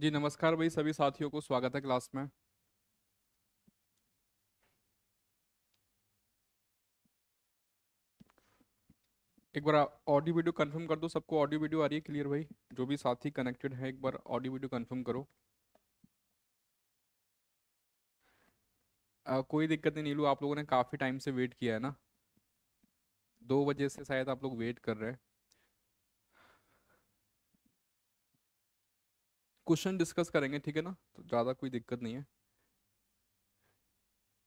जी नमस्कार भाई सभी साथियों को स्वागत है क्लास में एक बार ऑडियो वीडियो कंफर्म कर दो सबको ऑडियो वीडियो आ रही है क्लियर भाई जो भी साथी कनेक्टेड है एक बार ऑडियो वीडियो कंफर्म करो आ, कोई दिक्कत नहीं नीलू आप लोगों ने काफ़ी टाइम से वेट किया है ना दो बजे से शायद आप लोग वेट कर रहे हैं क्वेश्चन डिस्कस करेंगे ठीक है ना तो ज़्यादा कोई दिक्कत नहीं है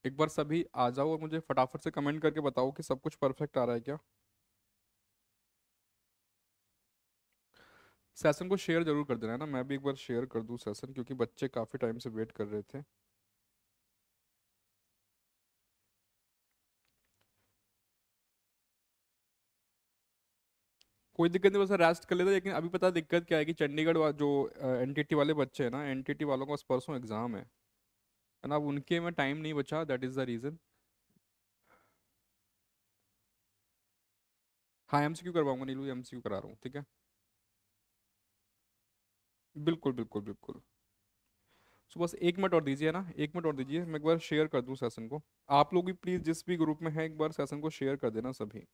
एक बार सभी आ जाओ और मुझे फटाफट से कमेंट करके बताओ कि सब कुछ परफेक्ट आ रहा है क्या सेशन को शेयर जरूर कर देना है ना मैं भी एक बार शेयर कर दूं सेशन क्योंकि बच्चे काफ़ी टाइम से वेट कर रहे थे कोई दिक्कत नहीं बस रेस्ट कर लेता लेकिन अभी पता दिक्कत क्या है कि चंडीगढ़ जो एन वाले बच्चे हैं ना एन वालों का परसों एग्ज़ाम है ना अब उनके में टाइम नहीं बचा दैट इज़ द रीज़न हाँ एम करवाऊंगा नीलू एम करा रहा हूँ ठीक है बिल्कुल बिल्कुल बिल्कुल सो so, बस एक मिनट और दीजिए ना एक मिनट और दीजिए मैं एक बार शेयर कर दूँ सेशन को आप लोग भी प्लीज़ जिस भी ग्रुप में है एक बार सेशन को शेयर कर देना सभी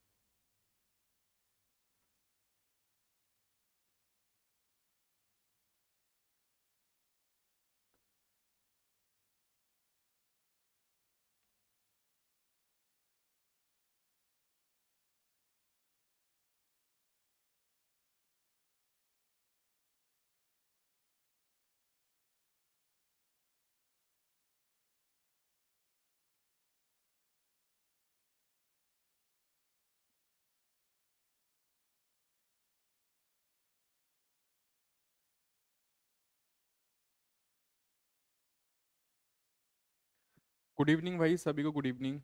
गुड इवनिंग भाई सभी को गुड इवनिंग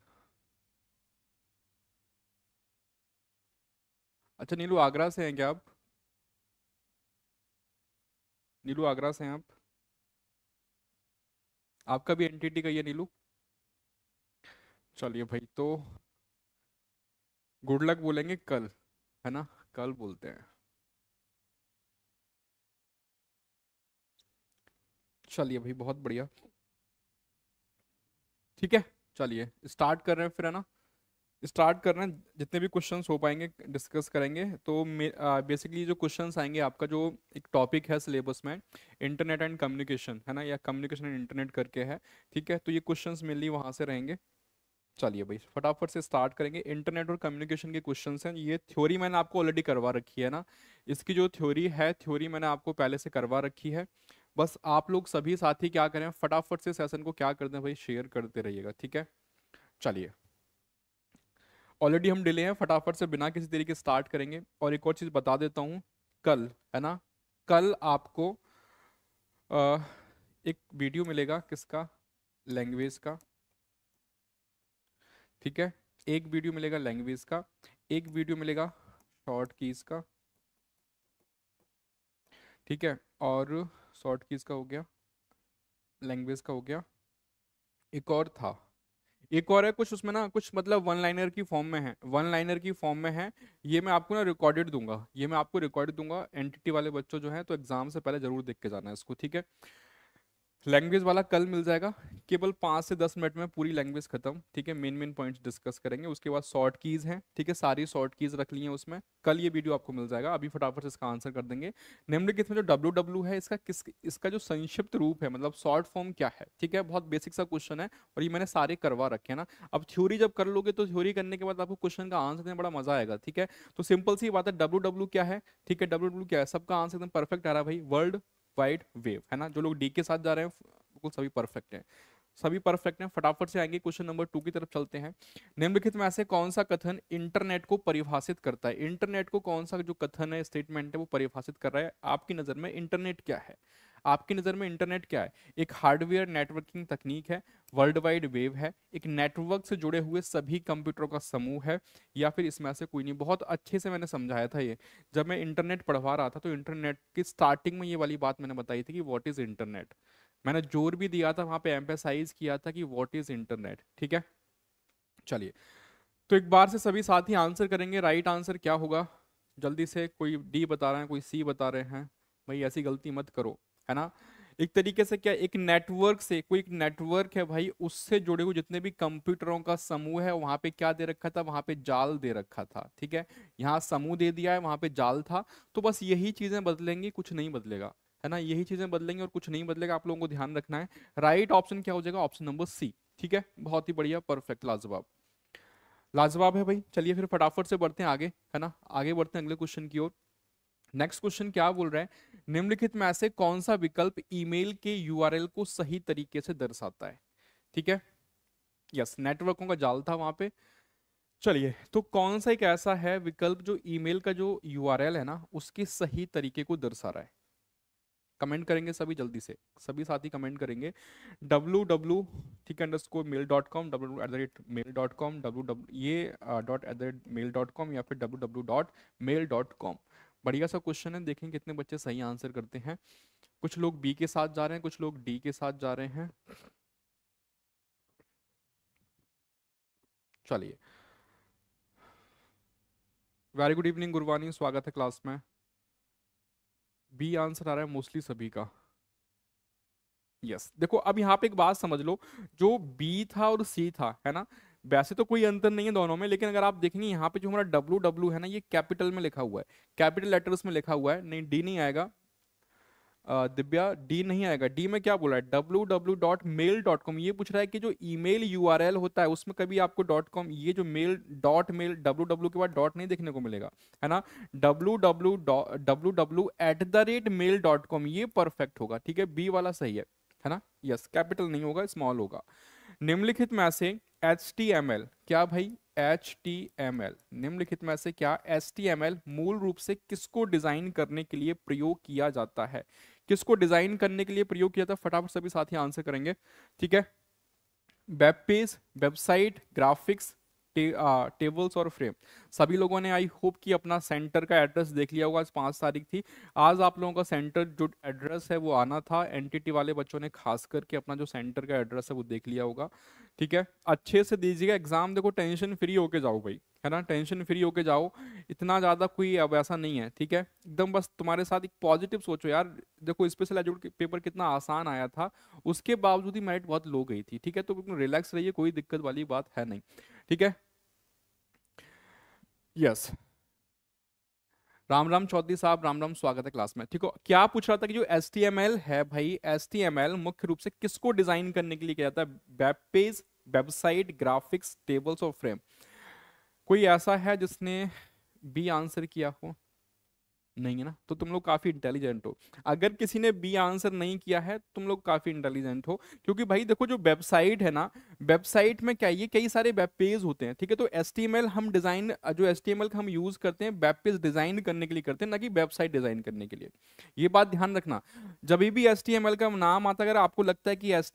अच्छा नीलू आगरा से हैं क्या आप नीलू आगरा से हैं आप आपका भी एंटिटी का ही है नीलू चलिए भाई तो गुड लक बोलेंगे कल है ना कल बोलते हैं चलिए भाई बहुत बढ़िया ठीक है चलिए स्टार्ट कर रहे हैं फिर है ना स्टार्ट कर रहे हैं जितने भी क्वेश्चंस हो पाएंगे डिस्कस करेंगे तो बेसिकली जो क्वेश्चंस आएंगे आपका जो एक टॉपिक है सिलेबस में इंटरनेट एंड कम्युनिकेशन है ना या कम्युनिकेशन एंड इंटरनेट करके है ठीक है तो ये क्वेश्चन मेनली वहाँ से रहेंगे चलिए भाई फटाफट से स्टार्ट करेंगे इंटरनेट और कम्युनिकेशन के क्वेश्चन हैं ये थ्योरी मैंने आपको ऑलरेडी करवा रखी है ना इसकी जो थ्योरी है थ्योरी मैंने आपको पहले से करवा रखी है बस आप लोग सभी साथी क्या करें फटाफट से सेशन को क्या कर दें भाई शेयर करते रहिएगा ठीक है चलिए ऑलरेडी हम डिले हैं फटाफट से बिना किसी तरीके स्टार्ट करेंगे और एक और चीज़ बता देता हूँ कल है ना कल आपको आ, एक वीडियो मिलेगा किसका लैंग्वेज का ठीक है एक वीडियो मिलेगा लैंग्वेज का एक वीडियो मिलेगा शॉर्ट कीज का ठीक है और शॉर्ट कीज का हो गया लैंग्वेज का हो गया एक और था एक और है कुछ उसमें ना कुछ मतलब वन लाइनर की फॉर्म में है वन लाइनर की फॉर्म में है ये मैं आपको ना रिकॉर्डेड दूंगा ये मैं आपको रिकॉर्डेड दूंगा एंटिटी वाले बच्चों जो हैं तो एग्जाम से पहले जरूर देख के जाना है इसको ठीक है लैंग्वेज वाला कल मिल जाएगा केवल पाँच से दस मिनट में पूरी लैंग्वेज खत्म ठीक है मेन मेन पॉइंट्स डिस्कस करेंगे उसके बाद शॉर्ट कीज हैं ठीक है सारी शॉर्ट कीज रख ली है उसमें कल ये वीडियो आपको मिल जाएगा अभी फटाफट इसका आंसर कर देंगे निम्नलिखित में जो डब्ल्यू डब्ल्यू है इसका किस इसका जो संक्षिप्त रूप है मतलब शॉर्ट फॉर्म क्या है ठीक है बहुत बेसिक सा क्वेश्चन है और ये मैंने सारे करवा रखे हैं ना अब थ्योरी जब कर लोगे तो थ्योरी करने के बाद आपको क्वेश्चन का आंसर देने बड़ा मजा आएगा ठीक है तो सिंपल सी बात है डब्ल्यू डब्ल्यू क्या है ठीक है डब्ल्यू डब्ल्यू क्या है सबका आंसर एकदम परफेक्ट आ रहा है भाई वर्ल्ड वाइड वेव है ना जो लोग डी के साथ जा रहे हैं बिल्कुल सभी परफेक्ट हैं सभी परफेक्ट हैं फटाफट से आएंगे क्वेश्चन नंबर टू की तरफ चलते हैं निम्नलिखित में ऐसे कौन सा कथन इंटरनेट को परिभाषित करता है इंटरनेट को कौन सा जो कथन है स्टेटमेंट है वो परिभाषित कर रहा है आपकी नज़र में इंटरनेट क्या है आपकी नज़र में इंटरनेट क्या है एक हार्डवेयर नेटवर्किंग तकनीक है वर्ल्ड वाइड वेव है एक नेटवर्क से जुड़े हुए सभी कंप्यूटरों का समूह है या फिर इसमें से कोई नहीं बहुत अच्छे से मैंने समझाया था ये जब मैं इंटरनेट पढ़वा रहा था तो इंटरनेट की स्टार्टिंग में ये वाली बात मैंने बताई थी कि वॉट इज़ इंटरनेट मैंने जोर भी दिया था वहाँ पर एम्पेसाइज किया था कि वॉट इज़ इंटरनेट ठीक है चलिए तो एक बार से सभी साथ ही आंसर करेंगे राइट आंसर क्या होगा जल्दी से कोई डी बता रहे हैं कोई सी बता रहे हैं भाई ऐसी गलती मत करो है ना एक तरीके से क्या एक नेटवर्क से कोई एक नेटवर्क है भाई उससे जुड़े हुए जितने भी कंप्यूटरों का समूह है वहां पे क्या दे रखा था वहां पे जाल दे रखा था ठीक है यहाँ समूह दे दिया है वहां पे जाल था तो बस यही चीजें बदलेंगी कुछ नहीं बदलेगा है ना यही चीजें बदलेंगी और कुछ नहीं बदलेगा आप लोगों को ध्यान रखना है राइट ऑप्शन क्या हो जाएगा ऑप्शन नंबर सी ठीक है बहुत ही बढ़िया परफेक्ट लाजवाब लाजवाब है भाई चलिए फिर फटाफट से बढ़ते हैं आगे है ना आगे बढ़ते हैं अगले क्वेश्चन की ओर नेक्स्ट क्वेश्चन क्या बोल रहा है निम्नलिखित में ऐसे कौन सा विकल्प ईमेल के यूआरएल को सही तरीके से दर्शाता है ठीक है यस नेटवर्कों का जाल था वहां पे चलिए तो कौन सा एक ऐसा है विकल्प जो ईमेल का जो यूआरएल है ना उसके सही तरीके को दर्शा रहा है कमेंट करेंगे सभी जल्दी से सभी साथी कमेंट करेंगे डब्लू डब्लू ठीक underscore mail dot com W at the rate mail dot com W W ये dot at the rate mail dot com या फिर W W dot mail dot com बढ़िया सा क्वेश्चन है देखें कितने बच्चे सही आंसर करते हैं कुछ लोग बी के साथ जा रहे हैं कुछ लोग डी के साथ जा रहे हैं चलिए वेरी गुड इवनिंग गुरवानी स्वागत है क्लास में बी आंसर आ रहा है मोस्टली सभी का यस yes. देखो अब यहाँ पे एक बात समझ लो जो बी था और सी था है ना वैसे तो कोई अंतर नहीं है दोनों में लेकिन अगर आप देखेंगे यहाँ पे जो हमारा डब्लू डब्लू है ना ये कैपिटल में लिखा हुआ है कैपिटल लेटर्स में लिखा हुआ है नहीं डी नहीं आएगा दिव्या डी नहीं आएगा डी में क्या बोला है W W dot mail dot com ये पूछ रहा है कि जो ईमेल यूआरएल होता है उसमें कभी आपको डॉट कॉम ये जो mail dot mail W W के बाद डॉट नहीं देखने को मिलेगा है ना W W W W at the rate mail dot com ये परफेक्ट होगा ठीक है बी वाला सही है है ना यस कैपिटल नहीं होगा स्मॉल होगा निम्नलिखित में से एच क्या भाई एच निम्नलिखित में से क्या एच मूल रूप से किसको डिजाइन करने के लिए प्रयोग किया जाता है किसको डिजाइन करने के लिए प्रयोग किया जाता है फटाफट सभी साथी आंसर करेंगे ठीक है web page website graphics tables और फ्रेम सभी लोगों ने आई होप कि अपना सेंटर का एड्रेस देख लिया होगा आज पाँच तारीख थी आज आप लोगों का सेंटर जो एड्रेस है वो आना था एनटीटी वाले बच्चों ने खास करके अपना जो सेंटर का एड्रेस है वो देख लिया होगा ठीक है अच्छे से दीजिएगा एग्जाम देखो टेंशन फ्री होके जाओ भाई है ना टेंशन फ्री होके जाओ इतना ज़्यादा कोई अब ऐसा नहीं है ठीक है एकदम बस तुम्हारे साथ एक पॉजिटिव सोचो यार देखो स्पेशल एजुकेट पेपर कितना आसान आया था उसके बावजूद ही मेरिट बहुत लो गई थी ठीक है तो बिल्कुल रिलैक्स रहिए कोई दिक्कत वाली बात है नहीं ठीक है यस yes. राम राम चौधरी साहब राम राम स्वागत है क्लास में ठीक हो क्या पूछ रहा था कि जो एस है भाई एस मुख्य रूप से किसको डिजाइन करने के लिए किया जाता है web page website graphics tables और फ्रेम कोई ऐसा है जिसने बी आंसर किया हो नहीं है ना तो तुम लोग काफ़ी इंटेलिजेंट हो अगर किसी ने बी आंसर नहीं किया है तुम लोग काफ़ी इंटेलिजेंट हो क्योंकि भाई देखो जो वेबसाइट है ना वेबसाइट में क्या ये कई सारे वेब पेज होते हैं ठीक है तो एस हम डिज़ाइन जो एस टी हम यूज़ करते हैं वेब पेज डिज़ाइन करने के लिए करते हैं ना कि वेबसाइट डिज़ाइन करने के लिए ये बात ध्यान रखना जब भी एस का नाम आता अगर आपको लगता है कि एस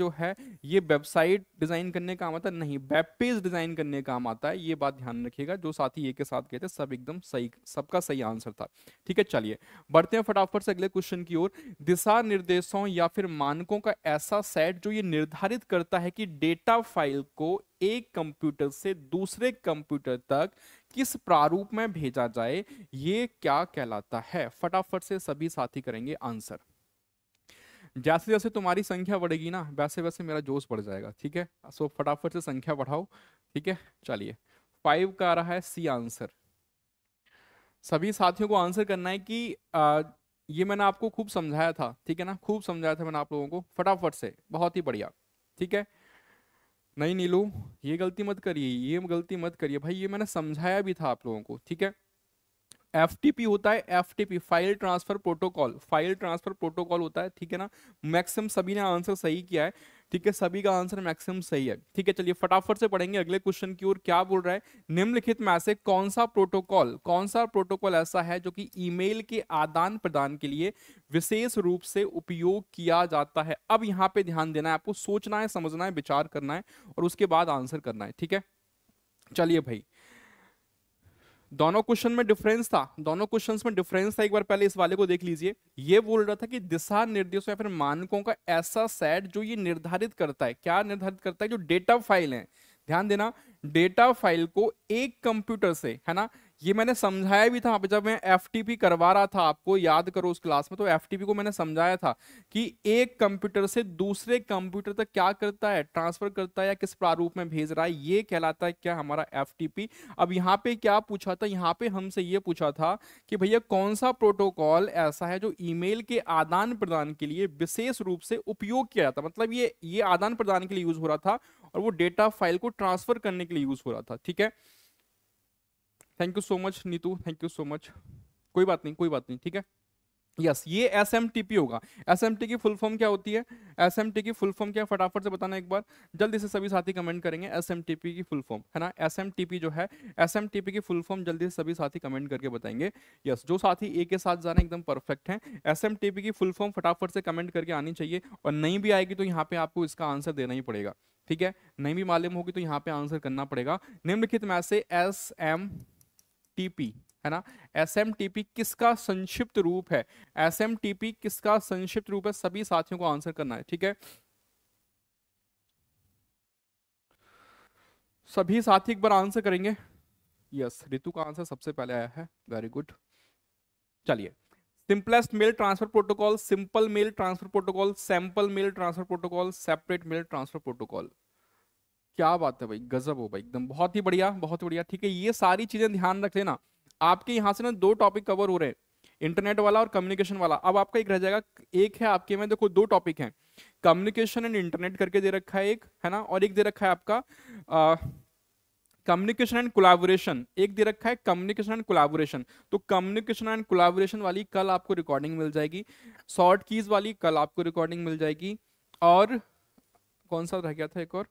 जो है ये वेबसाइट डिज़ाइन करने काम आता नहीं वेब पेज डिज़ाइन करने काम आता है ये बात ध्यान रखिएगा जो साथी एक के साथ गए थे सब एकदम सही सबका सही आंसर था ठीक है चलिए बढ़ते हैं फटाफट से अगले क्वेश्चन की ओर दिशा निर्देशों या फिर मानकों का ऐसा सेट जो ये निर्धारित करता है कि डेटा फाइल को एक कंप्यूटर से दूसरे कंप्यूटर तक किस प्रारूप में भेजा जाए ये क्या कहलाता है फटाफट से सभी साथी करेंगे आंसर जैसे जैसे तुम्हारी संख्या बढ़ेगी ना वैसे वैसे मेरा जोश बढ़ जाएगा ठीक है सो फटाफट से संख्या बढ़ाओ ठीक है चलिए फाइव का आ रहा है सी आंसर सभी साथियों को आंसर करना है कि आ, ये मैंने आपको खूब समझाया था ठीक है ना खूब समझाया था मैंने आप लोगों को फटाफट से बहुत ही बढ़िया ठीक है नहीं नीलू ये गलती मत करिए ये गलती मत करिए भाई ये मैंने समझाया भी था आप लोगों को ठीक है एफ होता है F file transfer protocol file transfer protocol होता है ठीक है ना मैक्सिम सभी ने आंसर सही किया है ठीक है सभी का आंसर मैक्सिमम सही है ठीक है चलिए फटाफट से पढ़ेंगे अगले क्वेश्चन की ओर क्या बोल रहा है निम्नलिखित में से कौन सा प्रोटोकॉल कौन सा प्रोटोकॉल ऐसा है जो कि ईमेल के आदान प्रदान के लिए विशेष रूप से उपयोग किया जाता है अब यहाँ पे ध्यान देना है आपको सोचना है समझना है विचार करना है और उसके बाद आंसर करना है ठीक है चलिए भाई दोनों क्वेश्चन में डिफरेंस था दोनों क्वेश्चन में डिफरेंस था एक बार पहले इस वाले को देख लीजिए ये बोल रहा था कि दिशा निर्देशों या फिर मानकों का ऐसा सेट जो ये निर्धारित करता है क्या निर्धारित करता है जो डेटा फाइल है ध्यान देना डेटा फाइल को एक कंप्यूटर से है ना ये मैंने समझाया भी था जब मैं एफ करवा रहा था आपको याद करो उस क्लास में तो एफ को मैंने समझाया था कि एक कंप्यूटर से दूसरे कंप्यूटर तक क्या करता है ट्रांसफर करता है या किस प्रारूप में भेज रहा है ये कहलाता है क्या हमारा एफ अब यहाँ पे क्या पूछा था यहाँ पे हमसे ये पूछा था कि भैया कौन सा प्रोटोकॉल ऐसा है जो ईमेल के आदान प्रदान के लिए विशेष रूप से उपयोग किया जाता मतलब ये ये आदान प्रदान के लिए यूज हो रहा था और वो डेटा फाइल को ट्रांसफर करने के लिए यूज हो रहा था ठीक है thank you so much Neetu thank you so much कोई बात नहीं कोई बात नहीं ठीक है यस ये एस एम टी पी होगा एस एम टी की फुल फॉर्म क्या होती है एस एम टी की फुल फॉर्म क्या फटाफट से बताना एक बार जल्दी से सभी साथी कमेंट करेंगे एस एम टी पी की फुल फॉर्म है ना एस एम टी पी जो है एस एम टी पी की फुल फॉर्म जल्दी से सभी साथी कमेंट करके बताएंगे यस जो साथी ए के साथ जाना एकदम परफेक्ट है एस एम टी पी की फुल फॉर्म फटाफट से कमेंट करके आनी चाहिए और नहीं भी आएगी तो यहाँ पे आपको इसका आंसर देना ही पड़ेगा ठीक है नहीं भी मालूम होगी तो यहाँ पे आंसर करना पड़ेगा निम्नलिखित में से एस एम टीपी है ना एस एम टी पी किसका संक्षिप्त रूप है एस एम टी पी किसका संक्षिप्त रूप है सभी साथियों को आंसर करना है ठीक है सभी साथी एक बार आंसर करेंगे यस ऋतु का आंसर सबसे पहले आया है वेरी गुड चलिए simplest mail transfer protocol simple mail transfer protocol sample mail transfer protocol separate mail transfer protocol क्या बात है भाई गजब हो भाई एकदम बहुत ही बढ़िया बहुत बढ़िया ठीक है ये सारी चीजें ध्यान रख लेना आपके यहाँ से ना दो टॉपिक कवर हो रहे हैं इंटरनेट वाला और कम्युनिकेशन वाला अब आपका एक रह जाएगा एक है आपके में देखो दो टॉपिक हैं कम्युनिकेशन एंड इंटरनेट करके दे रखा है एक है ना और एक दे रखा है आपका कम्युनिकेशन एंड कोलाबोरेशन एक दे रखा है कम्युनिकेशन एंड कोलाबोरेशन तो कम्युनिकेशन एंड कोलाबोरेशन वाली कल आपको रिकॉर्डिंग मिल जाएगी शॉर्ट कीज वाली कल आपको रिकॉर्डिंग मिल जाएगी और कौन सा रह गया था एक और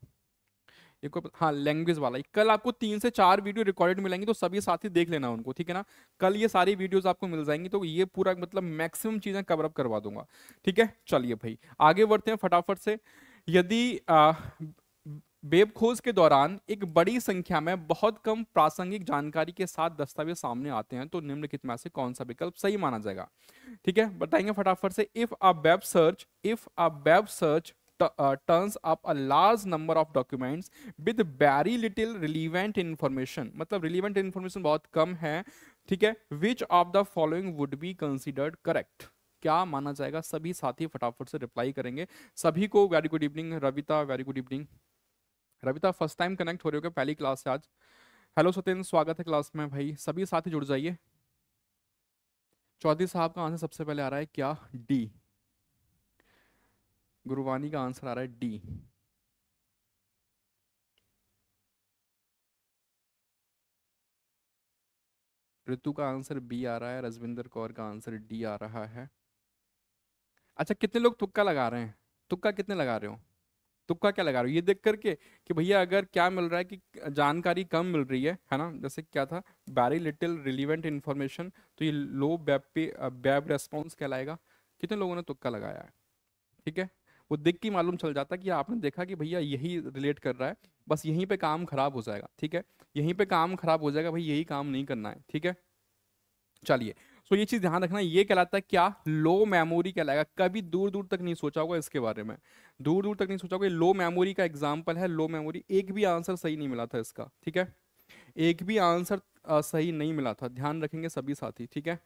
एक कोई हाँ लैंग्वेज वाला कल आपको तीन से चार वीडियो रिकॉर्डेड मिलेंगे तो सभी साथ ही देख लेना उनको ठीक है ना कल ये सारी वीडियोस आपको मिल जाएंगी तो ये पूरा मतलब मैक्सिमम चीज़ें कवरअप करवा दूंगा ठीक है चलिए भाई आगे बढ़ते हैं फटाफट से यदि आ, वेब खोज के दौरान एक बड़ी संख्या में बहुत कम प्रासंगिक जानकारी के साथ दस्तावेज सामने आते हैं तो निम्नलिखित में से कौन सा विकल्प सही माना जाएगा ठीक है बताएंगे फटाफट से if a web search if a web search turns up a large number of documents with very little relevant information मतलब रिलीवेंट इन्फॉर्मेशन बहुत कम है ठीक है which of the following would be considered correct क्या माना जाएगा सभी साथी फटाफट से रिप्लाई करेंगे सभी को very good evening Ravita very good evening Ravita first time connect हो रहे हो पहली क्लास से आज हेलो सत्येंद्र स्वागत है क्लास में भाई सभी साथी जुड़ जाइए चौधरी साहब का आंसर सबसे पहले आ रहा है क्या डी गुरुवाणी का आंसर आ रहा है डी ऋतु का आंसर बी आ रहा है रजविंदर कौर का आंसर डी आ रहा है अच्छा कितने लोग तुक्का लगा रहे हैं तुक्का कितने लगा रहे हो तुक्का क्या लगा रहे हो ये देख करके कि भैया अगर क्या मिल रहा है कि जानकारी कम मिल रही है है ना जैसे क्या था बैरी लिटिल रिलीवेंट इन्फॉर्मेशन तो ये लो बैब पे बैब रेस्पॉन्स कहलाएगा कितने लोगों ने तुक्का लगाया है ठीक है वो देख के मालूम चल जाता है कि आपने देखा कि भैया यही रिलेट कर रहा है बस यहीं पे काम खराब हो जाएगा ठीक है यहीं पे काम खराब हो जाएगा भाई यही काम नहीं करना है ठीक है चलिए सो ये चीज़ ध्यान रखना ये कहलाता है क्या लो मेमोरी कहलाएगा कभी दूर दूर तक नहीं सोचा होगा इसके बारे में दूर दूर तक नहीं सोचा होगा लो मेमोरी का एग्जाम्पल है लो मेमोरी एक भी आंसर सही नहीं मिला था इसका ठीक है एक भी आंसर सही नहीं मिला था ध्यान रखेंगे सभी साथी ठीक है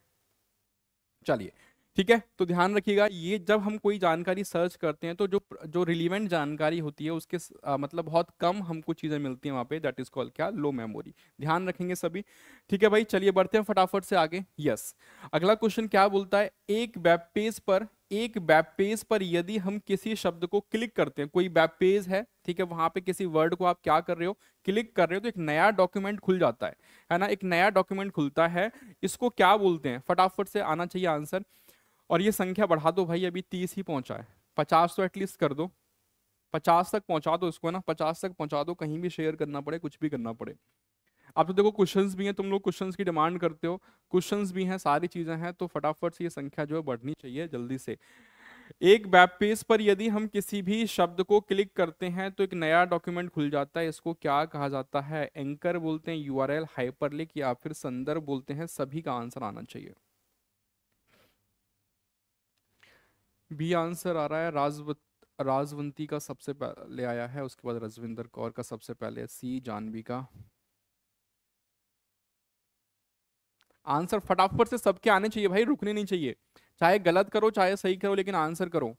चलिए ठीक है तो ध्यान रखिएगा ये जब हम कोई जानकारी सर्च करते हैं तो जो जो रिलीवेंट जानकारी होती है उसके आ, मतलब बहुत कम हमको चीज़ें मिलती हैं वहाँ पे दैट इज कॉल्ड क्या लो मेमोरी ध्यान रखेंगे सभी ठीक है भाई चलिए बढ़ते हैं फटाफट से आगे यस अगला क्वेश्चन क्या बोलता है एक वेब पेज पर एक वेब पेज पर यदि हम किसी शब्द को क्लिक करते हैं कोई वेब पेज है ठीक है वहां पे किसी वर्ड को आप क्या कर रहे हो क्लिक कर रहे हो तो एक नया डॉक्यूमेंट खुल जाता है है ना एक नया डॉक्यूमेंट खुलता है इसको क्या बोलते हैं फटाफट से आना चाहिए आंसर और ये संख्या बढ़ा दो भाई अभी तीस ही पहुंचा है पचास तो एटलीस्ट कर दो पचास तक पहुंचा दो इसको ना पचास तक पहुंचा दो कहीं भी शेयर करना पड़े कुछ भी करना पड़े अब तो देखो क्वेश्चंस भी हैं तुम लोग क्वेश्चंस की डिमांड करते हो क्वेश्चंस भी हैं सारी चीज़ें हैं तो फटाफट से ये संख्या जो है बढ़नी चाहिए जल्दी से एक वेब पेज पर यदि हम किसी भी शब्द को क्लिक करते हैं तो एक नया डॉक्यूमेंट खुल जाता है इसको क्या कहा जाता है एंकर बोलते हैं यू हाइपरलिंक या फिर संदर्भ बोलते हैं सभी का आंसर आना चाहिए बी आंसर आ रहा है राजवत राजवंती का सबसे पहले आया है उसके बाद रजविंदर कौर का सबसे पहले सी जानवी का आंसर फटाफट से सबके आने चाहिए भाई रुकने नहीं चाहिए चाहे गलत करो चाहे सही करो लेकिन आंसर करो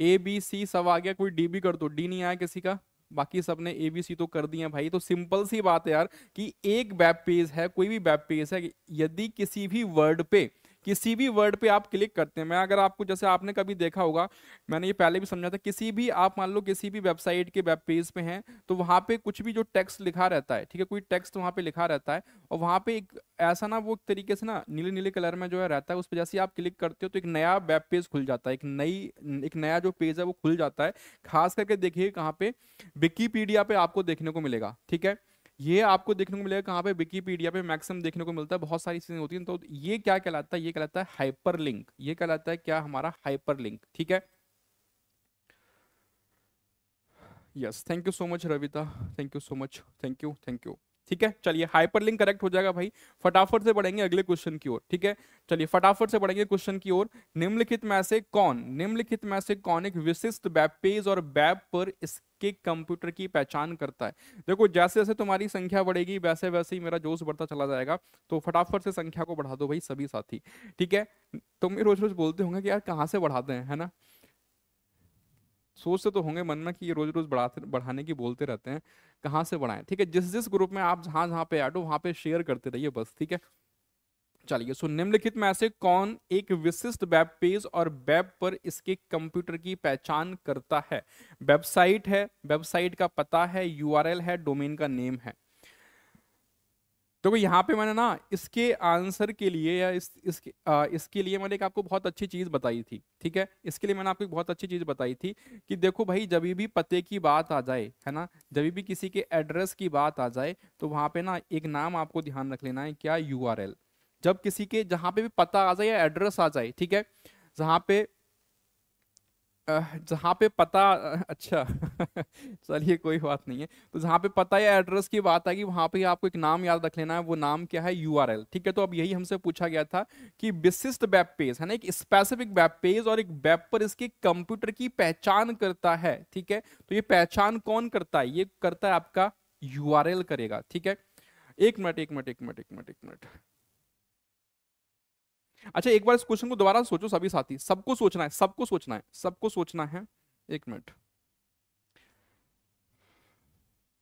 ए बी सी सब आ गया कोई डी भी कर दो डी नहीं आया किसी का बाकी सबने ए बी सी तो कर दिया भाई तो सिंपल सी बात है यार कि एक वेब पेज है कोई भी वेब पेज है यदि किसी भी वर्ड पे किसी भी वर्ड पे आप क्लिक करते हैं मैं अगर आपको जैसे आपने कभी देखा होगा मैंने ये पहले भी समझा था किसी भी आप मान लो किसी भी वेबसाइट के वेब पेज पे हैं तो वहाँ पे कुछ भी जो टेक्स्ट लिखा रहता है ठीक है कोई टेक्स्ट वहाँ पे लिखा रहता है और वहाँ पे एक ऐसा ना वो तरीके से ना नीले नीले कलर में जो है रहता है उस पर जैसे आप क्लिक करते हो तो एक नया वेब पेज खुल जाता है एक नई एक नया जो पेज है वो खुल जाता है खास करके देखिए कहाँ पे विकीपीडिया पे आपको देखने को मिलेगा ठीक है ये आपको देखने को मिलेगा कहाँ पे विकीपीडिया पे मैक्सिमम देखने को मिलता है बहुत सारी चीजें होती हैं तो ये क्या कहलाता है ये कहलाता है हाइपर लिंक ये कहलाता है क्या हमारा हाइपर लिंक ठीक है yes thank you so much Ravita thank you so much thank you thank you ठीक है चलिए हाइपर लिंक करेक्ट हो जाएगा भाई फटाफट से बढ़ेंगे अगले क्वेश्चन की ओर ठीक है चलिए फटाफट से बढ़ेंगे क्वेश्चन की ओर निम्नलिखित में से कौन निम्नलिखित में से कौन एक विशिष्ट वेब पेज और वेब पर कि कंप्यूटर की पहचान करता है देखो जैसे जैसे तुम्हारी संख्या बढ़ेगी वैसे वैसे ही मेरा जोश बढ़ता चला जाएगा तो फटाफट से संख्या को बढ़ा दो भाई सभी साथी ठीक है तुम ये रोज रोज बोलते होंगे कि यार कहाँ से बढ़ाते हैं है ना सोचते तो होंगे मन में कि ये रोज रोज बढ़ाते बढ़ाने की बोलते रहते हैं कहाँ से बढ़ाएं ठीक है जिस जिस ग्रुप में आप जहाँ जहाँ पे ऐड हो वहाँ पे शेयर करते रहिए बस ठीक है चलिए सो निम्नलिखित में ऐसे कौन एक विशिष्ट वेब पेज और वेब पर इसके कंप्यूटर की पहचान करता है वेबसाइट है वेबसाइट का पता है यूआरएल है डोमेन का नेम है तो यहाँ पे मैंने ना इसके आंसर के लिए या इस इसके आ, इसके लिए मैंने एक आपको बहुत अच्छी चीज़ बताई थी ठीक है इसके लिए मैंने आपको एक बहुत अच्छी चीज़ बताई थी कि देखो भाई जब भी पते की बात आ जाए है ना जब भी किसी के एड्रेस की बात आ जाए तो वहाँ पे ना एक नाम आपको ध्यान रख लेना है क्या यू जब किसी के जहां पे भी पता आ जाए या एड्रेस आ जाए ठीक है जहां पे जहाँ पे पता अच्छा चलिए कोई बात नहीं है तो जहाँ पे पता या एड्रेस की बात आएगी वहाँ पे आपको एक नाम याद रख लेना है वो नाम क्या है यू ठीक है तो अब यही हमसे पूछा गया था कि विशिष्ट वेब पेज है ना एक स्पेसिफिक वेब पेज और एक वेब पर इसके कंप्यूटर की पहचान करता है ठीक है तो ये पहचान कौन करता है ये करता है आपका यू करेगा ठीक है एक मिनट एक मिनट एक मिनट एक मिनट एक मिनट अच्छा एक बार इस क्वेश्चन को दोबारा सोचो सभी साथी सबको सोचना है सबको सोचना है सबको सोचना है एक मिनट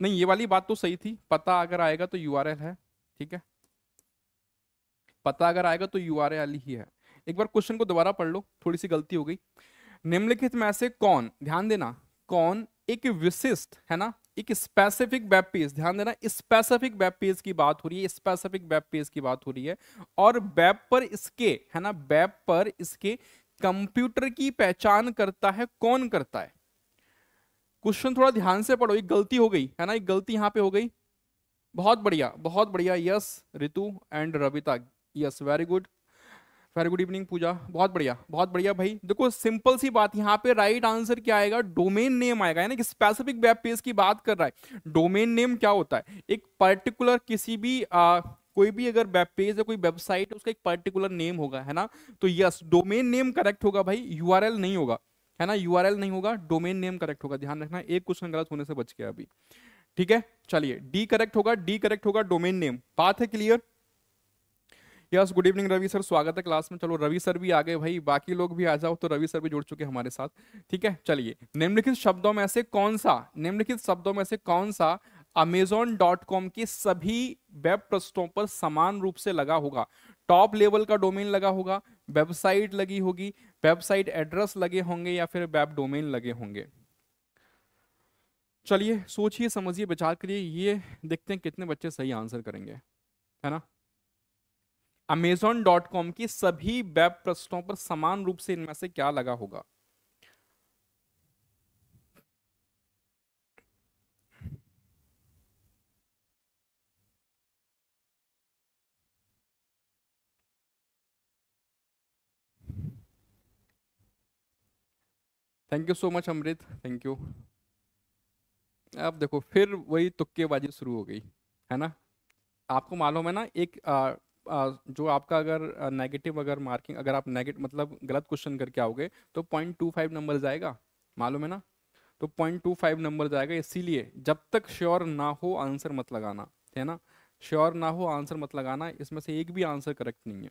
नहीं ये वाली बात तो सही थी पता अगर आएगा तो यू है ठीक है पता अगर आएगा तो यू ही है एक बार क्वेश्चन को दोबारा पढ़ लो थोड़ी सी गलती हो गई निम्नलिखित में से कौन ध्यान देना कौन एक विशिष्ट है ना एक स्पेसिफिक वेब पेज ध्यान देना स्पेसिफिक वेब पेज की बात हो रही है स्पेसिफिक वेब पेज की बात हो रही है और वेब पर इसके है ना वेब पर इसके कंप्यूटर की पहचान करता है कौन करता है क्वेश्चन थोड़ा ध्यान से पढ़ो एक गलती हो गई है ना एक गलती यहां पे हो गई बहुत बढ़िया बहुत बढ़िया yes Ritu and Ravita yes very good very good evening Pooja बहुत बढ़िया बहुत बढ़िया भाई देखो सिंपल सी बात यहाँ पे राइट right आंसर क्या आएगा डोमेन नेम आएगा यानी कि स्पेसिफिक वेब पेज की बात कर रहा है डोमेन नेम क्या होता है एक पर्टिकुलर किसी भी आ, कोई भी अगर वेब पेज या कोई वेबसाइट है उसका एक पर्टिकुलर नेम होगा है ना तो यस डोमेन नेम करेक्ट होगा भाई यू नहीं होगा है ना यू नहीं होगा डोमेन नेम करेक्ट होगा ध्यान रखना एक क्वेश्चन गलत होने से बच गया अभी ठीक है चलिए डी करेक्ट होगा डी करेक्ट होगा डोमेन नेम बात है clear yes good evening Ravi sir स्वागत है क्लास में चलो रवि सर भी आ गए भाई बाकी लोग भी आ जाओ तो रवि सर भी जुड़ चुके हमारे साथ ठीक है चलिए निम्नलिखित शब्दों में से कौन सा निम्नलिखित शब्दों में से कौन सा अमेजोन डॉट कॉम के सभी वेब पृष्ठों पर समान रूप से लगा होगा टॉप लेवल का डोमेन लगा होगा वेबसाइट लगी होगी वेबसाइट एड्रेस लगे होंगे या फिर वेब डोमेन लगे होंगे चलिए सोचिए समझिए विचार करिए ये देखते हैं कितने बच्चे सही आंसर करेंगे है ना अमेजोन डॉट कॉम की सभी वेब पृष्ठों पर समान रूप से इनमें से क्या लगा होगा thank you so much Amrit thank you अब देखो फिर वही तुक्केबाजी शुरू हो गई है ना आपको मालूम है ना एक जो आपका अगर नेगेटिव अगर मार्किंग अगर आप नेगेटिव मतलब गलत क्वेश्चन करके आओगे तो पॉइंट टू फाइव नंबर जाएगा मालूम है ना तो पॉइंट टू फाइव नंबर जाएगा इसीलिए जब तक श्योर ना हो आंसर मत लगाना है ना श्योर ना हो आंसर मत लगाना इसमें से एक भी आंसर करेक्ट नहीं है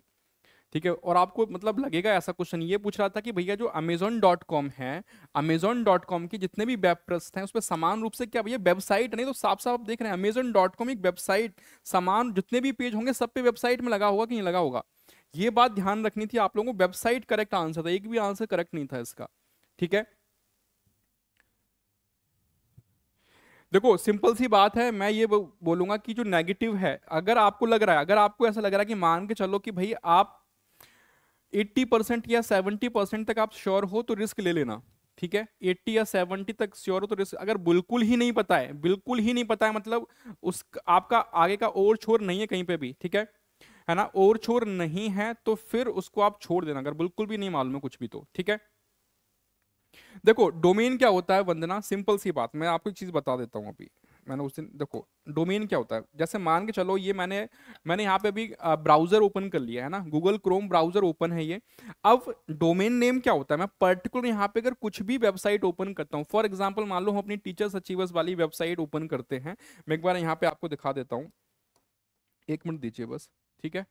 ठीक है और आपको मतलब लगेगा ऐसा क्वेश्चन ये पूछ रहा था कि भैया जो अमेजोन डॉट कॉम है अमेजोन डॉट कॉम की जितने भी वेब प्रस्त हैं उस पर समान रूप से क्या भैया वेबसाइट नहीं तो साफ साफ देख रहे हैं अमेजोन डॉट कॉम एक वेबसाइट समान जितने भी पेज होंगे सब पे वेबसाइट में लगा होगा कि नहीं लगा होगा ये बात ध्यान रखनी थी आप लोगों को वेबसाइट करेक्ट आंसर था एक भी आंसर करेक्ट नहीं था इसका ठीक है देखो सिंपल सी बात है मैं ये बोलूंगा कि जो नेगेटिव है अगर आपको लग रहा है अगर आपको ऐसा लग रहा है कि मान के चलो कि भाई आप 80 परसेंट या 70 परसेंट तक आप श्योर हो तो रिस्क ले लेना ठीक है 80 या 70 तक श्योर हो तो रिस्क अगर बिल्कुल ही नहीं पता है बिल्कुल ही नहीं पता है मतलब उस आपका आगे का ओवर छोर नहीं है कहीं पे भी ठीक है है ना ओवर छोर नहीं है तो फिर उसको आप छोड़ देना अगर बिल्कुल भी नहीं मालूम है कुछ भी तो ठीक है देखो डोमेन क्या होता है वंदना सिंपल सी बात मैं आपको एक चीज बता देता हूं अभी मैंने उस दिन देखो डोमेन क्या होता है जैसे मान के चलो ये मैंने मैंने यहाँ पे अभी ब्राउजर ओपन कर लिया है ना गूगल क्रोम ब्राउजर ओपन है ये अब डोमेन नेम क्या होता है मैं पर्टिकुलर यहाँ पे अगर कुछ भी वेबसाइट ओपन करता हूँ फॉर एग्जाम्पल मान लो हम अपनी टीचर्स अचीवर्स वाली वेबसाइट ओपन करते हैं मैं एक बार यहाँ पे आपको दिखा देता हूँ एक मिनट दीजिए बस ठीक है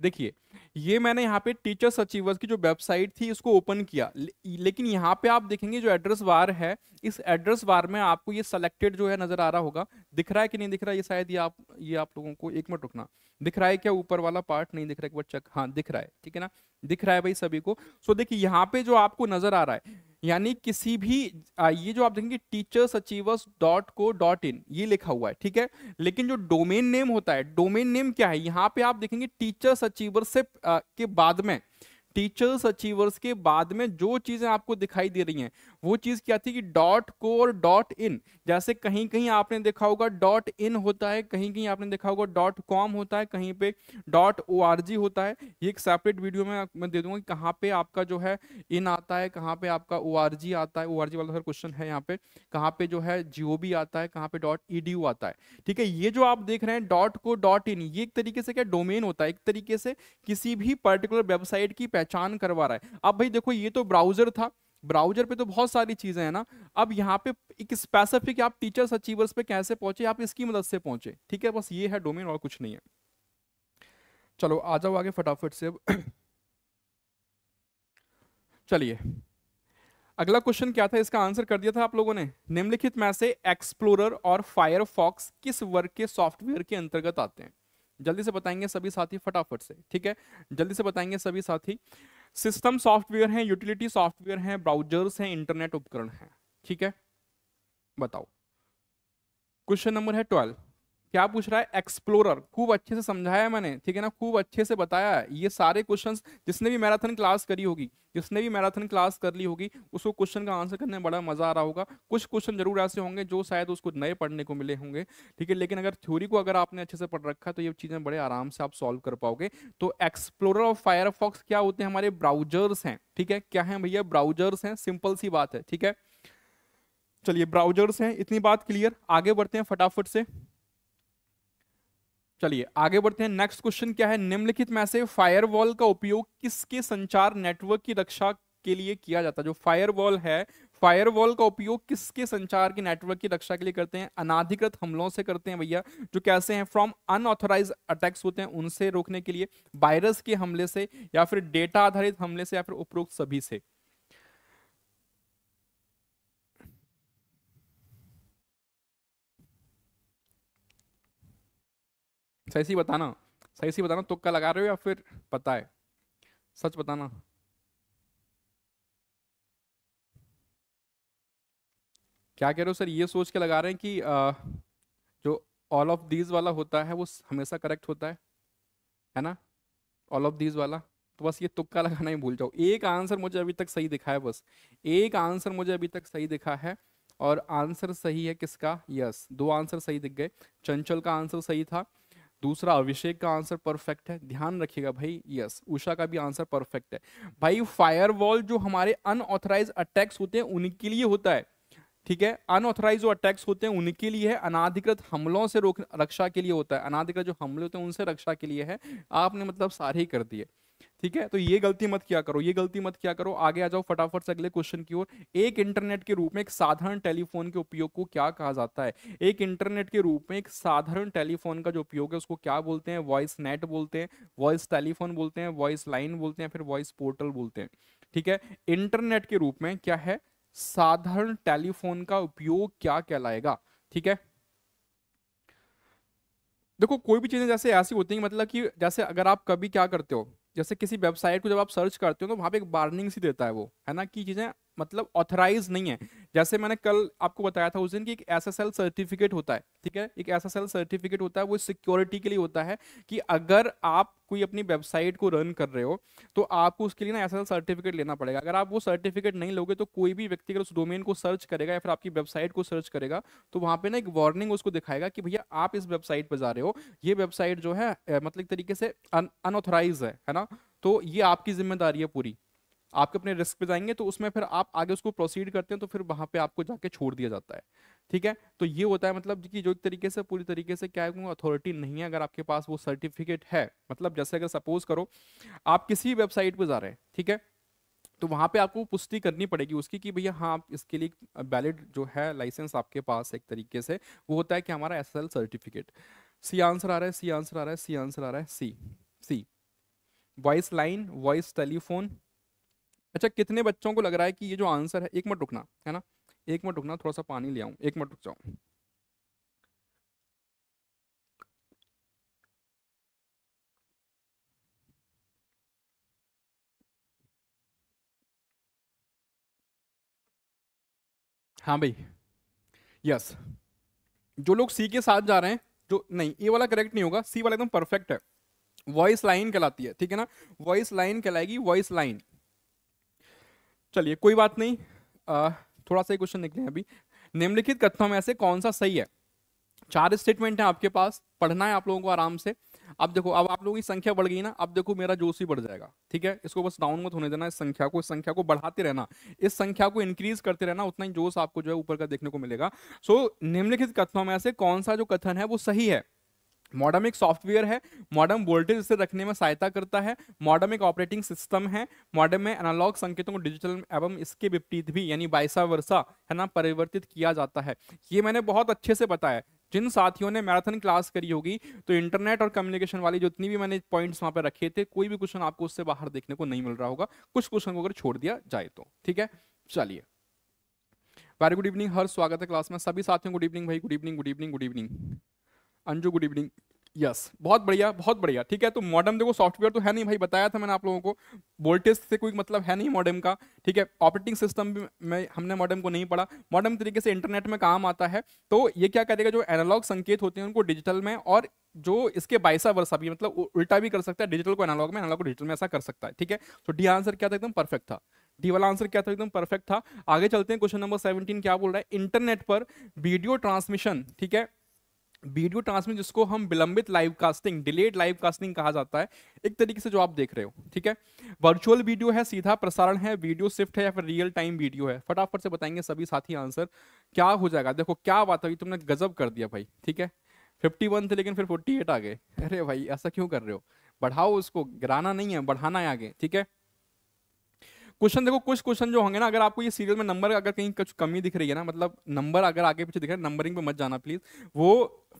देखिए ये मैंने यहाँ पे टीचर्स अचीवर्स की जो वेबसाइट थी इसको ओपन किया ले, लेकिन यहाँ पे आप देखेंगे जो एड्रेस बार है इस एड्रेस बार में आपको ये सिलेक्टेड जो है नजर आ रहा होगा दिख रहा है कि नहीं दिख रहा है ये शायद ये आप ये आप लोगों को एक मिनट रुकना दिख रहा है क्या ऊपर वाला पार्ट नहीं दिख रहा है एक बार चेक हाँ दिख रहा है ठीक है ना दिख रहा है भाई सभी को सो देखिए यहाँ पे जो आपको नजर आ रहा है यानी किसी भी ये जो आप देखेंगे teachers achievers dot co dot in ये लिखा हुआ है ठीक है लेकिन जो डोमेन नेम होता है डोमेन नेम क्या है यहाँ पे आप देखेंगे टीचर्स अचीवर्स से के बाद में टीचर्स अचीवर्स के बाद में जो चीजें आपको दिखाई दे रही हैं वो चीज़ क्या थी कि डॉट को और डॉट इन जैसे कहीं कहीं आपने देखा होगा डॉट इन होता है कहीं कहीं आपने देखा होगा डॉट कॉम होता है कहीं पे डॉट ओ आर जी होता है ये एक सेपरेट वीडियो में मैं दे दूंगा कि कहाँ पे आपका जो है इन आता है कहाँ पे आपका ओ आर जी आता है ओ आर जी वाला सर क्वेश्चन है यहाँ पे कहाँ पे जो है जी बी आता है कहाँ पे डॉट ई डी आता है ठीक है ये जो आप देख रहे हैं डॉट को डॉट इन ये एक तरीके से क्या डोमेन होता है एक तरीके से किसी भी पर्टिकुलर वेबसाइट की पहचान करवा रहा है अब भाई देखो ये तो ब्राउजर था ब्राउजर पे तो बहुत सारी चीजें हैं ना अब यहाँ पे एक स्पेसिफिक आप टीचर्स अचीवर्स पे कैसे पहुंचे आप इसकी मदद से पहुंचे ठीक है बस ये है डोमेन और कुछ नहीं है चलो आ जाओ आगे फटाफट से चलिए अगला क्वेश्चन क्या था इसका आंसर कर दिया था आप लोगों ने निम्नलिखित में से एक्सप्लोरर और फायरफॉक्स किस वर्ग के सॉफ्टवेयर के अंतर्गत आते हैं जल्दी से बताएंगे सभी साथी फटाफट से ठीक है जल्दी से बताएंगे सभी साथी सिस्टम सॉफ्टवेयर हैं यूटिलिटी सॉफ्टवेयर हैं ब्राउजर्स हैं इंटरनेट उपकरण हैं ठीक है बताओ क्वेश्चन नंबर है ट्वेल्व क्या पूछ रहा है एक्सप्लोरर खूब अच्छे से समझाया मैंने ठीक है ना खूब अच्छे से बताया है ये सारे क्वेश्चन जिसने भी मैराथन क्लास करी होगी जिसने भी मैराथन क्लास कर ली होगी उसको क्वेश्चन का आंसर करने में बड़ा मजा आ रहा होगा कुछ क्वेश्चन जरूर ऐसे होंगे जो शायद उसको नए पढ़ने को मिले होंगे ठीक है लेकिन अगर थ्योरी को अगर आपने अच्छे से पढ़ रखा है तो ये चीज़ें बड़े आराम से आप सॉल्व कर पाओगे तो एक्सप्लोरर और फायरफॉक्स क्या होते हैं हमारे ब्राउजर्स हैं ठीक है क्या है भैया ब्राउजर्स हैं सिंपल सी बात है ठीक है चलिए ब्राउजर्स हैं इतनी बात क्लियर आगे बढ़ते हैं फटाफट से चलिए आगे बढ़ते हैं नेक्स्ट क्वेश्चन क्या है निम्नलिखित में से फायरवॉल का उपयोग किसके संचार नेटवर्क की रक्षा के लिए किया जाता है जो फायरवॉल है फायरवॉल का उपयोग किसके संचार के नेटवर्क की रक्षा के लिए करते हैं अनाधिकृत हमलों से करते हैं भैया जो कैसे हैं फ्रॉम अनऑथोराइज अटैक्स होते हैं उनसे रोकने के लिए वायरस के हमले से या फिर डेटा आधारित हमले से या फिर उपरोक्त सभी से सही सही बताना सही सही बताना तुक्का लगा रहे हो या फिर पता है सच बताना क्या कह रहे हो सर ये सोच के लगा रहे हैं कि आ, जो ऑल ऑफ दीज वाला होता है वो हमेशा करेक्ट होता है है ना ऑल ऑफ दीज वाला तो बस ये तुक्का लगाना ही भूल जाओ एक आंसर मुझे अभी तक सही दिखा है बस एक आंसर मुझे अभी तक सही दिखा है और आंसर सही है किसका यस yes. दो आंसर सही दिख गए चंचल का आंसर सही था दूसरा अभिषेक का आंसर परफेक्ट है ध्यान रखिएगा भाई यस उषा का भी आंसर परफेक्ट है भाई फायर जो हमारे अनऑथराइज अटैक्स होते हैं उनके लिए होता है ठीक है अनऑथराइज जो अटैक्स होते हैं उनके लिए है अनाधिकृत हमलों से रोक रक्षा के लिए होता है अनाधिकृत जो हमले होते हैं उनसे रक्षा के लिए है आपने मतलब सारे ही कर दिए ठीक है तो ये गलती मत किया करो ये गलती मत किया करो आगे आ जाओ फटाफट से अगले क्वेश्चन की ओर एक इंटरनेट के रूप में एक साधारण टेलीफोन के उपयोग को क्या कहा जाता है एक इंटरनेट के रूप में एक साधारण टेलीफोन का जो उपयोग है उसको क्या बोलते हैं वॉइस नेट बोलते हैं वॉइस टेलीफोन बोलते हैं वॉइस लाइन बोलते हैं फिर वॉइस पोर्टल बोलते हैं ठीक है इंटरनेट के रूप में क्या है साधारण टेलीफोन का उपयोग क्या कहलाएगा ठीक है देखो कोई भी चीजें जैसे ऐसी होती है मतलब कि जैसे अगर आप कभी क्या करते हो जैसे किसी वेबसाइट को जब आप सर्च करते हो तो वहाँ पे एक वार्निंग सी देता है वो है ना कि चीज़ें मतलब ऑथराइज नहीं है जैसे मैंने कल आपको बताया था उस दिन कि एक एस सर्टिफिकेट होता है ठीक है एक एस सर्टिफिकेट होता है वो सिक्योरिटी के लिए होता है कि अगर आप कोई अपनी वेबसाइट को रन कर रहे हो तो आपको उसके लिए ना एस सर्टिफिकेट लेना पड़ेगा अगर आप वो सर्टिफिकेट नहीं लोगे तो कोई भी व्यक्ति अगर उस डोमेन को सर्च करेगा या फिर आपकी वेबसाइट को सर्च करेगा तो वहाँ पर ना एक वार्निंग उसको दिखाएगा कि भैया आप इस वेबसाइट पर जा रहे हो ये वेबसाइट जो है मतलब एक तरीके से अनऑथोराइज है है ना तो ये आपकी जिम्मेदारी है पूरी आपके अपने रिस्क पे जाएंगे तो उसमें फिर आप आगे उसको प्रोसीड करते हैं तो फिर वहां पे आपको जाके छोड़ दिया जाता है ठीक है तो ये होता है मतलब कि जो एक तरीके से पूरी तरीके से क्या है अथॉरिटी नहीं है अगर आपके पास वो सर्टिफिकेट है मतलब जैसे अगर सपोज करो आप किसी वेबसाइट पर जा रहे हैं ठीक है तो वहाँ पे आपको पुष्टि करनी पड़ेगी उसकी कि भैया हाँ आप इसके लिए वैलिड जो है लाइसेंस आपके पास एक तरीके से वो होता है कि हमारा एस सर्टिफिकेट सी आंसर आ रहा है सी आंसर आ रहा है सी आंसर आ रहा है C C voice line voice telephone अच्छा कितने बच्चों को लग रहा है कि ये जो आंसर है एक मिनट रुकना है ना एक मिनट रुकना थोड़ा सा पानी ले आऊं एक मिनट रुक जाऊँ हाँ भाई यस जो लोग सी के साथ जा रहे हैं जो नहीं ए वाला करेक्ट नहीं होगा सी वाला एकदम परफेक्ट है वॉइस लाइन कहलाती है ठीक है ना वॉइस लाइन कहलाएगी वॉइस लाइन चलिए कोई बात नहीं आ, थोड़ा सा क्वेश्चन निकले अभी निम्नलिखित कथनों में से कौन सा सही है चार स्टेटमेंट है आपके पास पढ़ना है आप लोगों को आराम से अब देखो अब आप लोगों की संख्या बढ़ गई ना अब देखो मेरा जोश ही बढ़ जाएगा ठीक है इसको बस डाउन मत होने देना इस संख्या को इस संख्या को बढ़ाते रहना इस संख्या को इंक्रीज करते रहना उतना ही जोश आपको जो है ऊपर का देखने को मिलेगा सो so, निम्नलिखित कथनों में से कौन सा जो कथन है वो सही है मॉडम एक सॉफ्टवेयर है मॉडम वोल्टेज इसे रखने में सहायता करता है मॉडम एक ऑपरेटिंग सिस्टम है मॉडम में एनालॉग संकेतों को डिजिटल एवं इसके विपरीत भी यानी बाइसा वर्षा है ना परिवर्तित किया जाता है ये मैंने बहुत अच्छे से बताया जिन साथियों ने मैराथन क्लास करी होगी तो इंटरनेट और कम्युनिकेशन वाली जितनी भी मैंने पॉइंट्स वहाँ पर रखे थे कोई भी क्वेश्चन आपको उससे बाहर देखने को नहीं मिल रहा होगा कुछ क्वेश्चन को अगर छोड़ दिया जाए तो ठीक है चलिए वेरी गुड इवनिंग हर स्वागत है क्लास में सभी साथियों गुड इवनिंग भाई good evening good evening good evening Anju good evening yes बहुत बढ़िया बहुत बढ़िया ठीक है तो मॉडम देखो सॉफ्टवेयर तो है नहीं भाई बताया था मैंने आप लोगों को वोल्टेज से कोई मतलब है नहीं मॉडम का ठीक है ऑपरेटिंग सिस्टम भी मैं हमने मॉडम को नहीं पढ़ा मॉडम तरीके से इंटरनेट में काम आता है तो ये क्या करेगा जो एनालॉग संकेत होते हैं उनको डिजिटल में और जो इसके बाईसा वर्षा भी मतलब उल्टा भी कर सकता है डिजिटल को एनालॉग में एनालॉग को डिजिटल में ऐसा कर सकता है ठीक है तो डी आंसर क्या था एकदम परफेक्ट था डी वाला आंसर क्या था एकदम परफेक्ट था आगे चलते हैं क्वेश्चन नंबर सेवनटीन क्या बोल रहा है इंटरनेट पर वीडियो ट्रांसमिशन ठीक है वीडियो ट्रांसमिट जिसको हम विलंबित live casting delayed live casting कहा जाता है एक तरीके से जो आप देख रहे हो ठीक है वर्चुअल वीडियो है सीधा प्रसारण है वीडियो शिफ्ट है या फिर रियल टाइम वीडियो है फटाफट से बताएंगे सभी साथी आंसर क्या हो जाएगा देखो क्या बात है तुमने गजब कर दिया भाई ठीक है फिफ्टी वन थे लेकिन फिर फोर्टी एट आ गए अरे भाई ऐसा क्यों कर रहे हो बढ़ाओ उसको गिराना नहीं है बढ़ाना है आगे ठीक है क्वेश्चन देखो कुछ क्वेश्चन जो होंगे ना अगर आपको ये सीरियल में नंबर अगर कहीं कुछ कमी दिख रही है ना मतलब नंबर अगर आगे पीछे दिख रहा है नंबरिंग पे मत जाना प्लीज वो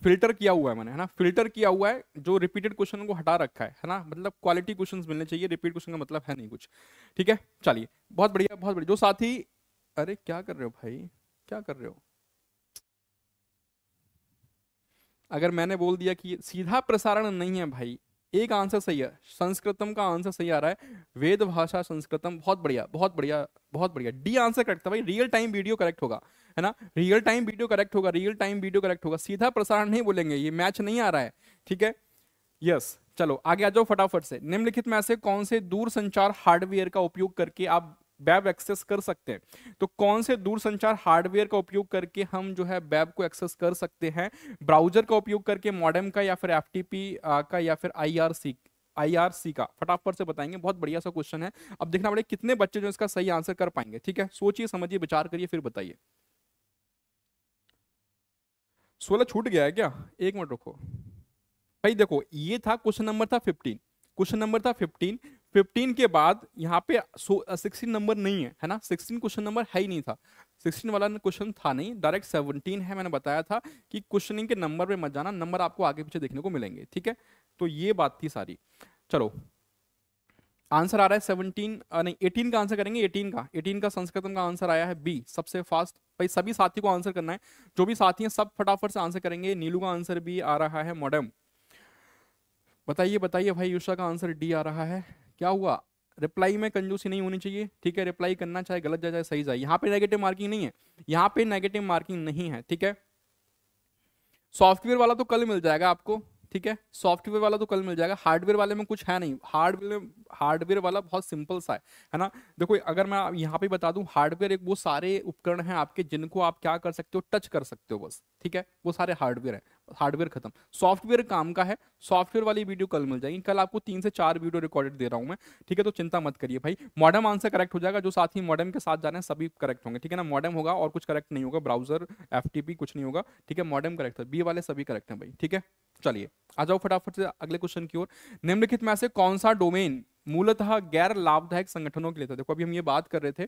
फिल्टर किया हुआ है मैंने है ना फिल्टर किया हुआ है जो रिपीटेड क्वेश्चन को हटा रखा है है ना मतलब क्वालिटी क्वेश्चन मिलने चाहिए रिपीट क्वेश्चन का मतलब है नहीं कुछ ठीक है चलिए बहुत बढ़िया बहुत बढ़िया जो साथी अरे क्या कर रहे हो भाई क्या कर रहे हो अगर मैंने बोल दिया कि सीधा प्रसारण नहीं है भाई एक आंसर सही है संस्कृतम का आंसर सही आ रहा है वेद भाषा संस्कृतम बहुत बढ़िया बहुत बढ़िया बहुत बढ़िया डी आंसर करेक्ट था भाई रियल टाइम वीडियो करेक्ट होगा है ना रियल टाइम वीडियो करेक्ट होगा रियल टाइम वीडियो करेक्ट होगा सीधा प्रसारण नहीं बोलेंगे ये मैच नहीं आ रहा है ठीक है यस चलो आगे आ जाओ फटाफट से निम्नलिखित में से कौन से दूर संचार हार्डवेयर का उपयोग करके आप वेब एक्सेस कर सकते हैं तो कौन से दूर संचार हार्डवेयर का उपयोग करके हम जो है वेब को एक्सेस कर सकते हैं ब्राउजर का उपयोग करके मॉडम का या फिर एफ का या फिर आई आईआरसी का फटाफट से बताएंगे बहुत बढ़िया सा क्वेश्चन है अब देखना पड़ेगा कितने बच्चे जो इसका सही आंसर कर पाएंगे ठीक है सोचिए समझिए विचार करिए फिर बताइए सोलह छूट गया है क्या एक मिनट रुको भाई देखो ये था क्वेश्चन नंबर था फिफ्टीन क्वेश्चन नंबर था फिफ्टीन 15 के बाद यहाँ पे सिक्सटीन नंबर नहीं है है ना 16 क्वेश्चन नंबर है ही नहीं था 16 वाला क्वेश्चन था नहीं डायरेक्ट 17 है मैंने बताया था कि क्वेश्चनिंग के नंबर पे मत जाना नंबर आपको आगे पीछे देखने को मिलेंगे ठीक है तो ये बात थी सारी चलो आंसर आ रहा है सेवनटीन नहीं एटीन का आंसर करेंगे एटीन का एटीन का संस्कृतम का आंसर आया है बी सबसे फास्ट भाई सभी साथी को आंसर करना है जो भी साथी हैं सब फटाफट से आंसर करेंगे नीलू का आंसर भी आ रहा है मॉडम बताइए बताइए भाई यूषा का आंसर डी आ रहा है क्या हुआ रिप्लाई में कंजूसी नहीं होनी चाहिए ठीक है रिप्लाई करना चाहे गलत जाए सही जाए यहाँ पे नेगेटिव मार्किंग नहीं है यहाँ पे नेगेटिव मार्किंग नहीं है ठीक है सॉफ्टवेयर वाला तो कल मिल जाएगा आपको ठीक है सॉफ्टवेयर वाला तो कल मिल जाएगा हार्डवेयर वाले में कुछ है नहीं हार्डवेयर हार्डवेयर वाला बहुत सिंपल सा है है ना देखो अगर मैं यहाँ पे बता दूं हार्डवेयर एक वो सारे उपकरण हैं आपके जिनको आप क्या कर सकते हो टच कर सकते हो बस ठीक है वो सारे हार्डवेयर है हार्डवेयर खत्म सॉफ्टवेयर काम का है सॉफ्टवेयर वाली वीडियो कल मिल जाएगी कल आपको तीन से चार वीडियो रिकॉर्डेड दे रहा हूँ मैं ठीक है तो चिंता मत करिए भाई मॉडर्म आंसर करेक्ट हो जाएगा जो साथ ही मॉडर्म के साथ जाने सभी करेक्ट होंगे ठीक है ना मॉडर्म होगा और कुछ करेक्ट नहीं होगा ब्राउजर एफ कुछ नहीं होगा ठीक है मॉडर्म करेक्ट है बी वाले सभी करेक्ट हैं भाई ठीक है चलिए आ जाओ फटाफट से अगले क्वेश्चन की ओर निम्नलिखित में से कौन सा डोमेन मूलतः गैर लाभदायक संगठनों के लिए था देखो अभी हम ये बात कर रहे थे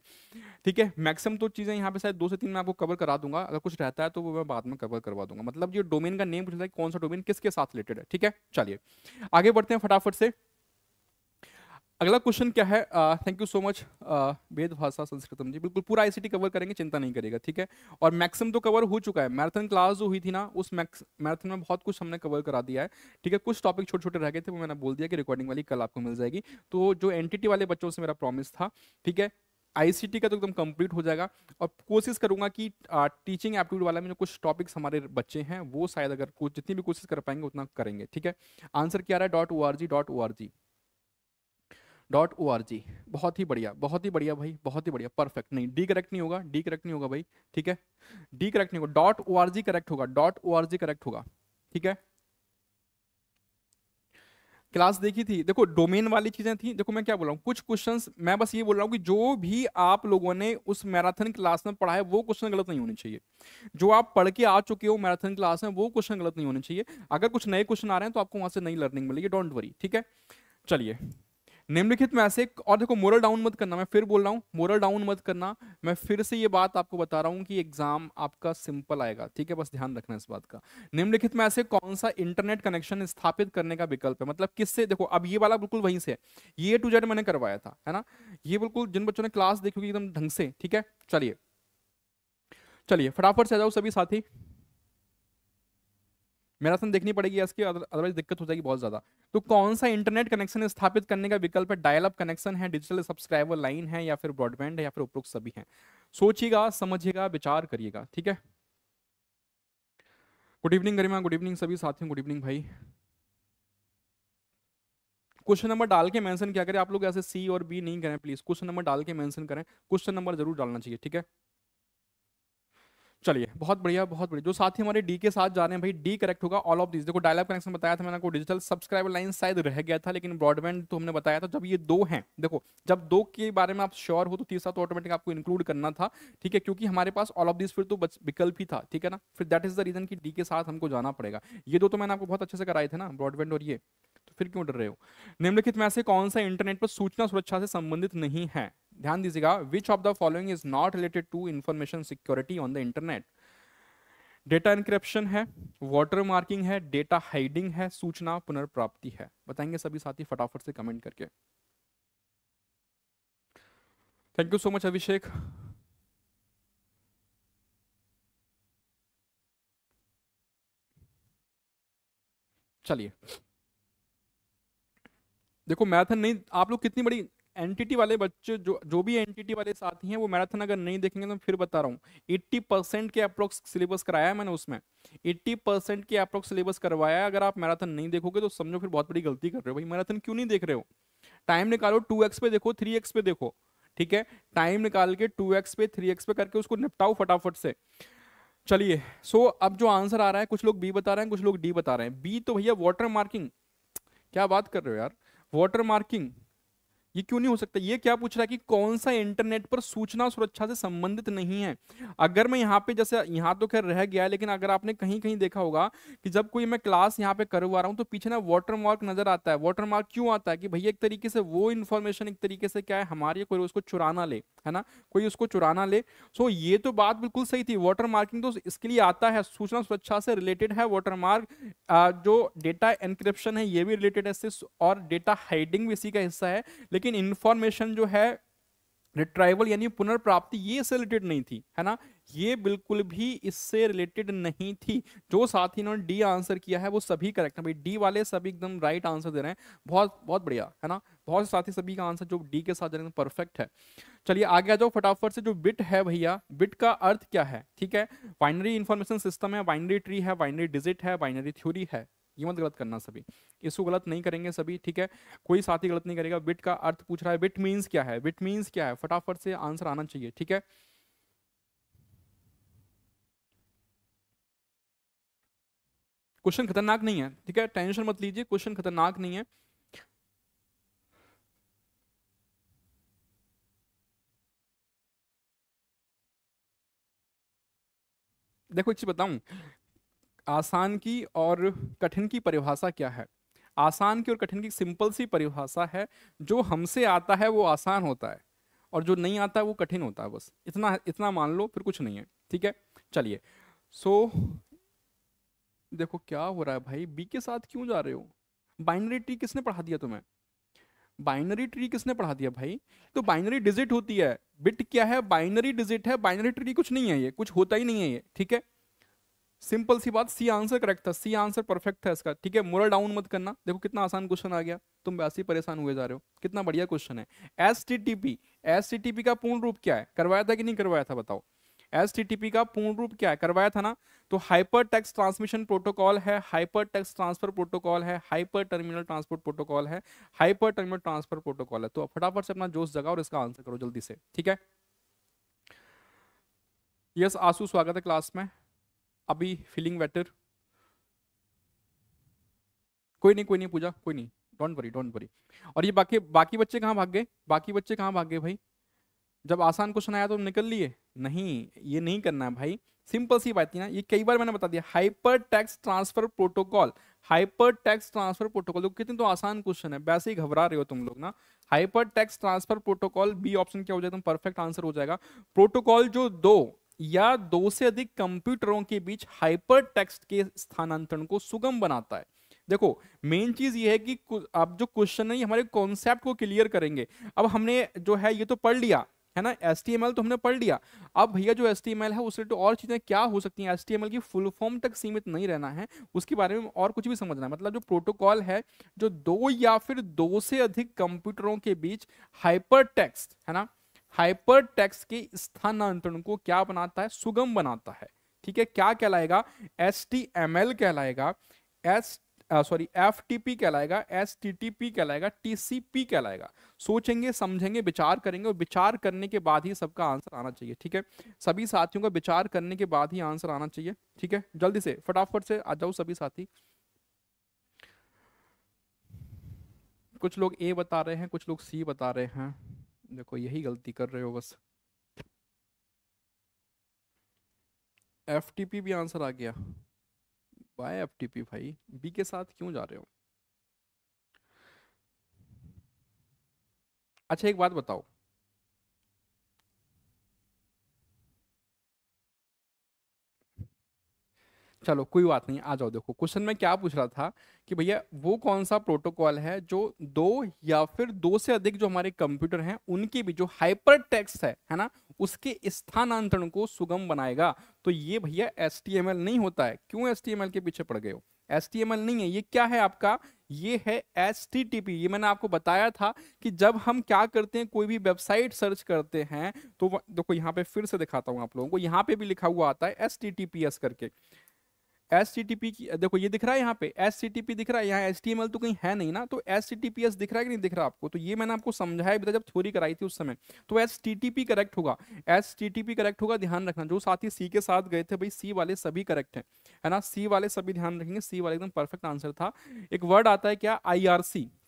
ठीक है मैक्सिमम तो चीज़ें यहाँ पे शायद दो से तीन मैं आपको कवर करा दूंगा अगर कुछ रहता है तो वो मैं बाद में कवर करवा दूंगा मतलब ये डोमेन का नेम पूछा है कौन सा डोमेन किसके साथ रिलेटेड है ठीक है चलिए आगे बढ़ते हैं फटाफट से अगला क्वेश्चन क्या है thank you so much Ved भाषा संस्कृतम जी बिल्कुल पूरा आईसीटी कवर करेंगे चिंता नहीं करेगा ठीक है और मैक्सिम तो कवर हो चुका है मैराथन क्लास जो हुई थी ना उस मैक्स मैराथन में बहुत कुछ हमने कवर करा दिया है ठीक है कुछ टॉपिक छोटे छोटे रह गए थे वो मैंने बोल दिया कि रिकॉर्डिंग वाली कल आपको मिल जाएगी तो जो एन वाले बच्चों से मेरा प्रॉमिस था ठीक है आईसीटी का तो एकदम कंप्लीट हो जाएगा और कोशिश करूंगा कि आ, टीचिंग एप्टीट्यूड वाले में जो कुछ टॉपिक्स हमारे बच्चे हैं वो शायद अगर जितनी भी कोशिश कर पाएंगे उतना करेंगे ठीक है आंसर क्या रहा है dot O R G dot O R G dot O R G बहुत ही बढ़िया बहुत ही बढ़िया भाई बहुत ही बढ़िया परफेक्ट नहीं डी करेक्ट नहीं होगा डी करेक्ट नहीं होगा भाई ठीक है डी करेक्ट नहीं होगा dot O R G correct होगा dot O R G correct होगा ठीक है क्लास देखी थी देखो डोमेन वाली चीजें थी देखो मैं क्या बोल रहा हूँ कुछ क्वेश्चन मैं बस ये बोल रहा हूँ कि जो भी आप लोगों ने उस मैराथन क्लास में पढ़ा है वो क्वेश्चन गलत नहीं होने चाहिए जो आप पढ़ के आ चुके हो मैराथन क्लास में वो क्वेश्चन गलत नहीं होने चाहिए अगर कुछ नए क्वेश्चन आ रहे हैं तो आपको वहां से नई लर्निंग मिलेगी डोंट वरी ठीक है चलिए निम्नलिखित में ऐसे और देखो मोरल डाउन मत करना मैं फिर बोल रहा हूँ मोरल डाउन मत करना मैं फिर से ये बात आपको बता रहा हूँ कि एग्जाम आपका सिंपल आएगा ठीक है बस ध्यान रखना इस बात का निम्नलिखित में ऐसे कौन सा इंटरनेट कनेक्शन स्थापित करने का विकल्प है मतलब किससे देखो अब ये वाला बिल्कुल वहीं से ये टू जेड मैंने करवाया था है ना ये बिल्कुल जिन बच्चों ने क्लास देखी एकदम ढंग से ठीक है चलिए चलिए फटाफट से जाओ सभी साथी मैराथन देखनी पड़ेगी इसकी अदरवाइज दिक्कत हो जाएगी बहुत ज़्यादा तो कौन सा इंटरनेट कनेक्शन स्थापित करने का विकल्प है डायल अप कनेक्शन है डिजिटल सब्सक्राइबर लाइन है या फिर ब्रॉडबैंड है या फिर उपरोक्त सभी हैं सोचिएगा समझिएगा विचार करिएगा ठीक है good evening Garima good evening सभी साथियों गुड इवनिंग भाई क्वेश्चन नंबर डाल के मेंशन क्या करें आप लोग ऐसे सी और बी नहीं करें प्लीज क्वेश्चन नंबर डाल के मेंशन करें क्वेश्चन नंबर जरूर डालना चाहिए ठीक है चलिए बहुत बढ़िया बहुत बढ़िया जो साथी हमारे डी के साथ जा रहे हैं भाई डी करेक्ट होगा ऑल ऑफ दिस देखो डायलॉग कनेक्शन बताया था मैंने आपको डिजिटल सब्सक्राइबर लाइन शायद रह गया था लेकिन ब्रॉडबैंड तो हमने बताया था जब ये दो हैं देखो जब दो के बारे में आप श्योर हो तो तीसरा तो ऑटोमेटिक आपको इंक्लूड करना था ठीक है क्योंकि हमारे पास ऑल ऑफ दिस फिर तो विकल्प ही था ठीक है ना फिर दैट इज द रीजन की डी के साथ हमको जाना पड़ेगा ये दो तो मैंने आपको बहुत अच्छे से कराए थे ना ब्रॉडबैंड और ये तो फिर क्यों डर रहे हो निम्नलिखित में से कौन सा इंटरनेट पर सूचना सुरक्षा से संबंधित नहीं है ध्यान दीजिएगा which of the following is not related to information security on the internet data encryption है वाटर मार्किंग है डेटा हाइडिंग है सूचना पुनर्प्राप्ति है बताएंगे सभी साथी फटाफट से कमेंट करके thank you so much Abhishek चलिए देखो मैथन नहीं आप लोग कितनी बड़ी एनटीटी वाले बच्चे जो जो भी एनटीटी वाले साथी हैं वो मैराथन अगर नहीं देखेंगे तो फिर बता रहा हूँ 80 परसेंट के अप्रोक्स सिलेबस कराया है मैंने उसमें 80 परसेंट के अप्रोक्स सिलेबस करवाया है अगर आप मैराथन नहीं देखोगे तो समझो फिर बहुत बड़ी गलती कर रहे हो भाई मैराथन क्यों नहीं देख रहे हो टाइम निकालो टू पे देखो थ्री पे देखो ठीक है टाइम निकाल के टू पे थ्री पे करके उसको निपटाओ फटाफट से चलिए सो अब जो आंसर आ रहा है कुछ लोग बी बता रहे हैं कुछ लोग डी बता रहे हैं बी तो भैया वाटर मार्किंग क्या बात कर रहे हो यार वाटर मार्किंग ये क्यों नहीं हो सकता ये क्या पूछ रहा है कि कौन सा इंटरनेट पर सूचना सुरक्षा से संबंधित नहीं है अगर मैं यहाँ पे जैसे यहाँ तो खैर रह गया लेकिन अगर आपने कहीं कहीं देखा होगा कि जब कोई मैं क्लास यहाँ पे करवा रहा हूँ तो पीछे ना वाटर मार्क नजर आता है वाटर मार्क क्यों आता है कि भैया एक तरीके से वो इन्फॉर्मेशन एक तरीके से क्या है हमारे कोई उसको चुराना ले है ना कोई उसको चुराना ले सो ये तो बात बिल्कुल सही थी वाटर मार्किंग तो इसके लिए आता है सूचना सुरक्षा से रिलेटेड है वाटर मार्क जो डेटा एनक्रिप्शन है ये भी रिलेटेड है और डेटा हाइडिंग भी इसी का हिस्सा है लेकिन लेकिन इन्फॉर्मेशन जो है रिट्राइवल यानी पुनर्प्राप्ति ये इससे रिलेटेड नहीं थी है ना ये बिल्कुल भी इससे रिलेटेड नहीं थी जो साथी इन्होंने डी आंसर किया है वो सभी करेक्ट है भाई डी वाले सभी एकदम राइट आंसर दे रहे हैं बहुत बहुत बढ़िया है ना बहुत से साथी सभी का आंसर जो डी के साथ दे रहे हैं परफेक्ट है चलिए आगे आ जाओ फटाफट से जो बिट है भैया बिट का अर्थ क्या है ठीक है बाइनरी इन्फॉर्मेशन सिस्टम है बाइनरी ट्री है बाइनरी डिजिट है बाइनरी थ्योरी है ये मत गलत करना सभी इसको गलत नहीं करेंगे सभी ठीक है कोई साथी गलत नहीं करेगा बिट का अर्थ पूछ रहा है बिट मीन्स क्या है बिट मीन्स क्या है फटाफट से आंसर आना चाहिए ठीक है क्वेश्चन खतरनाक नहीं है ठीक है टेंशन मत लीजिए क्वेश्चन खतरनाक नहीं है देखो एक चीज बताऊं आसान की और कठिन की परिभाषा क्या है आसान की और कठिन की सिंपल सी परिभाषा है जो हमसे आता है वो आसान होता है और जो नहीं आता है वो कठिन होता है बस इतना इतना मान लो फिर कुछ नहीं है ठीक है चलिए सो so, देखो क्या हो रहा है भाई बी के साथ क्यों जा रहे हो बाइनरी ट्री किसने पढ़ा दिया तुम्हें बाइनरी ट्री किसने पढ़ा दिया भाई तो बाइनरी डिजिट होती है बिट क्या है बाइनरी डिजिट है बाइनरी ट्री कुछ नहीं है ये कुछ होता ही नहीं है ये ठीक है सिंपल सी बात सी आंसर करेक्ट था सी आंसर परफेक्ट था इसका ठीक है मोरल डाउन मत करना देखो कितना आसान क्वेश्चन आ गया तुम वैसे ही परेशान हुए जा रहे हो कितना बढ़िया क्वेश्चन है S T T P S T T P का पूर्ण रूप क्या है करवाया था कि नहीं करवाया था बताओ एस टी टी पी का पूर्ण रूप क्या है करवाया था ना तो हाइपर टेक्स ट्रांसमिशन प्रोटोकॉल है हाइपर टेक्स ट्रांसफर प्रोटोकॉल है हाइपर टर्मिनल ट्रांसपोर्ट प्रोटोकॉल है हाइपर टर्मिनल ट्रांसफर प्रोटोकॉल है तो फटाफट से अपना जोश जगा और इसका आंसर करो जल्दी से ठीक है यस आंसू स्वागत है क्लास में अभी फीलिंग बेटर कोई नहीं कोई नहीं पूजा कोई नहीं डोंट वरी डोंट वरी और ये बाकी बाकी बच्चे कहाँ भाग गए बाकी बच्चे कहाँ भाग गए भाई जब आसान क्वेश्चन आया तो निकल लिए नहीं ये नहीं करना है भाई सिंपल सी बात थी ना ये कई बार मैंने बता दिया hypertext transfer protocol hypertext transfer protocol देखो कितने तो आसान क्वेश्चन है वैसे ही घबरा रहे हो तुम लोग ना hypertext transfer protocol B option क्या हो जाएगा परफेक्ट आंसर हो जाएगा प्रोटोकॉल जो दो या दो से अधिक कंप्यूटरों के बीच हाइपर टेक्स्ट के स्थानांतरण को सुगम बनाता है देखो मेन चीज ये है कि आप जो क्वेश्चन है हमारे कॉन्सेप्ट को क्लियर करेंगे अब हमने जो है ये तो पढ़ लिया है ना एस तो हमने पढ़ लिया अब भैया जो एस है उससे तो और चीज़ें क्या हो सकती हैं एस की फुल फॉर्म तक सीमित नहीं रहना है उसके बारे में और कुछ भी समझना है मतलब जो प्रोटोकॉल है जो दो या फिर दो से अधिक कंप्यूटरों के बीच हाइपर टेक्स्ट है ना टैक्स के स्थानांतरण को क्या बनाता है सुगम बनाता है ठीक है क्या कहलाएगा एस टी एम एल कहलाएगा S sorry F T P कहलाएगा एस टी टी पी कहलाएगा टी सी पी कहलाएगा सोचेंगे समझेंगे विचार करेंगे और विचार करने के बाद ही सबका आंसर आना चाहिए ठीक है सभी साथियों का विचार करने के बाद ही आंसर आना चाहिए ठीक है जल्दी से फटाफट से आ जाओ सभी साथी कुछ लोग ए बता रहे हैं कुछ लोग सी बता रहे हैं देखो यही गलती कर रहे हो बस एफ भी आंसर आ गया बाय एफ भाई बी के साथ क्यों जा रहे हो अच्छा एक बात बताओ चलो कोई बात नहीं आ जाओ देखो क्वेश्चन में क्या पूछ रहा था कि भैया वो कौन सा प्रोटोकॉल है जो दो या फिर दो से अधिक जो हमारे कंप्यूटर हैं उनके भी जो हाइपर टेक्स्ट है है ना उसके स्थानांतरण को सुगम बनाएगा तो ये भैया एस नहीं होता है क्यों एस के पीछे पड़ गए हो एस नहीं है ये क्या है आपका ये है एस ये मैंने आपको बताया था कि जब हम क्या करते हैं कोई भी वेबसाइट सर्च करते हैं तो देखो यहाँ पे फिर से दिखाता हूँ आप लोगों को यहाँ पे भी लिखा हुआ आता है एस करके एस की देखो ये दिख रहा है यहाँ पे एस दिख रहा है यहाँ एस तो कहीं है नहीं ना तो एस दिख रहा है कि नहीं दिख रहा आपको तो ये मैंने आपको समझाया भी था जब थ्योरी कराई थी उस समय तो एस करेक्ट होगा एस करेक्ट होगा ध्यान रखना जो साथी सी के साथ गए थे भाई सी वाले सभी करेक्ट है है ना सी वाले सभी ध्यान रखेंगे सी वाले एकदम परफेक्ट आंसर था एक वर्ड आता है क्या आई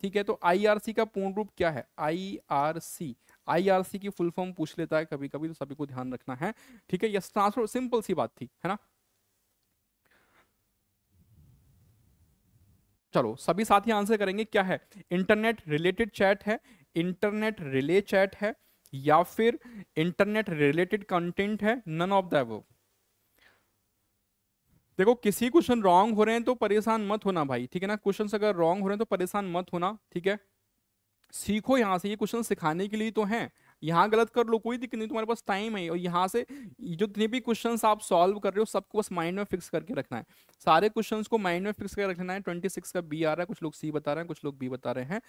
ठीक है तो आई का पूर्ण रूप क्या है आई आईआरसी की फुल फॉर्म पूछ लेता है कभी कभी तो सभी को ध्यान रखना है ठीक है यस ट्रांसफर सिंपल सी बात थी है ना चलो सभी साथी आंसर करेंगे क्या है इंटरनेट रिलेटेड चैट है इंटरनेट रिले चैट है या फिर इंटरनेट रिलेटेड कंटेंट है नन ऑफ द वो देखो किसी क्वेश्चन रॉन्ग हो रहे हैं तो परेशान मत होना भाई ठीक है ना क्वेश्चन अगर रॉन्ग हो रहे हैं तो परेशान मत होना ठीक है सीखो यहां से ये क्वेश्चन सिखाने के लिए तो हैं यहाँ गलत कर लो कोई दिक्कत नहीं तुम्हारे पास टाइम है और यहाँ से जो जितने भी क्वेश्चन आप सॉल्व कर रहे हो सबको बस माइंड में फिक्स करके रखना है सारे क्वेश्चन को माइंड में फिक्स करके रखना है ट्वेंटी सिक्स का बी आ रहा है कुछ लोग सी बता रहे हैं कुछ लोग बी बता रहे हैं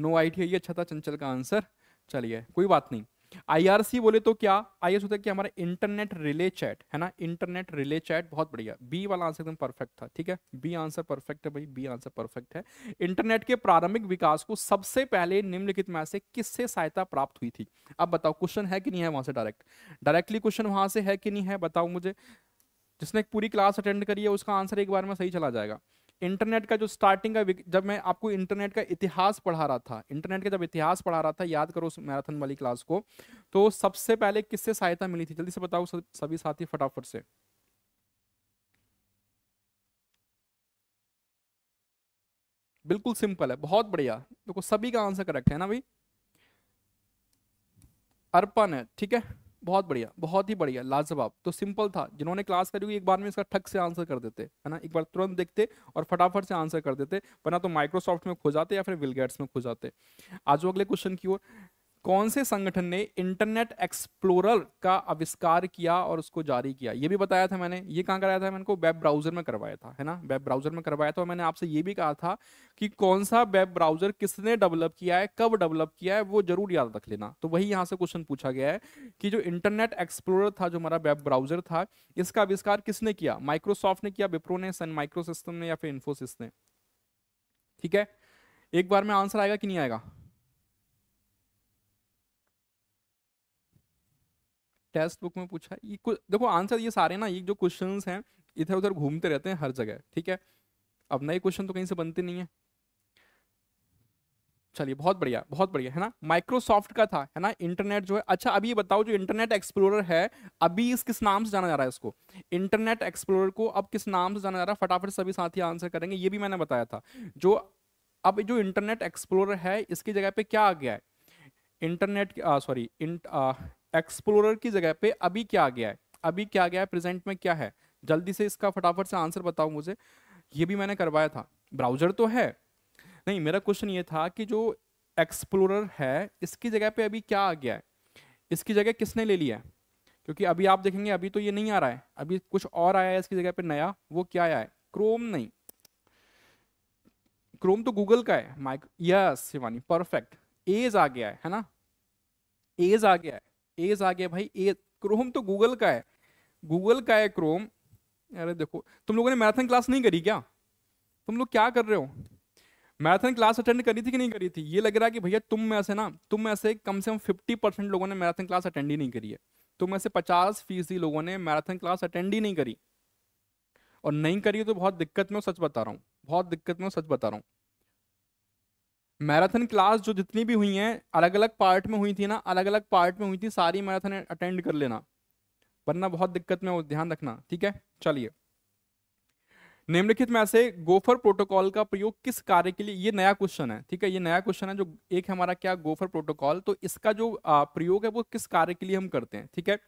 नो आइडिया ये अच्छा था चंचल का आंसर चलिए कोई बात नहीं आईआरसी बोले तो क्या आई होता है कि हमारा इंटरनेट रिले चैट है ना इंटरनेट रिले चैट बहुत बढ़िया बी वाला आंसर एकदम परफेक्ट था ठीक है बी आंसर परफेक्ट है भाई बी आंसर परफेक्ट है इंटरनेट के प्रारंभिक विकास को सबसे पहले निम्नलिखित में से किससे सहायता प्राप्त हुई थी अब बताओ क्वेश्चन है कि नहीं है वहां से डायरेक्ट डायरेक्टली क्वेश्चन वहां से है कि नहीं है बताओ मुझे जिसने पूरी क्लास अटेंड करी है उसका आंसर एक बार में सही चला जाएगा इंटरनेट का जो स्टार्टिंग का जब मैं आपको इंटरनेट का इतिहास पढ़ा रहा था इंटरनेट का जब इतिहास पढ़ा रहा था याद करो उस मैराथन वाली क्लास को तो सबसे पहले किससे सहायता मिली थी जल्दी से बताओ सभी साथी फटाफट से बिल्कुल सिंपल है बहुत बढ़िया देखो तो सभी का आंसर करेक्ट है ना भाई अर्पण है ठीक है बहुत बढ़िया बहुत ही बढ़िया लाजवाब तो सिंपल था जिन्होंने क्लास करी हुई एक बार में इसका ठक से आंसर कर देते है ना एक बार तुरंत देखते और फटाफट से आंसर कर देते वरना तो माइक्रोसॉफ्ट में खो जाते या फिर विलगेट्स में खो जाते आज अगले क्वेश्चन की ओर कौन से संगठन ने इंटरनेट एक्सप्लोरर का आविष्कार किया और उसको जारी किया ये भी बताया था मैंने ये कहाँ कराया था मैंने को वेब ब्राउजर में करवाया था है ना वेब ब्राउजर में करवाया था और मैंने आपसे ये भी कहा था कि कौन सा वेब ब्राउजर किसने डेवलप किया है कब डेवलप किया है वो जरूर याद रख लेना तो वही यहाँ से क्वेश्चन पूछा गया है कि जो इंटरनेट एक्सप्लोरर था जो हमारा वेब ब्राउजर था इसका आविष्कार किसने किया माइक्रोसॉफ्ट ने किया विप्रो ने सन माइक्रो सिस्टम ने या फिर इन्फोसिस ने ठीक है एक बार में आंसर आएगा कि नहीं आएगा टेस्ट बुक में पूछा ये देखो आंसर ये सारे ना ये जो क्वेश्चन हैं इधर उधर घूमते रहते हैं हर जगह ठीक है अब नए क्वेश्चन तो कहीं से बनते नहीं है चलिए बहुत बढ़िया बहुत बढ़िया है ना माइक्रोसॉफ्ट का था है ना इंटरनेट जो है अच्छा अभी ये बताओ जो इंटरनेट एक्सप्लोरर है अभी इस किस नाम से जाना जा रहा है इसको इंटरनेट एक्सप्लोरर को अब किस नाम से जाना जा रहा है फटाफट सभी साथी आंसर करेंगे ये भी मैंने बताया था जो अब जो इंटरनेट एक्सप्लोरर है इसकी जगह पे क्या आ गया है इंटरनेट सॉरी एक्सप्लोरर की जगह पे अभी क्या आ गया है अभी क्या आ गया है प्रेजेंट में क्या है जल्दी से इसका फटाफट से आंसर बताओ मुझे ये भी मैंने करवाया था ब्राउजर तो है नहीं मेरा क्वेश्चन ये था कि जो एक्सप्लोरर है इसकी जगह पे अभी क्या आ गया है इसकी जगह किसने ले लिया है क्योंकि अभी आप देखेंगे अभी तो ये नहीं आ रहा है अभी कुछ और आया है इसकी जगह पे नया वो क्या आया है क्रोम नहीं क्रोम तो गूगल का है माइक यस शिवानी परफेक्ट एज आ गया है है ना एज आ गया है एज आ गया भाई एज क्रोम तो गूगल का है गूगल का है क्रोम अरे देखो तुम लोगों ने मैराथन क्लास नहीं करी क्या तुम लोग क्या कर रहे हो मैराथन क्लास अटेंड करी थी कि नहीं करी थी ये लग रहा है कि भैया तुम में ऐसे ना तुम में ऐसे कम से कम फिफ्टी परसेंट लोगों ने मैराथन क्लास अटेंड ही नहीं करी है तुम में से पचास फीसदी लोगों ने मैराथन क्लास अटेंड ही नहीं करी और नहीं करी तो बहुत दिक्कत में सच बता रहा हूँ बहुत दिक्कत में सच बता रहा हूँ मैराथन क्लास जो जितनी भी हुई हैं अलग अलग पार्ट में हुई थी ना अलग अलग पार्ट में हुई थी सारी मैराथन अटेंड कर लेना वरना बहुत दिक्कत में वो ध्यान रखना ठीक है चलिए निम्नलिखित में से गोफर प्रोटोकॉल का प्रयोग किस कार्य के लिए ये नया क्वेश्चन है ठीक है ये नया क्वेश्चन है जो एक हमारा क्या गोफर प्रोटोकॉल तो इसका जो प्रयोग है वो किस कार्य के लिए हम करते हैं ठीक है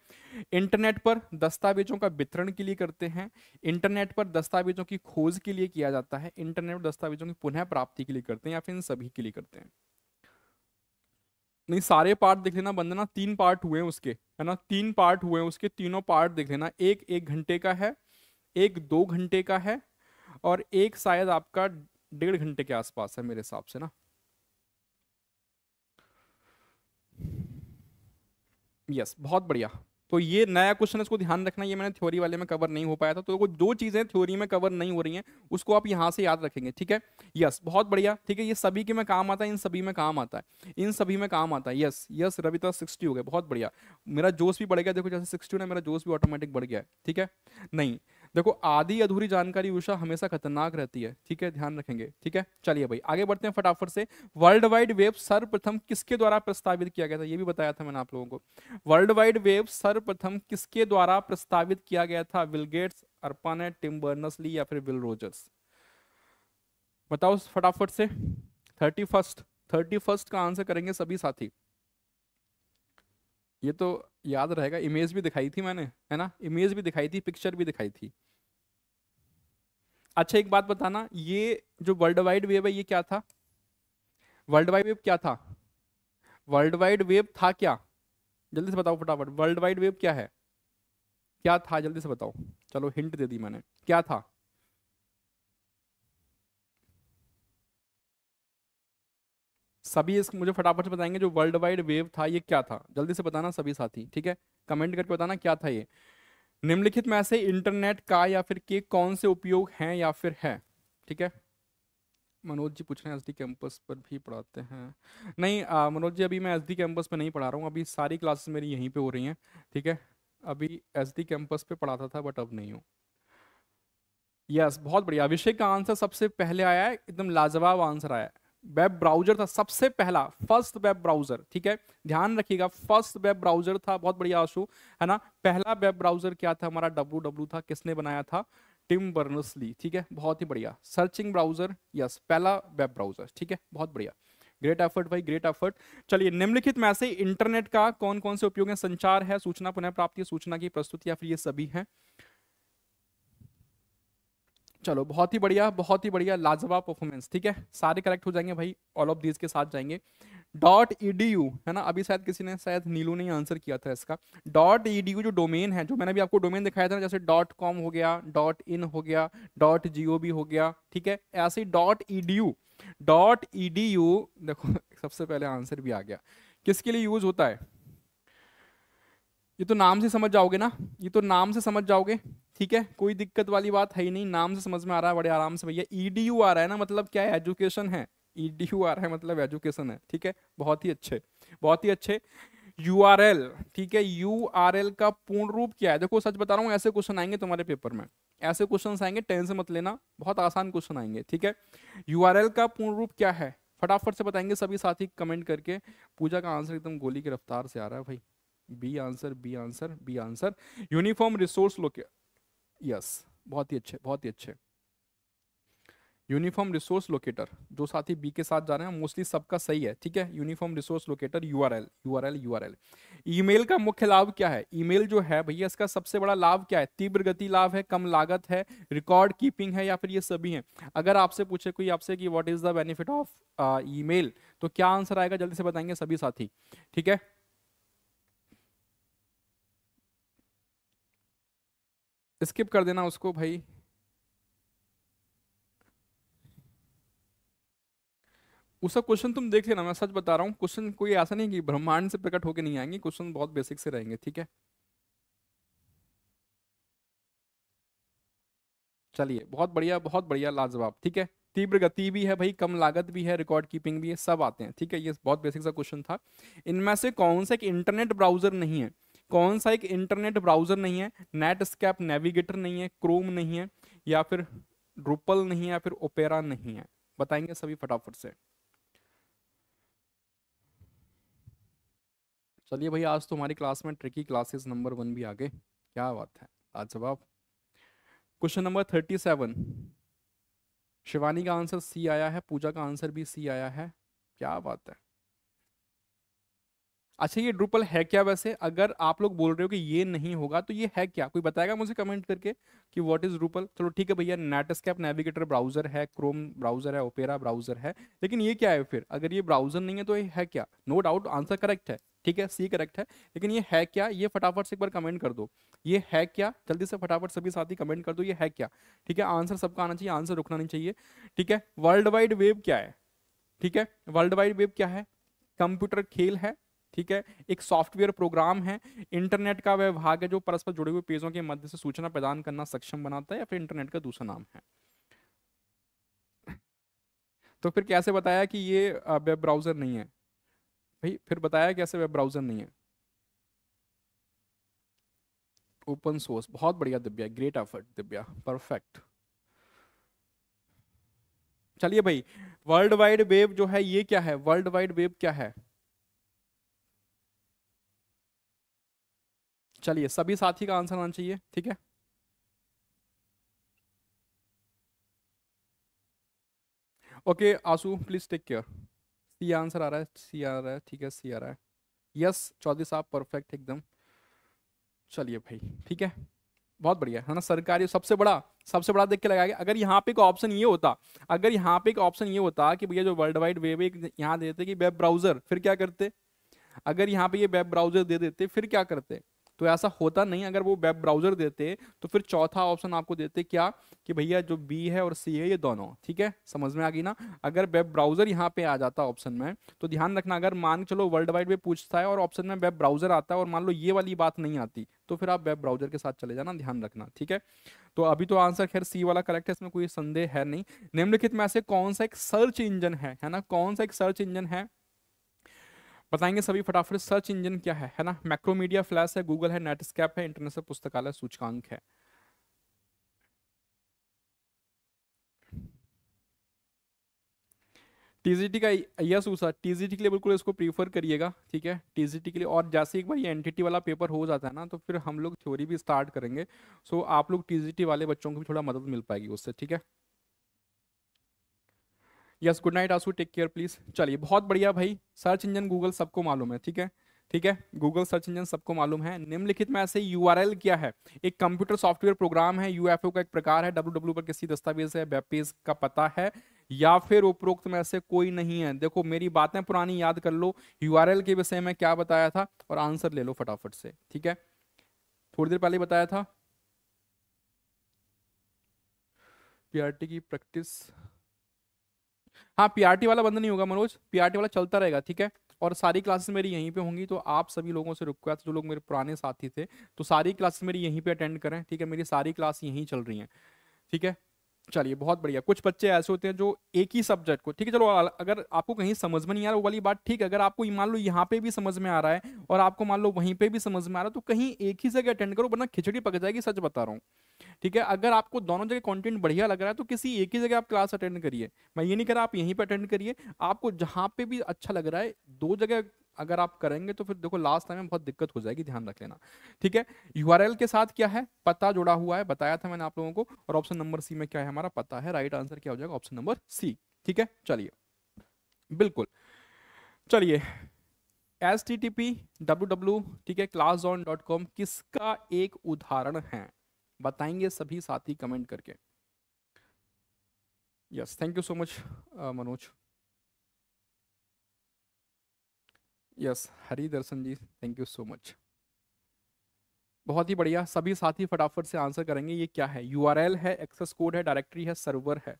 इंटरनेट पर दस्तावेजों का वितरण के लिए करते हैं इंटरनेट पर दस्तावेजों की खोज के लिए किया जाता है इंटरनेट पर दस्तावेजों की पुनः प्राप्ति के लिए करते हैं या फिर इन सभी के लिए करते हैं नहीं सारे पार्ट देख लेना बंदना तीन पार्ट हुए हैं उसके है ना तीन पार्ट हुए हैं उसके तीनों पार्ट देख लेना एक एक घंटे का है एक दो घंटे का है और एक शायद आपका डेढ़ घंटे के आसपास है मेरे हिसाब से ना यस yes, बहुत बढ़िया तो ये नया क्वेश्चन इसको ध्यान रखना ये मैंने थ्योरी वाले में कवर नहीं हो पाया था तो जो चीज़ें थ्योरी में कवर नहीं हो रही हैं उसको आप यहां से याद रखेंगे ठीक है यस बहुत बढ़िया ठीक है ये सभी के में काम आता है इन सभी में काम आता है इन सभी में काम आता है यस यस रविता सिक्सटी हो गया बहुत बढ़िया मेरा जोश भी बढ़ गया देखो जैसे सिक्सटी ना मेरा जोश भी ऑटोमेटिक बढ़ गया है ठीक है नहीं देखो आधी अधूरी जानकारी उषा हमेशा खतरनाक रहती है ठीक है ध्यान रखेंगे ठीक है चलिए भाई आगे बढ़ते हैं फटाफट से वर्ल्ड वाइड वेब सर्वप्रथम किसके द्वारा प्रस्तावित किया गया था ये भी बताया था मैंने आप लोगों को वर्ल्ड वाइड वेब सर्वप्रथम किसके द्वारा प्रस्तावित किया गया था विलगेट्स अर्पाने टिम बर्नसली या फिर विल रोजर्स बताओ फटाफट से थर्टी फर्स्ट थर्टी फर्स्ट का आंसर करेंगे सभी साथी ये तो याद रहेगा इमेज भी दिखाई थी मैंने है ना इमेज भी दिखाई थी पिक्चर भी दिखाई थी अच्छा एक बात बताना ये जो वर्ल्ड वाइड वेब है ये क्या था वर्ल्ड वाइड वेब क्या था वर्ल्ड वाइड वेब था क्या जल्दी से बताओ फटाफट वर्ल्ड वाइड वेब क्या है क्या था जल्दी से बताओ चलो हिंट दे दी मैंने क्या था सभी इस मुझे फटाफट से बताएंगे जो वर्ल्ड वाइड वेव था ये क्या था जल्दी से बताना सभी साथी ठीक है कमेंट करके बताना क्या था ये निम्नलिखित में से इंटरनेट का या फिर के कौन से उपयोग हैं या फिर है ठीक है मनोज जी पूछ रहे हैं एस कैंपस पर भी पढ़ाते हैं नहीं आ, मनोज जी अभी मैं एस कैंपस पर नहीं पढ़ा रहा हूँ अभी सारी क्लासेस मेरी यहीं पे हो रही हैं ठीक है अभी एस कैंपस पे पढ़ाता था बट अब नहीं हूँ यस yes, बहुत बढ़िया अभिषेक का आंसर सबसे पहले आया है एकदम लाजवाब आंसर आया है वेब ब्राउजर था सबसे पहला फर्स्ट वेब ब्राउजर ठीक है ध्यान रखिएगा फर्स्ट वेब ब्राउजर था बहुत बढ़िया आशु है ना पहला वेब ब्राउजर क्या था हमारा डब्लू डब्लू था किसने बनाया था टिम बर्नसली ठीक है बहुत ही बढ़िया सर्चिंग ब्राउजर यस पहला वेब ब्राउजर ठीक है बहुत बढ़िया ग्रेट एफर्ट भाई ग्रेट एफर्ट चलिए निम्नलिखित में से इंटरनेट का कौन कौन से उपयोग है संचार है सूचना पुनः प्राप्ति सूचना की प्रस्तुति या फिर ये सभी हैं चलो बहुत ही बढ़िया बहुत ही बढ़िया लाजवाब परफॉर्मेंस ठीक है सारे करेक्ट हो जाएंगे भाई ऑल ऑफ दीज के साथ जाएंगे डॉट ई है ना अभी शायद किसी ने शायद नीलू ने आंसर किया था इसका डॉट ई जो डोमेन है जो मैंने अभी आपको डोमेन दिखाया था ना जैसे डॉट कॉम हो गया डॉट इन हो गया डॉट जी बी हो गया ठीक है ऐसे ही dot E D U dot E D U देखो सबसे पहले आंसर भी आ गया किसके लिए यूज होता है ये तो नाम से समझ जाओगे ना ये तो नाम से समझ जाओगे ठीक है कोई दिक्कत वाली बात है ही नहीं नाम से समझ में आ रहा है बड़े आराम से भैया ईडीयू e आ रहा है ना मतलब क्या है एजुकेशन है ईडीयू e आ रहा है मतलब एजुकेशन है ठीक है बहुत ही अच्छे बहुत ही अच्छे यू ठीक है यू का पूर्ण रूप क्या है देखो सच बता रहा हूँ ऐसे क्वेश्चन आएंगे तुम्हारे पेपर में ऐसे क्वेश्चन आएंगे टेंशन मत लेना बहुत आसान क्वेश्चन आएंगे ठीक है यू का पूर्ण रूप क्या है फटाफट से बताएंगे सभी साथी कमेंट करके पूजा का आंसर एकदम गोली की रफ्तार से आ रहा है भाई B answer B answer B answer uniform resource locator yes बहुत ही अच्छे बहुत ही अच्छे यूनिफॉर्म रिसोर्स लोकेटर जो साथी बी के साथ जा रहे हैं मोस्टली सबका सही है ठीक है uniform resource locator U R L U R L U R L email का मुख्य लाभ क्या है ईमेल जो है भैया इसका सबसे बड़ा लाभ क्या है तीव्र गति लाभ है कम लागत है रिकॉर्ड कीपिंग है या फिर ये सभी हैं अगर आपसे पूछे कोई आपसे कि what is the benefit of email तो क्या आंसर आएगा जल्दी से बताएंगे सभी साथी ठीक है स्किप कर देना उसको भाई उसका क्वेश्चन तुम देख लेना मैं सच बता रहा हूँ क्वेश्चन कोई ऐसा नहीं कि ब्रह्मांड से प्रकट होके नहीं आएंगे क्वेश्चन बहुत बेसिक से रहेंगे ठीक है चलिए बहुत बढ़िया बहुत बढ़िया लाजवाब ठीक है तीव्र गति भी है भाई कम लागत भी है रिकॉर्ड कीपिंग भी है सब आते हैं ठीक है ये बहुत बेसिक सा क्वेश्चन था इनमें से कौन सा एक इंटरनेट ब्राउजर नहीं है कौन सा एक इंटरनेट ब्राउजर नहीं है नेट स्कैप नेविगेटर नहीं है क्रोम नहीं है या फिर रूपल नहीं है या फिर ओपेरा नहीं है बताएंगे सभी फटाफट से चलिए भाई आज तो हमारी क्लास में ट्रिकी क्लासेस नंबर वन भी आ गए क्या बात है आज जवाब question number thirty seven Shivani का आंसर सी आया है पूजा का आंसर भी सी आया है क्या बात है अच्छा ये ड्रुपल है क्या वैसे अगर आप लोग बोल रहे हो कि ये नहीं होगा तो ये है क्या कोई बताएगा मुझे कमेंट करके कि व्हाट इज ड्रुपल चलो ठीक है भैया नेटस्कैप नेविगेटर ब्राउजर है क्रोम ब्राउजर है ओपेरा ब्राउजर है लेकिन ये क्या है फिर अगर ये ब्राउजर नहीं है तो ये है क्या नो डाउट आंसर करेक्ट है ठीक है सी करेक्ट है लेकिन ये है क्या ये फटाफट से एक बार कमेंट कर दो ये है क्या जल्दी से फटाफट सभी साथी कमेंट कर दो ये है क्या ठीक है आंसर सबका आना चाहिए आंसर रुकना नहीं चाहिए ठीक है वर्ल्ड वाइड वेब क्या है ठीक है वर्ल्ड वाइड वेब क्या है कंप्यूटर खेल है ठीक है एक सॉफ्टवेयर प्रोग्राम है इंटरनेट का वह भाग है जो परस्पर जुड़े हुए पेजों के मध्य से सूचना प्रदान करना सक्षम बनाता है या फिर इंटरनेट का दूसरा नाम है तो फिर कैसे बताया कि ये वेब ब्राउजर नहीं है भाई फिर बताया कैसे वेब ब्राउजर नहीं है ओपन सोर्स बहुत बढ़िया Divya great effort Divya perfect चलिए भाई वर्ल्ड वाइड वेब जो है ये क्या है वर्ल्ड वाइड वेब क्या है चलिए सभी साथी का आंसर आना चाहिए ठीक है okay Aasu please take care C answer आ रहा है सी आ रहा है ठीक है सी आ रहा है यस चौधरी साहब परफेक्ट एकदम चलिए भाई ठीक है बहुत बढ़िया है ना सरकारी सबसे बड़ा सबसे बड़ा देख के लगाया अगर यहाँ पे एक ऑप्शन ये होता अगर यहाँ पे एक ऑप्शन ये होता कि भैया जो वर्ल्ड वाइड वेब एक यहाँ देते कि वेब ब्राउजर फिर क्या करते अगर यहाँ पे ये वेब ब्राउजर दे देते फिर क्या करते तो ऐसा होता नहीं अगर वो वेब ब्राउजर देते तो फिर चौथा ऑप्शन आपको देते क्या कि भैया जो बी है और सी है ये दोनों ठीक है समझ में आ गई ना अगर वेब ब्राउजर यहाँ पे आ जाता ऑप्शन में तो ध्यान रखना अगर मान के चलो वर्ल्ड वाइड में पूछता है और ऑप्शन में वेब ब्राउजर आता है और मान लो ये वाली बात नहीं आती तो फिर आप वेब ब्राउजर के साथ चले जाना ध्यान रखना ठीक है तो अभी तो आंसर खैर सी वाला करेक्ट है इसमें कोई संदेह है नहीं निम्नलिखित में से कौन सा एक सर्च इंजन है है ना कौन सा एक सर्च इंजन है बताएंगे सभी फटाफट सर्च इंजन क्या है है ना मैक्रोमीडिया फ्लैश है गूगल है नेटस्कैप है इंटरनेशनल पुस्तकालय सूचकांक है टीजीटी का यस ऊषा टीजीटी के लिए बिल्कुल इसको प्रीफर करिएगा ठीक है टीजीटी के लिए और जैसे एक बार ये एनटीटी वाला पेपर हो जाता है ना तो फिर हम लोग थ्योरी भी स्टार्ट करेंगे सो आप लोग टीजीटी वाले बच्चों को भी थोड़ा मदद मिल पाएगी उससे ठीक है yes good night Aasu take care please चलिए बहुत बढ़िया भाई सर्च इंजन गूगल सबको मालूम है ठीक है ठीक है गूगल सर्च इंजन सबको मालूम है निम्नलिखित में ऐसे यू क्या है एक कंप्यूटर सॉफ्टवेयर प्रोग्राम है यू का एक प्रकार है डब्ल्यू पर किसी दस्तावेज है वेब पेज का पता है या फिर उपरोक्त में ऐसे कोई नहीं है देखो मेरी बातें पुरानी याद कर लो यू के विषय में क्या बताया था और आंसर ले लो फटाफट से ठीक है थोड़ी देर पहले बताया था पीआरटी की प्रैक्टिस हाँ पीआरटी वाला बंद नहीं होगा मनोज पीआरटी वाला चलता रहेगा ठीक है और सारी क्लासेस मेरी यहीं पे होंगी तो आप सभी लोगों से रिक्वेस्ट जो लोग मेरे पुराने साथी थे तो सारी क्लासेस मेरी यहीं पे अटेंड करें ठीक है मेरी सारी क्लास यहीं चल रही हैं ठीक है चलिए बहुत बढ़िया कुछ बच्चे ऐसे होते हैं जो एक ही सब्जेक्ट को ठीक है चलो अगर आपको कहीं समझ में नहीं आ रहा वो वाली बात ठीक है अगर आपको मान लो यहाँ पे भी समझ में आ रहा है और आपको मान लो वहीं पे भी समझ में आ रहा है तो कहीं एक ही जगह अटेंड करो वरना खिचड़ी पक जाएगी सच बता रहा हूँ ठीक है अगर आपको दोनों जगह कॉन्टेंट बढ़िया लग रहा है तो किसी एक ही जगह आप क्लास अटेंड करिए मैं ये नहीं कह रहा आप यहीं पर अटेंड करिए आपको जहाँ पे भी अच्छा लग रहा है दो जगह अगर आप करेंगे तो फिर देखो लास्ट टाइम में बहुत दिक्कत हो जाएगी ध्यान रख लेना ठीक है यूआरएल के साथ क्या है पता जुड़ा हुआ है बताया था मैंने आप लोगों को और ऑप्शन नंबर सी में क्या है हमारा पता है राइट आंसर क्या हो जाएगा ऑप्शन नंबर सी ठीक है चलिए बिल्कुल चलिए S T T P W W ठीक है क्लास जॉन डॉट कॉम किसका एक उदाहरण है बताएंगे सभी साथी कमेंट करके yes thank you so much Manoj yes Hari Darshan ji thank you so much बहुत ही बढ़िया सभी साथी फटाफट से आंसर करेंगे ये क्या है यू है एक्सेस कोड है डायरेक्टरी है सर्वर है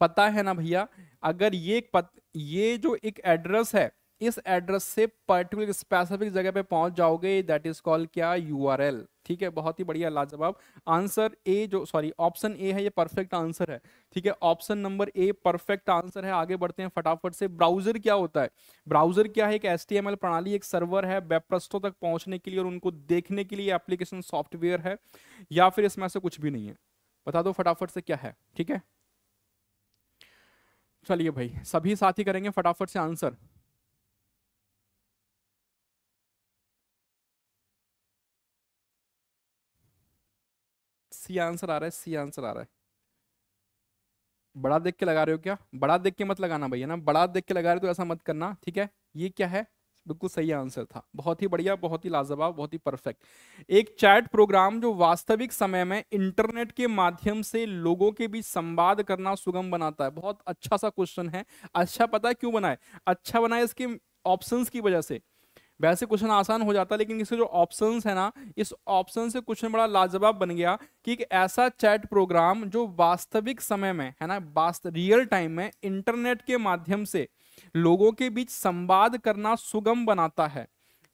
पता है ना भैया अगर ये पत, ये जो एक एड्रेस है इस एड्रेस से पर्टिकुलर स्पेसिफिक जगह पे पहुंच जाओगे दैट इज कॉल क्या यूआरएल ठीक है बहुत ही बढ़िया लाजवाब आंसर ए जो सॉरी ऑप्शन ए है ये परफेक्ट आंसर है ठीक है option number A perfect answer है आगे बढ़ते हैं फटाफट से ब्राउजर क्या होता है ब्राउजर क्या है एक एस प्रणाली एक सर्वर है वेबप्रस्तों तक पहुंचने के लिए और उनको देखने के लिए एप्लीकेशन सॉफ्टवेयर है या फिर इसमें से कुछ भी नहीं है बता दो फटाफट से क्या है ठीक है चलिए भाई सभी साथी करेंगे फटाफट से आंसर सी आंसर आ रहा है सी आंसर आ रहा है बड़ा देख के लगा रहे हो क्या बड़ा देख के मत लगाना भैया ना बड़ा देख के लगा रहे हो तो ऐसा मत करना ठीक है ये क्या है बिल्कुल सही आंसर था बहुत ही बढ़िया बहुत ही लाजवाब बहुत ही परफेक्ट एक चैट प्रोग्राम जो वास्तविक समय में इंटरनेट के माध्यम से लोगों के बीच संवाद करना सुगम बनाता है बहुत अच्छा सा क्वेश्चन है अच्छा पता है क्यों बनाए अच्छा बनाए इसके ऑप्शंस की वजह से वैसे क्वेश्चन आसान हो जाता लेकिन इसके जो ऑप्शन है ना इस ऑप्शन से क्वेश्चन बड़ा लाजवाब बन गया कि एक ऐसा चैट प्रोग्राम जो वास्तविक समय में है ना रियल टाइम में इंटरनेट के माध्यम से लोगों के बीच संवाद करना सुगम बनाता है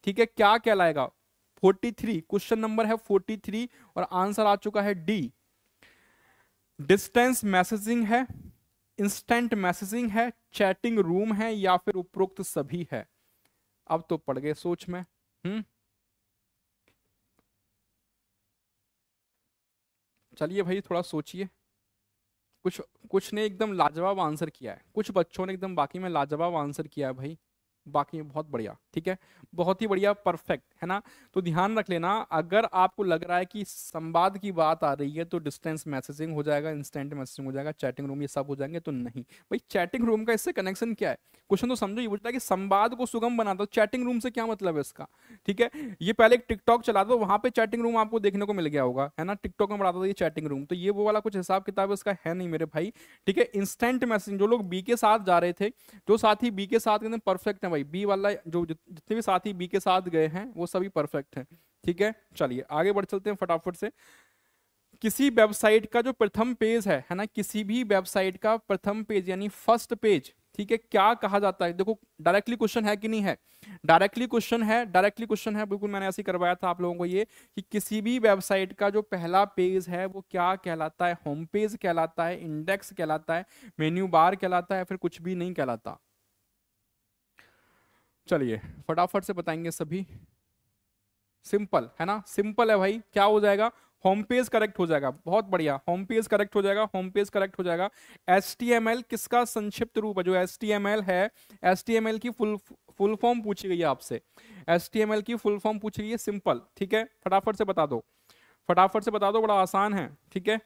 ठीक है क्या कहलाएगा 43 क्वेश्चन नंबर है 43 और आंसर आ चुका है डी डिस्टेंस मैसेजिंग है इंस्टेंट मैसेजिंग है चैटिंग रूम है या फिर उपरोक्त सभी है अब तो पड़ गए सोच में हम्म चलिए भाई थोड़ा सोचिए कुछ कुछ ने एकदम लाजवाब आंसर किया है कुछ बच्चों ने एकदम बाकी में लाजवाब आंसर किया है भाई बाकी में बहुत बढ़िया ठीक है बहुत ही बढ़िया परफेक्ट है ना तो ध्यान रख लेना अगर आपको लग रहा है कि संवाद की बात आ रही है तो डिस्टेंस मैसेजिंग हो जाएगा इंस्टेंट मैसेजिंग हो जाएगा चैटिंग रूम ये सब हो जाएंगे तो नहीं भाई चैटिंग रूम का इससे कनेक्शन क्या है क्वेश्चन तो समझो ये बोलता है कि संवाद को सुगम बनाता चैटिंग रूम से क्या मतलब है इसका ठीक है ये पहले एक टिकटॉक चला दो वहां पे चैटिंग रूम आपको देखने को मिल गया होगा है ना टिकटॉक में बढ़ाता था ये चैटिंग रूम तो ये वो वाला कुछ हिसाब किताब इसका है नहीं मेरे भाई ठीक है इंस्टेंट मैसेजिंग जो लोग बी के साथ जा रहे थे जो साथी बी के साथ परफेक्ट है भाई बी वाला जो जितने भी साथी बी के साथ गए हैं वो सभी परफेक्ट हैं ठीक है चलिए आगे बढ़ चलते हैं फटाफट से किसी वेबसाइट का जो प्रथम पेज है है ना किसी भी वेबसाइट का प्रथम पेज यानी फर्स्ट पेज ठीक है क्या कहा जाता है देखो डायरेक्टली क्वेश्चन है कि नहीं है डायरेक्टली क्वेश्चन है डायरेक्टली क्वेश्चन है बिल्कुल मैंने ऐसे करवाया था आप लोगों को ये कि किसी भी वेबसाइट का जो पहला पेज है वो क्या कहलाता है होम पेज कहलाता है इंडेक्स कहलाता है मेन्यू बार कहलाता है फिर कुछ भी नहीं कहलाता चलिए फटाफट से बताएंगे सभी सिंपल है ना सिंपल है भाई क्या हो जाएगा होम पेज करेक्ट हो जाएगा बहुत बढ़िया होम पेज करेक्ट हो जाएगा होम पेज करेक्ट हो जाएगा एस किसका संक्षिप्त रूप है जो एस है एस की फुल फुल फॉर्म पूछी गई है आपसे एस की फुल फॉर्म पूछी गई है सिंपल ठीक है फटाफट से बता दो फटाफट से बता दो बड़ा आसान है ठीक है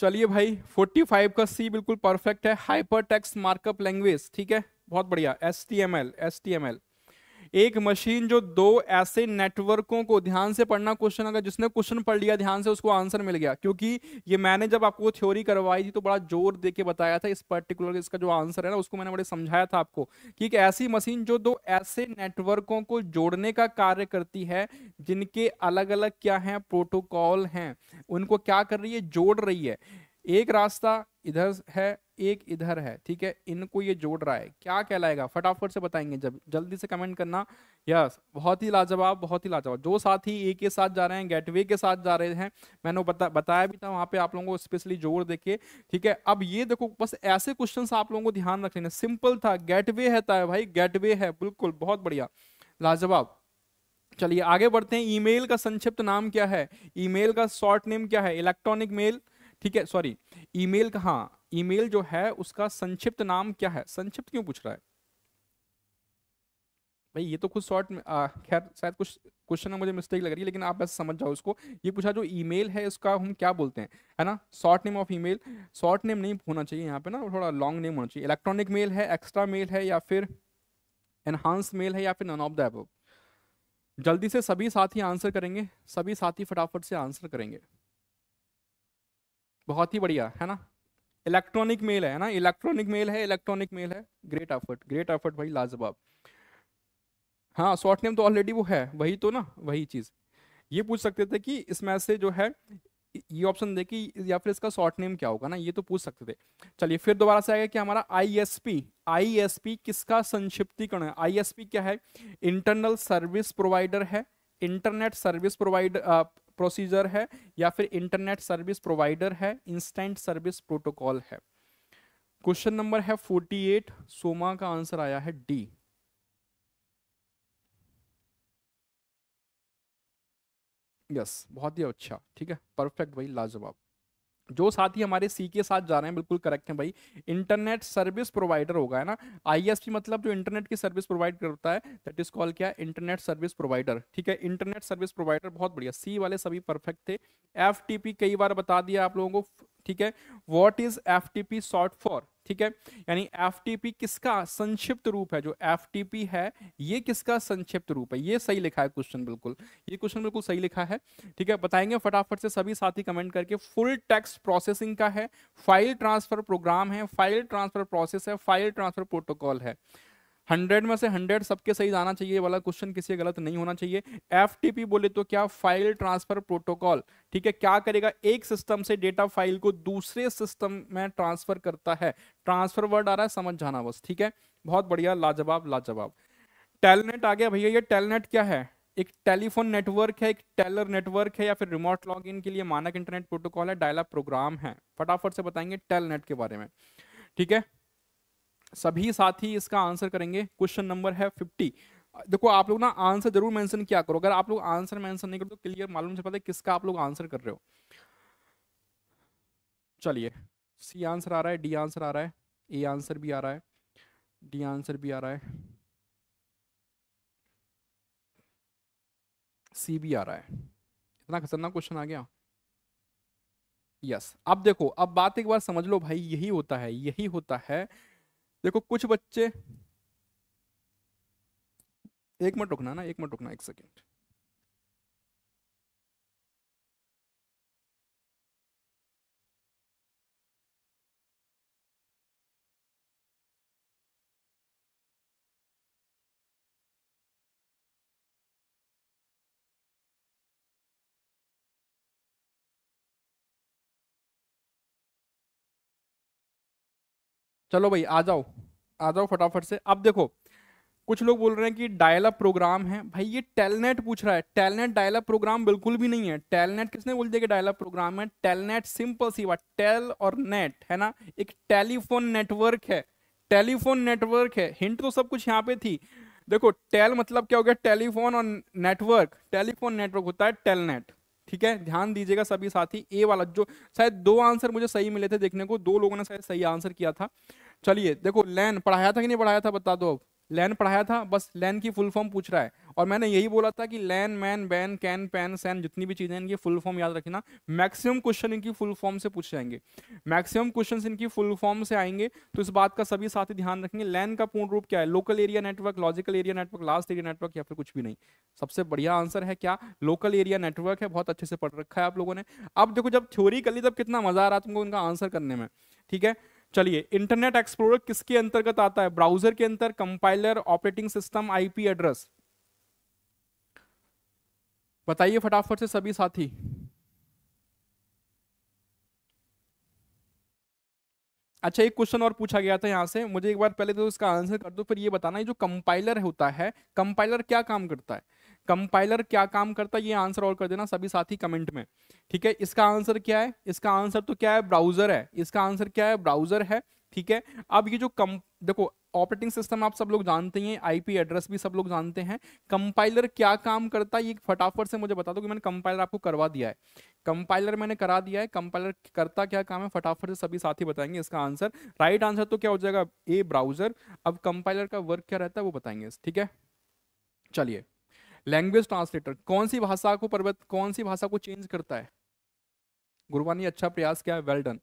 चलिए भाई 45 का सी बिल्कुल परफेक्ट है हाइपर टेक्स मार्कअप लैंग्वेज ठीक है बहुत बढ़िया S T M L S T M L एक मशीन जो दो ऐसे नेटवर्कों को ध्यान से पढ़ना क्वेश्चन अगर जिसने क्वेश्चन पढ़ लिया ध्यान से उसको आंसर मिल गया क्योंकि ये मैंने जब आपको थ्योरी करवाई थी तो बड़ा जोर दे के बताया था इस पर्टिकुलर इसका जो आंसर है ना उसको मैंने बड़े समझाया था आपको कि एक ऐसी मशीन जो दो ऐसे नेटवर्कों को जोड़ने का कार्य करती है जिनके अलग अलग क्या है प्रोटोकॉल हैं उनको क्या कर रही है जोड़ रही है एक रास्ता इधर है एक इधर है ठीक है इनको ये जोड़ रहा है क्या कहलाएगा फटाफट से बताएंगे जब जल्दी से कमेंट करना यस बहुत ही लाजवाब बहुत ही लाजवाब जो साथ ही ए के साथ जा रहे हैं गेटवे के साथ जा रहे हैं मैंने बता, बताया भी था वहां पे आप लोगों को स्पेशली जोर देखिए ठीक है अब ये देखो बस ऐसे क्वेश्चन आप लोगों को ध्यान रख लेना सिंपल था गेटवे है था भाई वे है बिल्कुल बहुत बढ़िया लाजवाब चलिए आगे बढ़ते हैं ईमेल का संक्षिप्त नाम क्या है ईमेल का शॉर्ट नेम क्या है इलेक्ट्रॉनिक मेल ठीक है सॉरी ईमेल का हाँ ईमेल जो है उसका संक्षिप्त नाम क्या है संक्षिप्त क्यों पूछ रहा है भाई ये तो कुछ शॉर्ट में खैर शायद कुछ क्वेश्चन में मुझे मिस्टेक लग रही है लेकिन आप ऐसे समझ जाओ इसको ये पूछा जो ईमेल है इसका हम क्या बोलते हैं है ना short name of email short name नहीं होना चाहिए यहाँ पे ना थोड़ा लॉन्ग नेम होना चाहिए इलेक्ट्रॉनिक मेल है एक्स्ट्रा मेल है या फिर एनहांस मेल है या फिर नन ऑफ द एप जल्दी से सभी साथी आंसर करेंगे सभी साथी फटाफट से आंसर करेंगे बहुत ही बढ़िया है ना इलेक्ट्रॉनिक मेल है ना इलेक्ट्रॉनिक मेल है इलेक्ट्रॉनिक मेल है ग्रेट एफर्ट ग्रेट एफर्ट भाई लाजवाब हाँ शॉर्ट नेम तो ऑलरेडी वो है वही तो ना वही चीज़ ये पूछ सकते थे कि इसमें से जो है ये ऑप्शन दे कि या फिर इसका शॉर्ट नेम क्या होगा ना ये तो पूछ सकते थे चलिए फिर दोबारा से आएगा कि हमारा आईएसपी आईएसपी किसका संक्षिप्तीकरण है आईएसपी क्या है इंटरनल सर्विस प्रोवाइडर है इंटरनेट सर्विस प्रोवाइडर प्रोसीजर है या फिर इंटरनेट सर्विस प्रोवाइडर है इंस्टेंट सर्विस प्रोटोकॉल है क्वेश्चन नंबर है 48 सोमा का आंसर आया है डी यस yes, बहुत ही अच्छा ठीक है परफेक्ट भाई लाजवाब जो साथी हमारे सी के साथ जा रहे हैं बिल्कुल करेक्ट है भाई इंटरनेट सर्विस प्रोवाइडर होगा है ना आईएसपी मतलब जो इंटरनेट की सर्विस प्रोवाइड करता है दैट इज कॉल क्या इंटरनेट सर्विस प्रोवाइडर ठीक है इंटरनेट सर्विस प्रोवाइडर बहुत बढ़िया सी वाले सभी परफेक्ट थे एफ कई बार बता दिया आप लोगों को ठीक है what is F T short for ठीक है यानी एफ किसका संक्षिप्त रूप है जो एफ है ये किसका संक्षिप्त रूप है ये सही लिखा है क्वेश्चन बिल्कुल ये क्वेश्चन बिल्कुल सही लिखा है ठीक है बताएंगे फटाफट से सभी साथी कमेंट करके फुल टेक्स्ट प्रोसेसिंग का है फाइल ट्रांसफर प्रोग्राम है फाइल ट्रांसफर प्रोसेस है फाइल ट्रांसफर प्रोटोकॉल है हंड्रेड में से हंड्रेड सबके सही जाना चाहिए वाला क्वेश्चन किसी गलत नहीं होना चाहिए एफ बोले तो क्या फाइल ट्रांसफर प्रोटोकॉल ठीक है क्या करेगा एक सिस्टम से डेटा फाइल को दूसरे सिस्टम में ट्रांसफर करता है ट्रांसफर वर्ड आ रहा है समझ जाना बस ठीक है बहुत बढ़िया लाजवाब लाजवाब टेलनेट आ गया भैया ये टेलनेट क्या है एक टेलीफोन नेटवर्क है एक टेलर नेटवर्क है या फिर रिमोट लॉग के लिए मानक इंटरनेट प्रोटोकॉल है डायलॉग प्रोग्राम है फटाफट से बताएंगे टेलनेट के बारे में ठीक है सभी साथी इसका आंसर करेंगे क्वेश्चन नंबर है फिफ्टी देखो आप लोग ना आंसर जरूर मेंशन किया करो अगर आप लोग आंसर मेंशन नहीं करो तो क्लियर मालूम चल पाता किसका आप लोग आंसर कर रहे हो चलिए सी आंसर आ रहा है डी आंसर आ रहा है ए आंसर भी आ रहा है डी आंसर भी आ रहा है सी भी आ रहा है इतना खतरनाक क्वेश्चन आ गया यस yes. अब देखो अब बात एक बार समझ लो भाई यही होता है यही होता है देखो कुछ बच्चे एक मिनट रुकना ना एक मिनट रुकना एक सेकेंड चलो भाई आ जाओ आ जाओ फटाफट से अब देखो कुछ लोग बोल रहे हैं कि डायलअप प्रोग्राम है भाई ये टेलनेट पूछ रहा है टेलनेट डायलअप प्रोग्राम बिल्कुल भी नहीं है टेलनेट किसने बोल दिया कि डायलअप प्रोग्राम है टेलनेट सिंपल सी बात टेल और नेट है ना एक टेलीफोन नेटवर्क है टेलीफोन नेटवर्क है हिंट तो सब कुछ यहाँ पे थी देखो टेल मतलब क्या हो गया टेलीफोन और नेटवर्क टेलीफोन नेटवर्क होता है टेलनेट ठीक है ध्यान दीजिएगा सभी साथी ए वाला जो शायद दो आंसर मुझे सही मिले थे देखने को दो लोगों ने शायद सही आंसर किया था चलिए देखो लैन पढ़ाया था कि नहीं पढ़ाया था बता दो अब लैन पढ़ाया था बस लैन की फुल फॉर्म पूछ रहा है और मैंने यही बोला था कि LAN MAN WAN CAN PAN SAN जितनी भी चीज़ें इनकी फुल फॉर्म याद रखना मैक्सिमम क्वेश्चन इनकी फुल फॉर्म से पूछ जाएंगे मैक्सिमम क्वेश्चन इनकी फुल फॉर्म से आएंगे तो इस बात का सभी साथ ध्यान रखेंगे लैन का पूर्ण रूप क्या है local area network logical area network last area network या फिर कुछ भी नहीं सबसे बढ़िया आंसर है क्या लोकल एरिया नेटवर्क है बहुत अच्छे से पढ़ रखा है आप लोगों ने अब देखो जब थ्योरी कर ली तब कितना मजा आ रहा है तुमको उनका आंसर करने में ठीक है चलिए इंटरनेट एक्सप्लोरर किसके अंतर्गत आता है ब्राउजर के अंतर compiler operating system IP address बताइए फटाफट से सभी साथी अच्छा एक क्वेश्चन और पूछा गया था यहां से मुझे एक बार पहले तो इसका आंसर कर दो फिर ये बताना ये जो कंपाइलर होता है कंपाइलर क्या काम करता है कंपाइलर क्या काम करता है ये आंसर और कर देना सभी साथी कमेंट में ठीक है इसका आंसर क्या है इसका आंसर तो क्या है ब्राउजर है इसका आंसर क्या है ब्राउजर है ठीक है अब ये जो कम देखो ऑपरेटिंग सिस्टम आप सब लोग जानते हैं आईपी एड्रेस भी सब लोग जानते हैं कंपाइलर क्या काम करता है ये फटाफट से मुझे बता दो कि मैंने कंपाइलर आपको करवा दिया है कंपाइलर मैंने करा दिया है कंपाइलर करता क्या काम है फटाफट से सभी साथी बताएंगे इसका आंसर राइट आंसर तो क्या हो जाएगा ए ब्राउजर अब कंपाइलर का वर्क क्या रहता है वो बताएंगे ठीक है चलिए लैंग्वेज ट्रांसलेटर कौन सी भाषा को परिवर्त कौन सी भाषा को चेंज करता है गुरबानी अच्छा प्रयास किया है वेल डन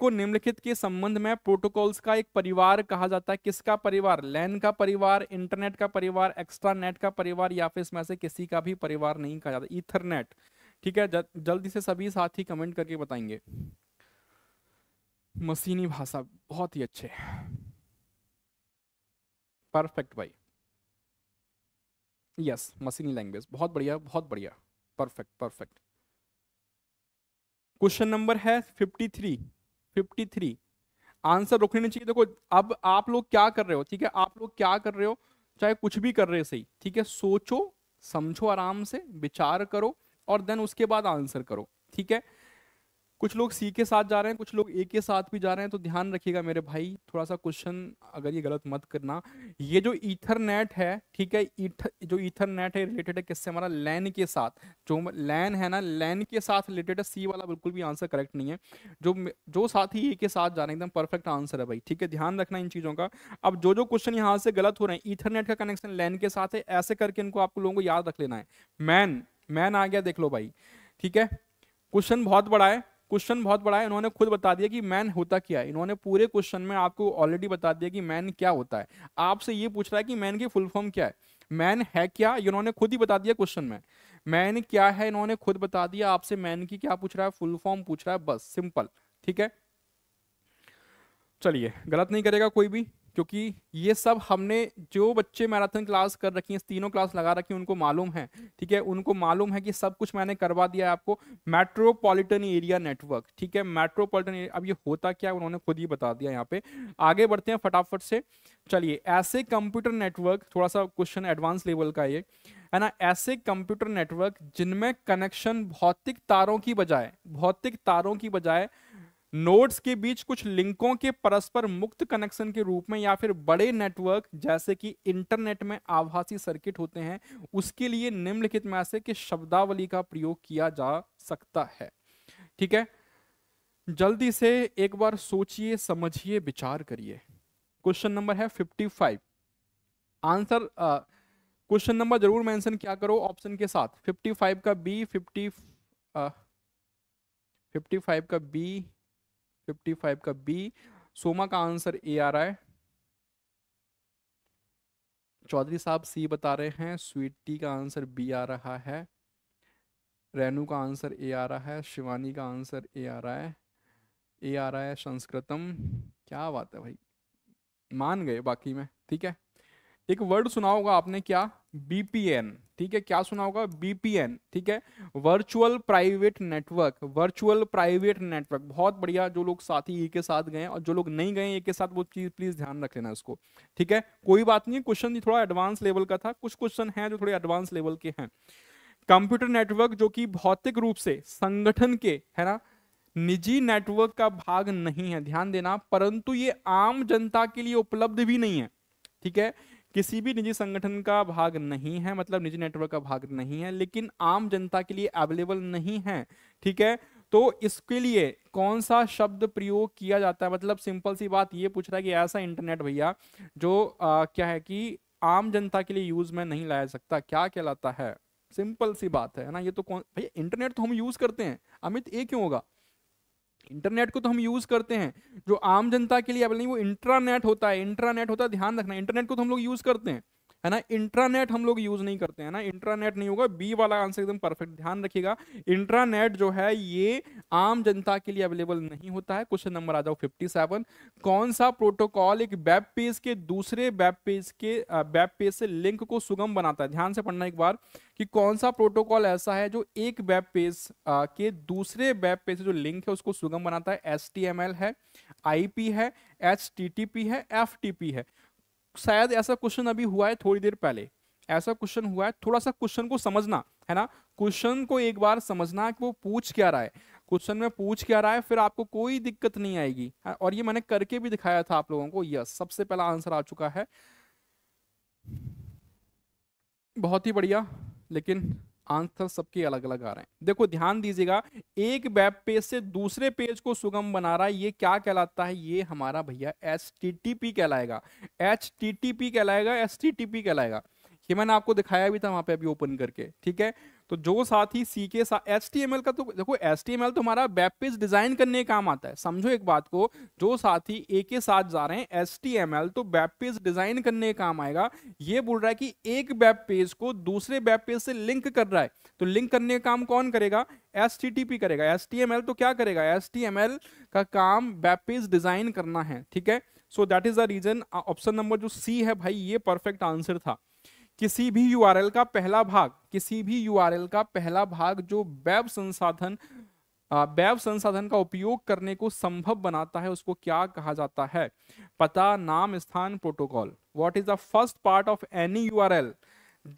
को निम्नलिखित के संबंध में प्रोटोकॉल्स का एक परिवार कहा जाता है किसका परिवार लैन का परिवार इंटरनेट का परिवार एक्स्ट्रा नेट का परिवार या फिर इसमें से किसी का भी परिवार नहीं कहा जाता इथरनेट ठीक है जल्दी से सभी साथी कमेंट करके बताएंगे मशीनी भाषा बहुत ही अच्छे परफेक्ट भाई यस मशीनी लैंग्वेज बहुत बढ़िया बहुत बढ़िया परफेक्ट परफेक्ट क्वेश्चन नंबर है fifty three fifty three answer रोकने नहीं चाहिए देखो अब आप लोग क्या कर रहे हो ठीक है आप लोग क्या कर रहे हो चाहे कुछ भी कर रहे हो सही ठीक है सोचो समझो आराम से विचार करो और देन उसके बाद आंसर करो ठीक है कुछ लोग सी के साथ जा रहे हैं कुछ लोग ए के साथ भी जा रहे हैं तो ध्यान रखिएगा मेरे भाई थोड़ा सा क्वेश्चन अगर ये गलत मत करना ये जो इथरनेट है ठीक है इथ, जो इथरनेट है रिलेटेड है किससे हमारा लैन के साथ जो लैन है ना लैन के साथ रिलेटेड है सी वाला बिल्कुल भी आंसर करेक्ट नहीं है जो जो साथ ही ए के साथ जा रहे हैं एकदम परफेक्ट आंसर है भाई ठीक है ध्यान रखना इन चीज़ों का अब जो जो क्वेश्चन यहाँ से गलत हो रहे हैं इथरनेट का कनेक्शन लैन के साथ है ऐसे करके इनको आप लोगों को याद रख लेना है मैन मैन आ गया देख लो भाई ठीक है क्वेश्चन बहुत बड़ा है क्वेश्चन बहुत बड़ा है इन्होंने खुद बता दिया कि मैन होता क्या है इन्होंने पूरे क्वेश्चन में आपको ऑलरेडी बता दिया कि मैन क्या होता है आपसे ये पूछ रहा है कि मैन की फुल फॉर्म क्या है मैन है क्या इन्होंने खुद ही बता दिया क्वेश्चन में मैन क्या है इन्होंने खुद बता दिया आपसे मैन की क्या पूछ रहा है फुल फॉर्म पूछ रहा है बस सिंपल ठीक है चलिए गलत नहीं करेगा कोई भी क्योंकि ये सब हमने जो बच्चे मैराथन क्लास कर रखी हैं तीनों क्लास लगा रखी उनको मालूम है ठीक है उनको मालूम है कि सब कुछ मैंने करवा दिया है आपको मेट्रोपॉलिटन एरिया नेटवर्क ठीक है मेट्रोपॉलिटन अब ये होता क्या उन्होंने खुद ही बता दिया यहाँ पे आगे बढ़ते हैं फटाफट से चलिए ऐसे कंप्यूटर नेटवर्क थोड़ा सा क्वेश्चन एडवांस लेवल का ये है ना ऐसे कंप्यूटर नेटवर्क जिनमें कनेक्शन भौतिक तारों की बजाय भौतिक तारों की बजाय नोड्स के बीच कुछ लिंकों के परस्पर मुक्त कनेक्शन के रूप में या फिर बड़े नेटवर्क जैसे कि इंटरनेट में आभासी सर्किट होते हैं उसके लिए निम्नलिखित में से कि शब्दावली का प्रयोग किया जा सकता है ठीक है जल्दी से एक बार सोचिए समझिए विचार करिए क्वेश्चन नंबर है 55 आंसर क्वेश्चन नंबर जरूर मेंशन क्या करो ऑप्शन के साथ 55 का बी 50 uh, 55 का बी फिफ्टी फाइव का बी सोमा का आंसर ए आ रहा है चौधरी साहब सी बता रहे हैं स्वीट टी का आंसर बी आ रहा है रेनू का आंसर ए आ रहा है शिवानी का आंसर ए आ रहा है ए आ रहा है संस्कृतम क्या बात है भाई मान गए बाकी में ठीक है एक वर्ड सुना होगा आपने क्या बीपीएन ठीक है क्या सुना होगा बीपीएन ठीक है virtual private network virtual private network बहुत बढ़िया जो लोग साथी ही के साथ गए और जो लोग नहीं गए एक के साथ वो चीज प्लीज ध्यान रख लेना इसको ठीक है कोई बात नहीं क्वेश्चन थोड़ा एडवांस लेवल का था कुछ क्वेश्चन है जो थोड़े एडवांस लेवल के हैं कंप्यूटर नेटवर्क जो कि भौतिक रूप से संगठन के है ना निजी नेटवर्क का भाग नहीं है ध्यान देना परंतु ये आम जनता के लिए उपलब्ध भी नहीं है ठीक है किसी भी निजी संगठन का भाग नहीं है मतलब निजी नेटवर्क का भाग नहीं है लेकिन आम जनता के लिए अवेलेबल नहीं है ठीक है तो इसके लिए कौन सा शब्द प्रयोग किया जाता है मतलब सिंपल सी बात ये पूछ रहा है कि ऐसा इंटरनेट भैया जो आ, क्या है कि आम जनता के लिए यूज में नहीं लाया सकता क्या कहलाता है सिंपल सी बात है ना ये तो कौन भैया इंटरनेट तो हम यूज करते हैं अमित ये क्यों होगा इंटरनेट को तो हम यूज करते हैं जो आम जनता के लिए अवेलेबल नहीं वो इंट्रानेट होता है इंट्रानेट होता है ध्यान रखना इंटरनेट को तो हम लोग यूज करते हैं है ना इंट्रानेट हम लोग यूज नहीं करते हैं ना इंट्रानेट नहीं होगा बी वाला आंसर एकदम परफेक्ट ध्यान रखिएगा इंट्रानेट जो है ये आम जनता के लिए अवेलेबल नहीं होता है क्वेश्चन नंबर आ जाओ 57 कौन सा प्रोटोकॉल एक वेब पेज के दूसरे वेब पेज के वेब पेज से लिंक को सुगम बनाता है ध्यान से पढ़ना एक बार कि कौन सा प्रोटोकॉल ऐसा है जो एक वेब पेज के दूसरे वेब पेज से जो लिंक है उसको सुगम बनाता है एस है आई है एच है एफ है शायद ऐसा क्वेश्चन अभी हुआ है थोड़ी देर पहले ऐसा क्वेश्चन हुआ है थोड़ा सा क्वेश्चन को समझना है ना क्वेश्चन को एक बार समझना कि वो पूछ क्या रहा है क्वेश्चन में पूछ क्या रहा है फिर आपको कोई दिक्कत नहीं आएगी हाँ, और ये मैंने करके भी दिखाया था आप लोगों को यस सबसे पहला आंसर आ चुका है बहुत ही बढ़िया लेकिन आंसर सबके अलग अलग आ रहे हैं देखो ध्यान दीजिएगा एक वेब पेज से दूसरे पेज को सुगम बना रहा है ये क्या कहलाता है ये हमारा भैया एच कहलाएगा एच कहलाएगा एस कहलाएगा ये मैंने आपको दिखाया भी था वहां पे अभी ओपन करके ठीक है तो जो साथी सी के साथ एच का तो देखो एच तो हमारा वेब पेज डिजाइन करने काम आता है समझो एक बात को जो साथी ए के साथ जा रहे हैं एच तो वेब पेज डिजाइन करने काम आएगा ये बोल रहा है कि एक वेब पेज को दूसरे वेब पेज से लिंक कर रहा है तो लिंक करने का काम कौन करेगा एस करेगा एस तो क्या करेगा एस का काम वेब पेज डिजाइन करना है ठीक है so that is the reason option number जो सी है भाई ये परफेक्ट आंसर था किसी भी यूआरएल का पहला भाग किसी भी यूआरएल का पहला भाग जो वेब संसाधन वेब संसाधन का उपयोग करने को संभव बनाता है उसको क्या कहा जाता है पता नाम स्थान protocol what is the first part of any URL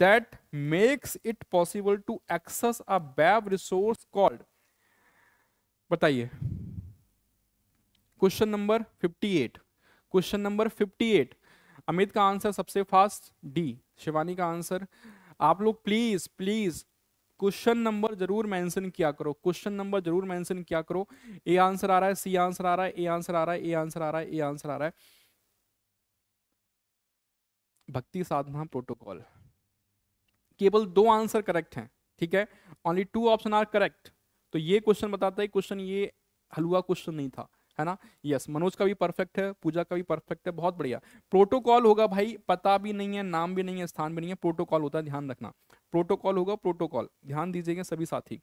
that makes it possible to access a web resource called बताइए question number 58 question number 58 Amit का आंसर सबसे फास्ट डी शिवानी का आंसर आप लोग प्लीज प्लीज क्वेश्चन नंबर जरूर mention किया करो question number जरूर मेंशन किया करो ए आंसर आ रहा है सी आंसर आ रहा है ए आंसर आ रहा है ए आंसर आ रहा है ए आंसर आ रहा है भक्ति साधना प्रोटोकॉल केवल दो आंसर करेक्ट हैं ठीक है only two option are correct तो ये क्वेश्चन बताता है क्वेश्चन ये हलवा क्वेश्चन नहीं था है ना यस मनोज का भी परफेक्ट है पूजा का भी परफेक्ट है बहुत बढ़िया प्रोटोकॉल होगा भाई पता भी नहीं है नाम भी नहीं है स्थान भी नहीं है प्रोटोकॉल होता है ध्यान रखना प्रोटोकॉल होगा प्रोटोकॉल ध्यान दीजिएगा सभी साथी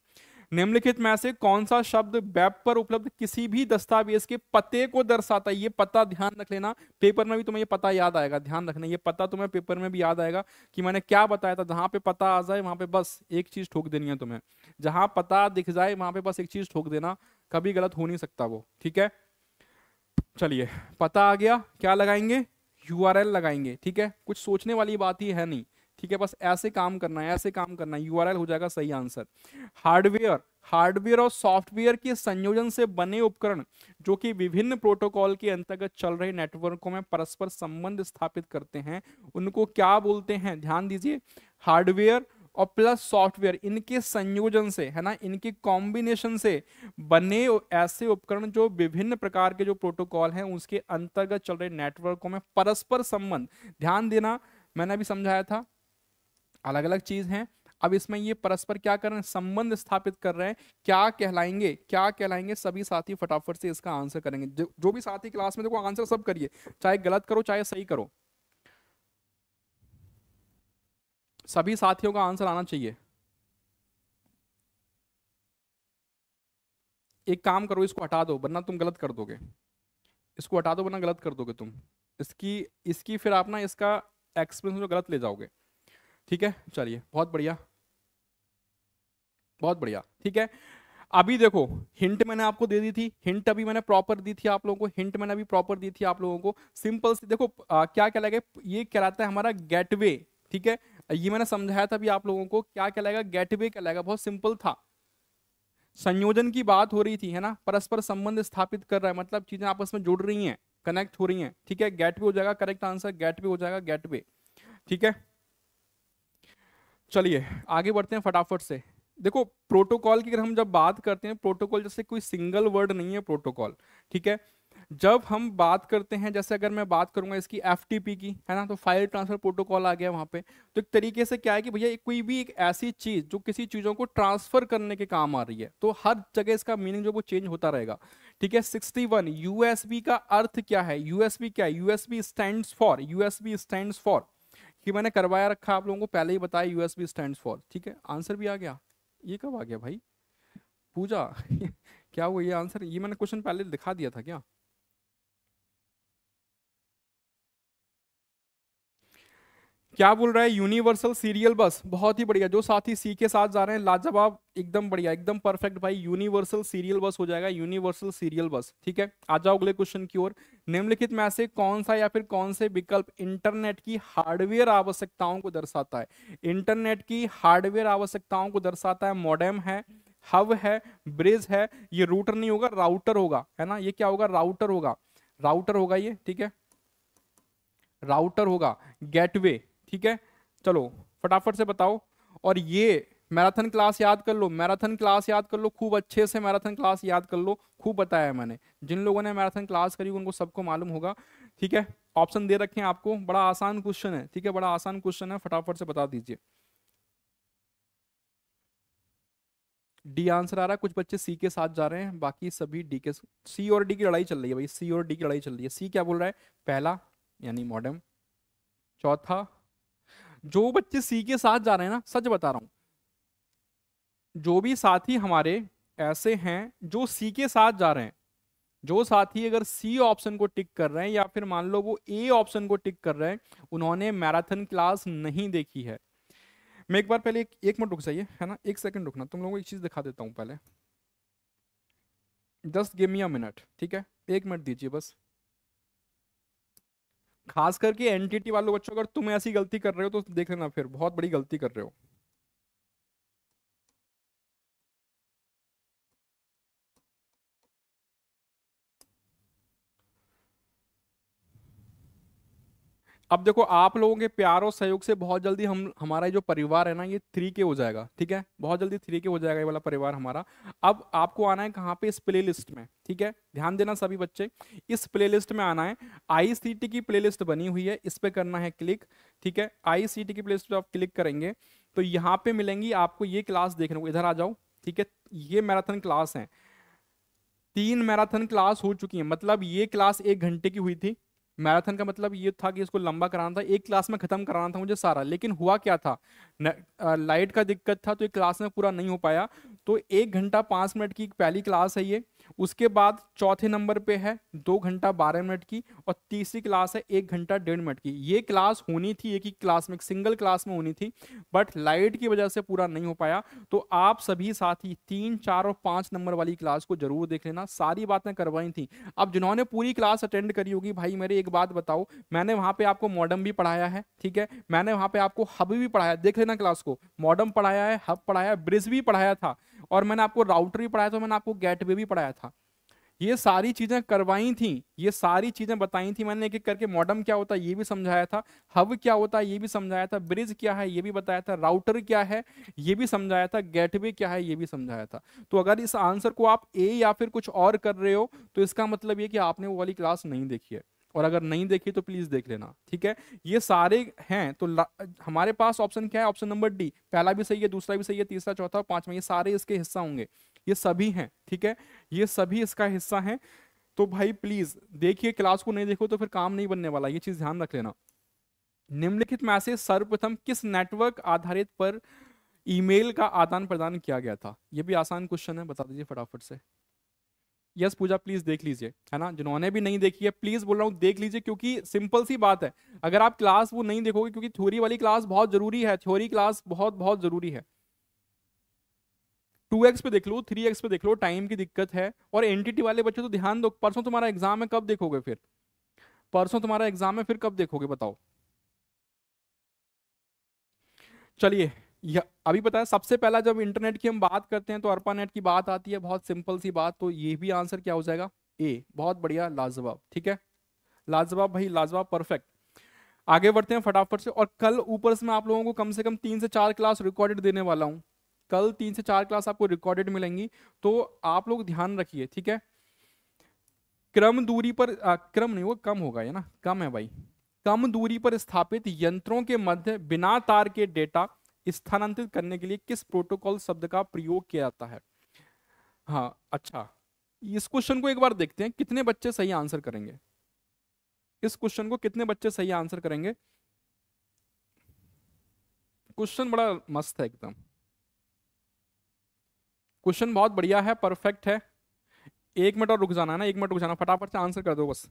निम्नलिखित में से कौन सा शब्द वेब पर उपलब्ध किसी भी दस्तावेज के पते को दर्शाता है ये पता ध्यान रख लेना पेपर में भी तुम्हें ये पता याद आएगा ध्यान रखना ये पता तुम्हें पेपर में भी याद आएगा कि मैंने क्या बताया था जहां पे पता आ जाए वहां पे बस एक चीज ठोक देनी है तुम्हें जहां पता दिख जाए वहां पे बस एक चीज ठोक देना कभी गलत हो नहीं सकता वो ठीक है चलिए पता आ गया क्या लगाएंगे यू लगाएंगे ठीक है कुछ सोचने वाली बात ही है नहीं ठीक है बस ऐसे काम करना है ऐसे काम करना है यूआरएल हो जाएगा सही आंसर हार्डवेयर हार्डवेयर और सॉफ्टवेयर के संयोजन से बने उपकरण जो कि विभिन्न प्रोटोकॉल के अंतर्गत चल रहे नेटवर्कों में परस्पर संबंध स्थापित करते हैं उनको क्या बोलते हैं ध्यान दीजिए हार्डवेयर और प्लस सॉफ्टवेयर इनके संयोजन से है ना इनके कॉम्बिनेशन से बने ऐसे उपकरण जो विभिन्न प्रकार के जो प्रोटोकॉल हैं उसके अंतर्गत चल रहे नेटवर्कों में परस्पर संबंध ध्यान देना मैंने अभी समझाया था अलग अलग चीज है अब इसमें ये परस्पर क्या कर रहे हैं संबंध स्थापित कर रहे हैं क्या कहलाएंगे क्या कहलाएंगे सभी साथी फटाफट से इसका आंसर करेंगे जो, जो भी साथी क्लास में देखो आंसर सब करिए चाहे गलत करो चाहे सही करो सभी साथियों का आंसर आना चाहिए एक काम करो इसको हटा दो वरना तुम गलत कर दोगे इसको हटा दो वरना गलत कर दोगे तुम इसकी इसकी फिर आप ना इसका एक्सपीरियंस जो गलत ले जाओगे ठीक है चलिए बहुत बढ़िया बहुत बढ़िया ठीक है अभी देखो हिंट मैंने आपको दे दी थी हिंट अभी मैंने प्रॉपर दी थी आप लोगों को हिंट मैंने अभी प्रॉपर दी थी आप लोगों को सिंपल सी देखो आ, क्या कहलाएगा ये कहलाता है हमारा गेटवे ठीक है ये मैंने समझाया था भी आप लोगों को क्या कहलाएगा गेटवे कहलाएगा बहुत सिंपल था संयोजन की बात हो रही थी है ना परस्पर संबंध स्थापित कर रहा है मतलब चीजें आपस में जुड़ रही हैं कनेक्ट हो रही हैं ठीक है गेटवे हो जाएगा करेक्ट आंसर गेटवे हो जाएगा गेटवे ठीक है चलिए आगे बढ़ते हैं फटाफट से देखो प्रोटोकॉल की अगर हम जब बात करते हैं प्रोटोकॉल जैसे कोई सिंगल वर्ड नहीं है प्रोटोकॉल ठीक है जब हम बात करते हैं जैसे अगर मैं बात करूंगा इसकी एफ की है ना तो फाइल ट्रांसफर प्रोटोकॉल आ गया वहाँ पे तो एक तरीके से क्या है कि भैया कोई भी एक ऐसी चीज़ जो किसी चीज़ों को ट्रांसफर करने के काम आ रही है तो हर जगह इसका मीनिंग जो वो चेंज होता रहेगा ठीक है 61 वन यूएसबी का अर्थ क्या है यूएसबी क्या है USB stand for USB stand for कि मैंने करवाया रखा आप लोगों को पहले ही बताया यूएसबी स्टैंड फॉर ठीक है आंसर भी आ गया ये कब आ गया भाई पूजा क्या हुआ ये आंसर ये मैंने क्वेश्चन पहले दिखा दिया था क्या क्या बोल रहा है यूनिवर्सल सीरियल बस बहुत ही बढ़िया जो साथ ही सी के साथ जा रहे हैं लाजवाब एकदम बढ़िया एकदम परफेक्ट भाई यूनिवर्सल सीरियल बस हो जाएगा यूनिवर्सल सीरियल बस ठीक है आ जाओ अगले क्वेश्चन की ओर निम्नलिखित में से कौन सा या फिर कौन से विकल्प इंटरनेट की हार्डवेयर आवश्यकताओं को दर्शाता है इंटरनेट की हार्डवेयर आवश्यकताओं को दर्शाता है मॉडेम है हब है ब्रिज है ये रूटर नहीं होगा राउटर होगा है ना ये क्या होगा राउटर होगा राउटर होगा ये ठीक है राउटर होगा गेटवे ठीक है चलो फटाफट से बताओ और ये मैराथन क्लास याद कर लो मैराथन क्लास याद कर लो खूब अच्छे से मैराथन क्लास याद कर लो खूब बताया है मैंने जिन लोगों ने मैराथन क्लास करी उनको सबको मालूम होगा ठीक है ऑप्शन दे रखे हैं आपको बड़ा आसान क्वेश्चन है ठीक है बड़ा आसान क्वेश्चन है फटाफट से बता दीजिए डी आंसर आ रहा है कुछ बच्चे सी के साथ जा रहे हैं बाकी सभी डी के सी और डी की लड़ाई चल रही है भाई सी और डी की लड़ाई चल रही है सी क्या बोल रहा है पहला यानी मॉडर्म चौथा जो बच्चे सी के साथ जा रहे हैं ना सच बता रहा हूं जो भी साथी हमारे ऐसे हैं जो सी के साथ जा रहे हैं जो साथी अगर सी ऑप्शन को टिक कर रहे हैं या फिर मान लो वो ए ऑप्शन को टिक कर रहे हैं उन्होंने मैराथन क्लास नहीं देखी है मैं एक बार पहले एक, एक मिनट रुक जाइए है ना एक सेकंड रुकना तुम लोगों को एक चीज़ दिखा देता हूं पहले just give me a minute ठीक है एक मिनट दीजिए बस खास करके एनटीटी वालों बच्चों अगर तुम ऐसी गलती कर रहे हो तो देख लेना फिर बहुत बड़ी गलती कर रहे हो अब देखो आप लोगों के प्यार और सहयोग से बहुत जल्दी हम हमारा जो परिवार है ना ये थ्री के हो जाएगा ठीक है बहुत जल्दी थ्री के हो जाएगा ये वाला परिवार हमारा अब आपको आना है कहाँ पे इस प्ले लिस्ट में ठीक है ध्यान देना सभी बच्चे इस प्ले लिस्ट में आना है टी की प्ले लिस्ट बनी हुई है इस पर करना है क्लिक ठीक है टी की प्ले लिस्ट आप क्लिक करेंगे तो यहाँ पे मिलेंगी आपको ये क्लास देखने को इधर आ जाओ ठीक है ये मैराथन क्लास है तीन मैराथन क्लास हो चुकी है मतलब ये क्लास एक घंटे की हुई थी मैराथन का मतलब ये था कि इसको लंबा कराना था एक क्लास में ख़त्म कराना था मुझे सारा लेकिन हुआ क्या था न, आ, लाइट का दिक्कत था तो एक क्लास में पूरा नहीं हो पाया तो एक घंटा पाँच मिनट की पहली क्लास है ये उसके बाद चौथे नंबर पे है दो घंटा बारह मिनट की और तीसरी क्लास है एक घंटा डेढ़ मिनट की ये क्लास होनी थी एक ही क्लास में सिंगल क्लास में होनी थी बट लाइट की वजह से पूरा नहीं हो पाया तो आप सभी साथी तीन चार और पांच नंबर वाली क्लास को जरूर देख लेना सारी बातें करवाई थी अब जिन्होंने पूरी क्लास अटेंड करी होगी भाई मेरे एक बात बताओ मैंने वहां पे आपको मॉडर्म भी पढ़ाया है ठीक है मैंने वहां पे आपको हब भी पढ़ाया देख लेना क्लास को मॉडर्म पढ़ाया है हब पढ़ाया ब्रिज भी पढ़ाया था और मैंने आपको राउटर भी पढ़ाया था मैंने आपको गेटवे भी पढ़ाया था ये सारी चीज़ें करवाई थी ये सारी चीज़ें बताई थी मैंने एक एक करके मॉडम क्या होता है ये भी समझाया था हब क्या होता है ये भी समझाया था ब्रिज क्या है ये भी बताया था राउटर क्या है ये भी समझाया था गेटवे क्या है ये भी समझाया था तो अगर इस आंसर को आप ए या फिर कुछ और कर रहे हो तो इसका मतलब ये कि आपने वो वाली क्लास नहीं देखी है और अगर नहीं देखी तो प्लीज देख लेना ठीक है ये सारे हैं तो हमारे पास ऑप्शन क्या है ऑप्शन नंबर डी पहला भी सही है दूसरा भी सही है तीसरा चौथा और पांचवा ये सारे इसके हिस्सा होंगे ये सभी हैं ठीक है ये सभी इसका हिस्सा है तो भाई प्लीज देखिए क्लास को नहीं देखो तो फिर काम नहीं बनने वाला ये चीज ध्यान रख लेना निम्नलिखित में से सर्वप्रथम किस नेटवर्क आधारित पर ईमेल का आदान प्रदान किया गया था यह भी आसान क्वेश्चन है बता दीजिए फटाफट से यस पूजा प्लीज देख लीजिए है ना जिन्होंने भी नहीं देखी है प्लीज बोल रहा हूँ देख लीजिए क्योंकि सिंपल सी बात है अगर आप क्लास वो नहीं देखोगे क्योंकि थ्योरी वाली क्लास बहुत जरूरी है थ्योरी क्लास बहुत बहुत जरूरी है टू एक्स पे देख लो थ्री एक्स पे देख लो टाइम की दिक्कत है और एनटीटी वाले बच्चे तो ध्यान दो परसों तुम्हारा एग्जाम है कब देखोगे फिर परसों तुम्हारा एग्जाम है फिर कब देखोगे बताओ चलिए अभी बताया सबसे पहला जब इंटरनेट की हम बात करते हैं तो अर्पानेट की बात आती है बहुत सिंपल सी बात तो ये भी आंसर क्या हो जाएगा ए बहुत बढ़िया लाजवाब ठीक है लाजवाब भाई लाजवाब परफेक्ट आगे बढ़ते हैं फटाफट से और कल ऊपर से मैं आप लोगों को कम से कम तीन से चार क्लास रिकॉर्डेड देने वाला हूँ कल तीन से चार क्लास आपको रिकॉर्डेड मिलेंगी तो आप लोग ध्यान रखिए ठीक है क्रम दूरी पर आ, क्रम नहीं वो कम होगा ये ना कम है भाई कम दूरी पर स्थापित यंत्रों के मध्य बिना तार के डेटा स्थानांतरित करने के लिए किस प्रोटोकॉल शब्द का प्रयोग किया जाता है हाँ अच्छा इस क्वेश्चन को एक बार देखते हैं कितने बच्चे सही आंसर करेंगे इस क्वेश्चन को कितने बच्चे सही आंसर करेंगे क्वेश्चन बड़ा मस्त है एकदम क्वेश्चन बहुत बढ़िया है परफेक्ट है एक मिनट और रुक जाना है ना एक मिनट रुक जाना फटाफट से आंसर कर दो बस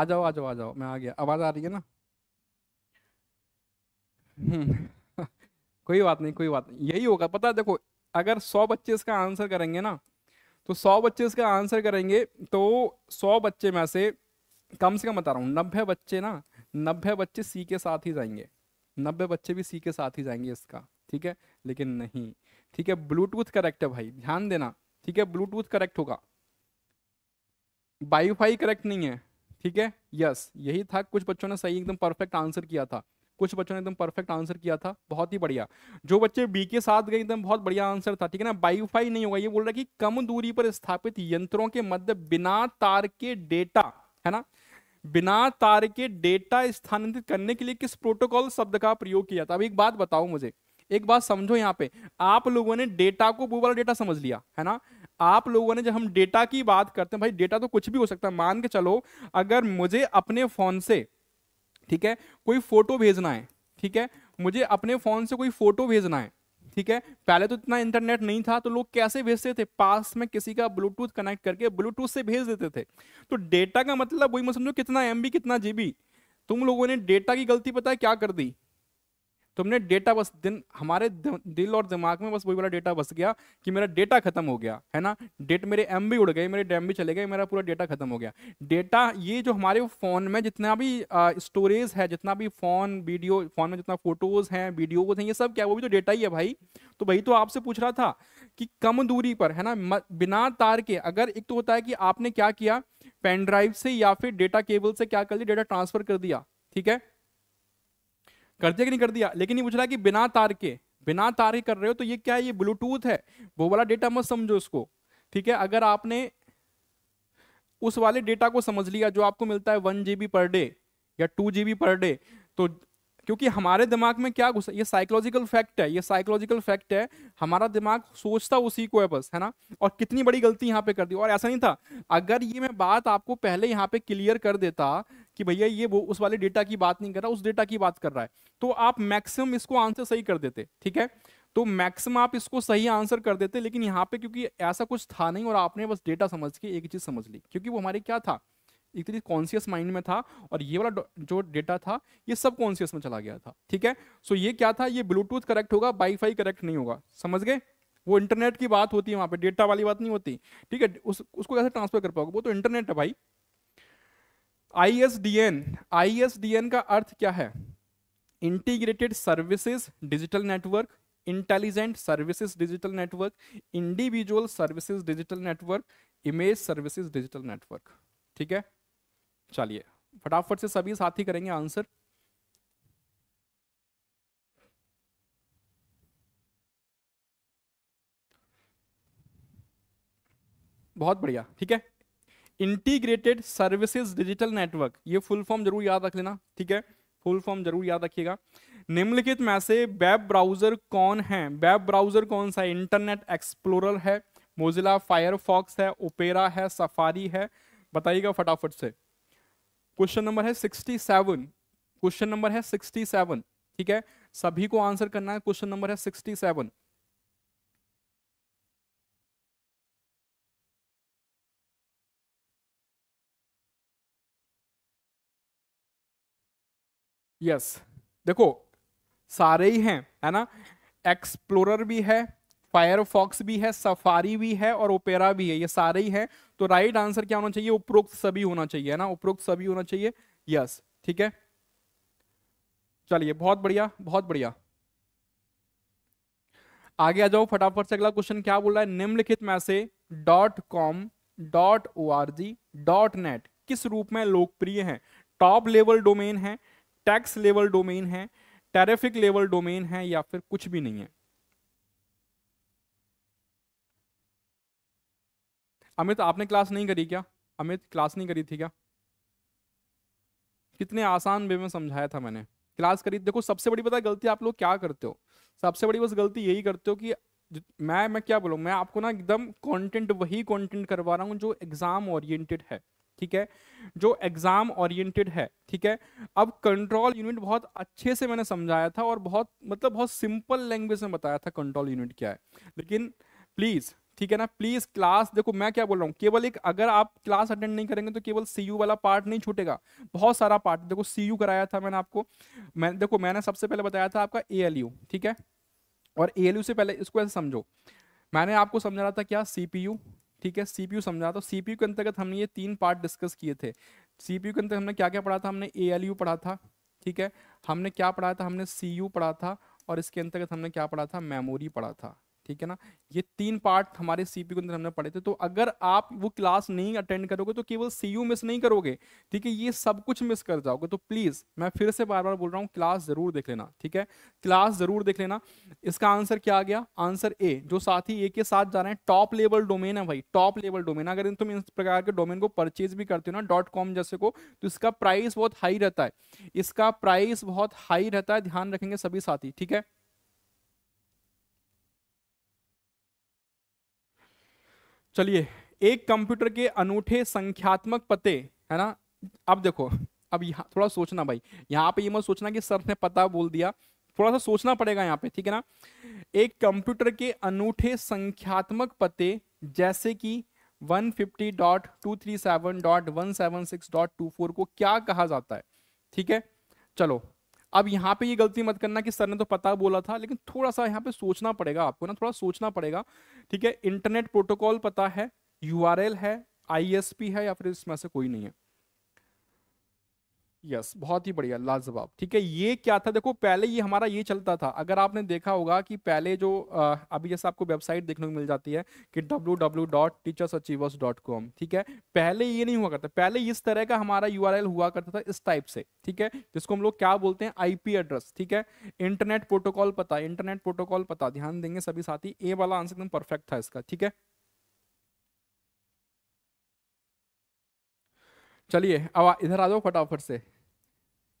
आ जाओ आ जाओ आ जाओ मैं आ गया आवाज़ आ रही है ना हम्म। कोई बात नहीं कोई बात नहीं यही होगा पता है देखो अगर सौ बच्चे इसका आंसर करेंगे ना तो सौ बच्चे इसका आंसर करेंगे तो सौ बच्चे में से कम से कम बता रहा हूँ नब्बे बच्चे ना नब्बे बच्चे सी के साथ ही जाएंगे नब्बे बच्चे भी सी के साथ ही जाएंगे इसका ठीक है लेकिन नहीं ठीक है ब्लूटूथ करेक्ट है भाई ध्यान देना ठीक है ब्लूटूथ करेक्ट होगा वाईफाई करेक्ट नहीं है ठीक है यस यही था कुछ बच्चों ने सही एकदम परफेक्ट आंसर किया था कुछ बच्चों ने एकदम परफेक्ट आंसर किया था बहुत ही बढ़िया जो बच्चे बी के साथ गए एकदम बहुत बढ़िया आंसर था ठीक है ना बाईफाई नहीं होगा ये बोल रहा है कि कम दूरी पर स्थापित यंत्रों के मध्य बिना तार के डेटा है ना बिना तार के डेटा स्थानांतरित करने के लिए किस प्रोटोकॉल शब्द का प्रयोग किया था अब एक बात बताओ मुझे एक बात समझो यहाँ पे आप लोगों ने डेटा को वो वाला डेटा समझ लिया है ना आप लोगों ने जब हम डेटा की बात करते हैं भाई डेटा तो कुछ भी हो सकता है मान के चलो अगर मुझे अपने फोन से ठीक है कोई फोटो भेजना है ठीक है मुझे अपने फोन से कोई फोटो भेजना है ठीक है पहले तो इतना इंटरनेट नहीं था तो लोग कैसे भेजते थे पास में किसी का ब्लूटूथ कनेक्ट करके ब्लूटूथ से भेज देते थे तो डेटा का मतलब वही मैं समझो कितना एम कितना जीबी तुम लोगों ने डेटा की गलती पता है क्या कर दी तुमने डेटा बस दिन हमारे दिल और दिमाग में बस वही वाला डेटा बस गया कि मेरा डेटा खत्म हो गया है ना डेट मेरे एम उड़ गए मेरे डैम भी चले गए मेरा पूरा डेटा खत्म हो गया डेटा ये जो हमारे फ़ोन में जितना भी स्टोरेज है जितना भी फ़ोन वीडियो फ़ोन में जितना फोटोज़ हैं वीडियोज़ हैं ये सब क्या वो भी तो डेटा ही है भाई तो भाई तो आपसे पूछ रहा था कि कम दूरी पर है ना बिना तार के अगर एक तो होता है कि आपने क्या किया पेन ड्राइव से या फिर डेटा केबल से क्या कर लिया डेटा ट्रांसफ़र कर दिया ठीक है कर दिया कि नहीं कर दिया लेकिन ये पूछ रहा है कि बिना तार के बिना तार के कर रहे हो तो ये क्या है ये ब्लूटूथ है वो वाला डेटा मत समझो उसको ठीक है अगर आपने उस वाले डेटा को समझ लिया जो आपको मिलता है वन जी पर डे या टू जी पर डे तो क्योंकि हमारे दिमाग में क्या घुसा ये साइकोलॉजिकल फैक्ट है ये साइकोलॉजिकल फैक्ट है हमारा दिमाग सोचता उसी को है बस है ना और कितनी बड़ी गलती यहाँ पे कर दी और ऐसा नहीं था अगर ये मैं बात आपको पहले यहाँ पे क्लियर कर देता कि भैया ये वो उस वाले डेटा की बात नहीं कर रहा उस डेटा की बात कर रहा है तो आप मैक्सिमम इसको आंसर सही कर देते ठीक है तो मैक्सिमम आप इसको सही आंसर कर देते लेकिन यहाँ पे क्योंकि ऐसा कुछ था नहीं और आपने बस डेटा समझ के एक चीज समझ ली क्योंकि वो हमारे क्या था एक तरीके कॉन्सियस माइंड में था और ये वाला जो डेटा था ये सब कॉन्सियस में चला गया था ठीक है सो ये क्या था ये ब्लूटूथ करेक्ट होगा वाईफाई करेक्ट नहीं होगा समझ गए वो इंटरनेट की बात होती है वहाँ पे डेटा वाली बात नहीं होती ठीक है उस उसको कैसे ट्रांसफर कर पाओगे वो तो इंटरनेट है भाई I S D N I S D N का अर्थ क्या है integrated services digital network intelligent services digital network individual services digital network image services digital network ठीक है चलिए फटाफट से सभी साथी करेंगे आंसर बहुत बढ़िया ठीक है इंटीग्रेटेड सर्विसेज डिजिटल नेटवर्क ये फुल फॉर्म जरूर याद रख लेना ठीक है फुल फॉर्म जरूर याद रखिएगा निम्नलिखित में से वेब ब्राउजर कौन है वेब ब्राउजर कौन सा इंटरनेट एक्सप्लोरर है मोजिला फायरफॉक्स है ओपेरा है सफारी है बताइएगा फटाफट से क्वेश्चन नंबर है सिक्सटी सेवन क्वेश्चन नंबर है सिक्सटी सेवन ठीक है सभी को आंसर करना है क्वेश्चन नंबर है सिक्सटी सेवन यस देखो सारे ही हैं है ना एक्सप्लोरर भी है फायरफॉक्स भी है सफारी भी है और ओपेरा भी है ये सारे ही हैं तो राइट आंसर क्या होना चाहिए उपरोक्त सभी होना चाहिए है ना उपरोक्त सभी होना चाहिए यस ठीक है चलिए बहुत बढ़िया बहुत बढ़िया आगे आ जाओ फटाफट से अगला क्वेश्चन क्या बोल रहा है निम्नलिखित में से dot com dot O R G dot net किस रूप में लोकप्रिय है टॉप लेवल डोमेन है टैक्स लेवल डोमेन है टेरिफिक लेवल डोमेन है या फिर कुछ भी नहीं है अमित आपने क्लास नहीं करी क्या अमित क्लास नहीं करी थी क्या कितने आसान वे में समझाया था मैंने क्लास करी देखो सबसे बड़ी पता गलती आप लोग क्या करते हो सबसे बड़ी बस गलती यही करते हो कि मैं मैं क्या बोलूँ मैं आपको ना एकदम कंटेंट वही कंटेंट करवा रहा हूँ जो एग्जाम ओरिएंटेड है ठीक है जो एग्जाम ओरिएंटेड है ठीक है अब कंट्रोल यूनिट बहुत अच्छे से मैंने समझाया था और बहुत मतलब बहुत सिंपल लैंग्वेज में बताया था कंट्रोल यूनिट क्या है लेकिन प्लीज ठीक है ना प्लीज क्लास देखो मैं क्या बोल रहा हूँ केवल एक अगर आप क्लास अटेंड नहीं करेंगे तो केवल सी वाला पार्ट नहीं छूटेगा बहुत सारा पार्ट देखो सी कराया था मैंने आपको मैं देखो मैंने सबसे पहले बताया था आपका ए ठीक है और ए से पहले इसको ऐसे समझो मैंने आपको समझा रहा था क्या सी ठीक है सीपीयू समझा तो सीपीयू के अंतर्गत हमने ये तीन पार्ट डिस्कस किए थे सीपीयू के अंतर्गत हमने क्या क्या पढ़ा था हमने ए पढ़ा था ठीक है हमने क्या पढ़ा था हमने सी पढ़ा था और इसके अंतर्गत हमने क्या पढ़ा था मेमोरी पढ़ा था ठीक है ना ये तीन पार्ट हमारे सीपी के अंदर हमने पढ़े थे तो अगर आप वो क्लास नहीं अटेंड करोगे तो केवल सी यू मिस नहीं करोगे ठीक है ये सब कुछ मिस कर जाओगे तो प्लीज़ मैं फिर से बार बार बोल रहा हूँ क्लास ज़रूर देख लेना ठीक है क्लास ज़रूर देख लेना इसका आंसर क्या आ गया आंसर ए जो साथ ही ए के साथ जा रहे हैं टॉप लेवल डोमेन है भाई टॉप लेवल डोमेन अगर तुम इस प्रकार के डोमेन को परचेज भी करते हो ना डॉट कॉम जैसे को तो इसका प्राइस बहुत हाई रहता है इसका प्राइस बहुत हाई रहता है ध्यान रखेंगे सभी साथी ठीक है चलिए एक कंप्यूटर के अनूठे संख्यात्मक पते है ना अब देखो अब यहाँ थोड़ा सोचना भाई यहाँ पे ये मत सोचना कि सर ने पता बोल दिया थोड़ा सा सोचना पड़ेगा यहाँ पे ठीक है ना एक कंप्यूटर के अनूठे संख्यात्मक पते जैसे कि 150.237.176.24 को क्या कहा जाता है ठीक है चलो अब यहाँ पे ये गलती मत करना कि सर ने तो पता बोला था लेकिन थोड़ा सा यहाँ पे सोचना पड़ेगा आपको ना थोड़ा सोचना पड़ेगा ठीक है इंटरनेट प्रोटोकॉल पता है यू है आई है या फिर इसमें से कोई नहीं है यस बहुत ही बढ़िया लाजवाब ठीक है ये क्या था देखो पहले ये हमारा ये चलता था अगर आपने देखा होगा कि पहले जो आ, अभी जैसे आपको वेबसाइट देखने को मिल जाती है कि www.teachersachievers.com ठीक है पहले ये नहीं हुआ करता पहले इस तरह का हमारा यूआरएल हुआ करता था इस टाइप से ठीक है जिसको हम लोग क्या बोलते हैं आईपी एड्रेस ठीक है इंटरनेट प्रोटोकॉल पता इंटरनेट प्रोटोकॉल पता ध्यान देंगे सभी साथी ए वाला आंसर एकदम परफेक्ट था इसका ठीक है चलिए अब इधर आ जाओ फटाफट से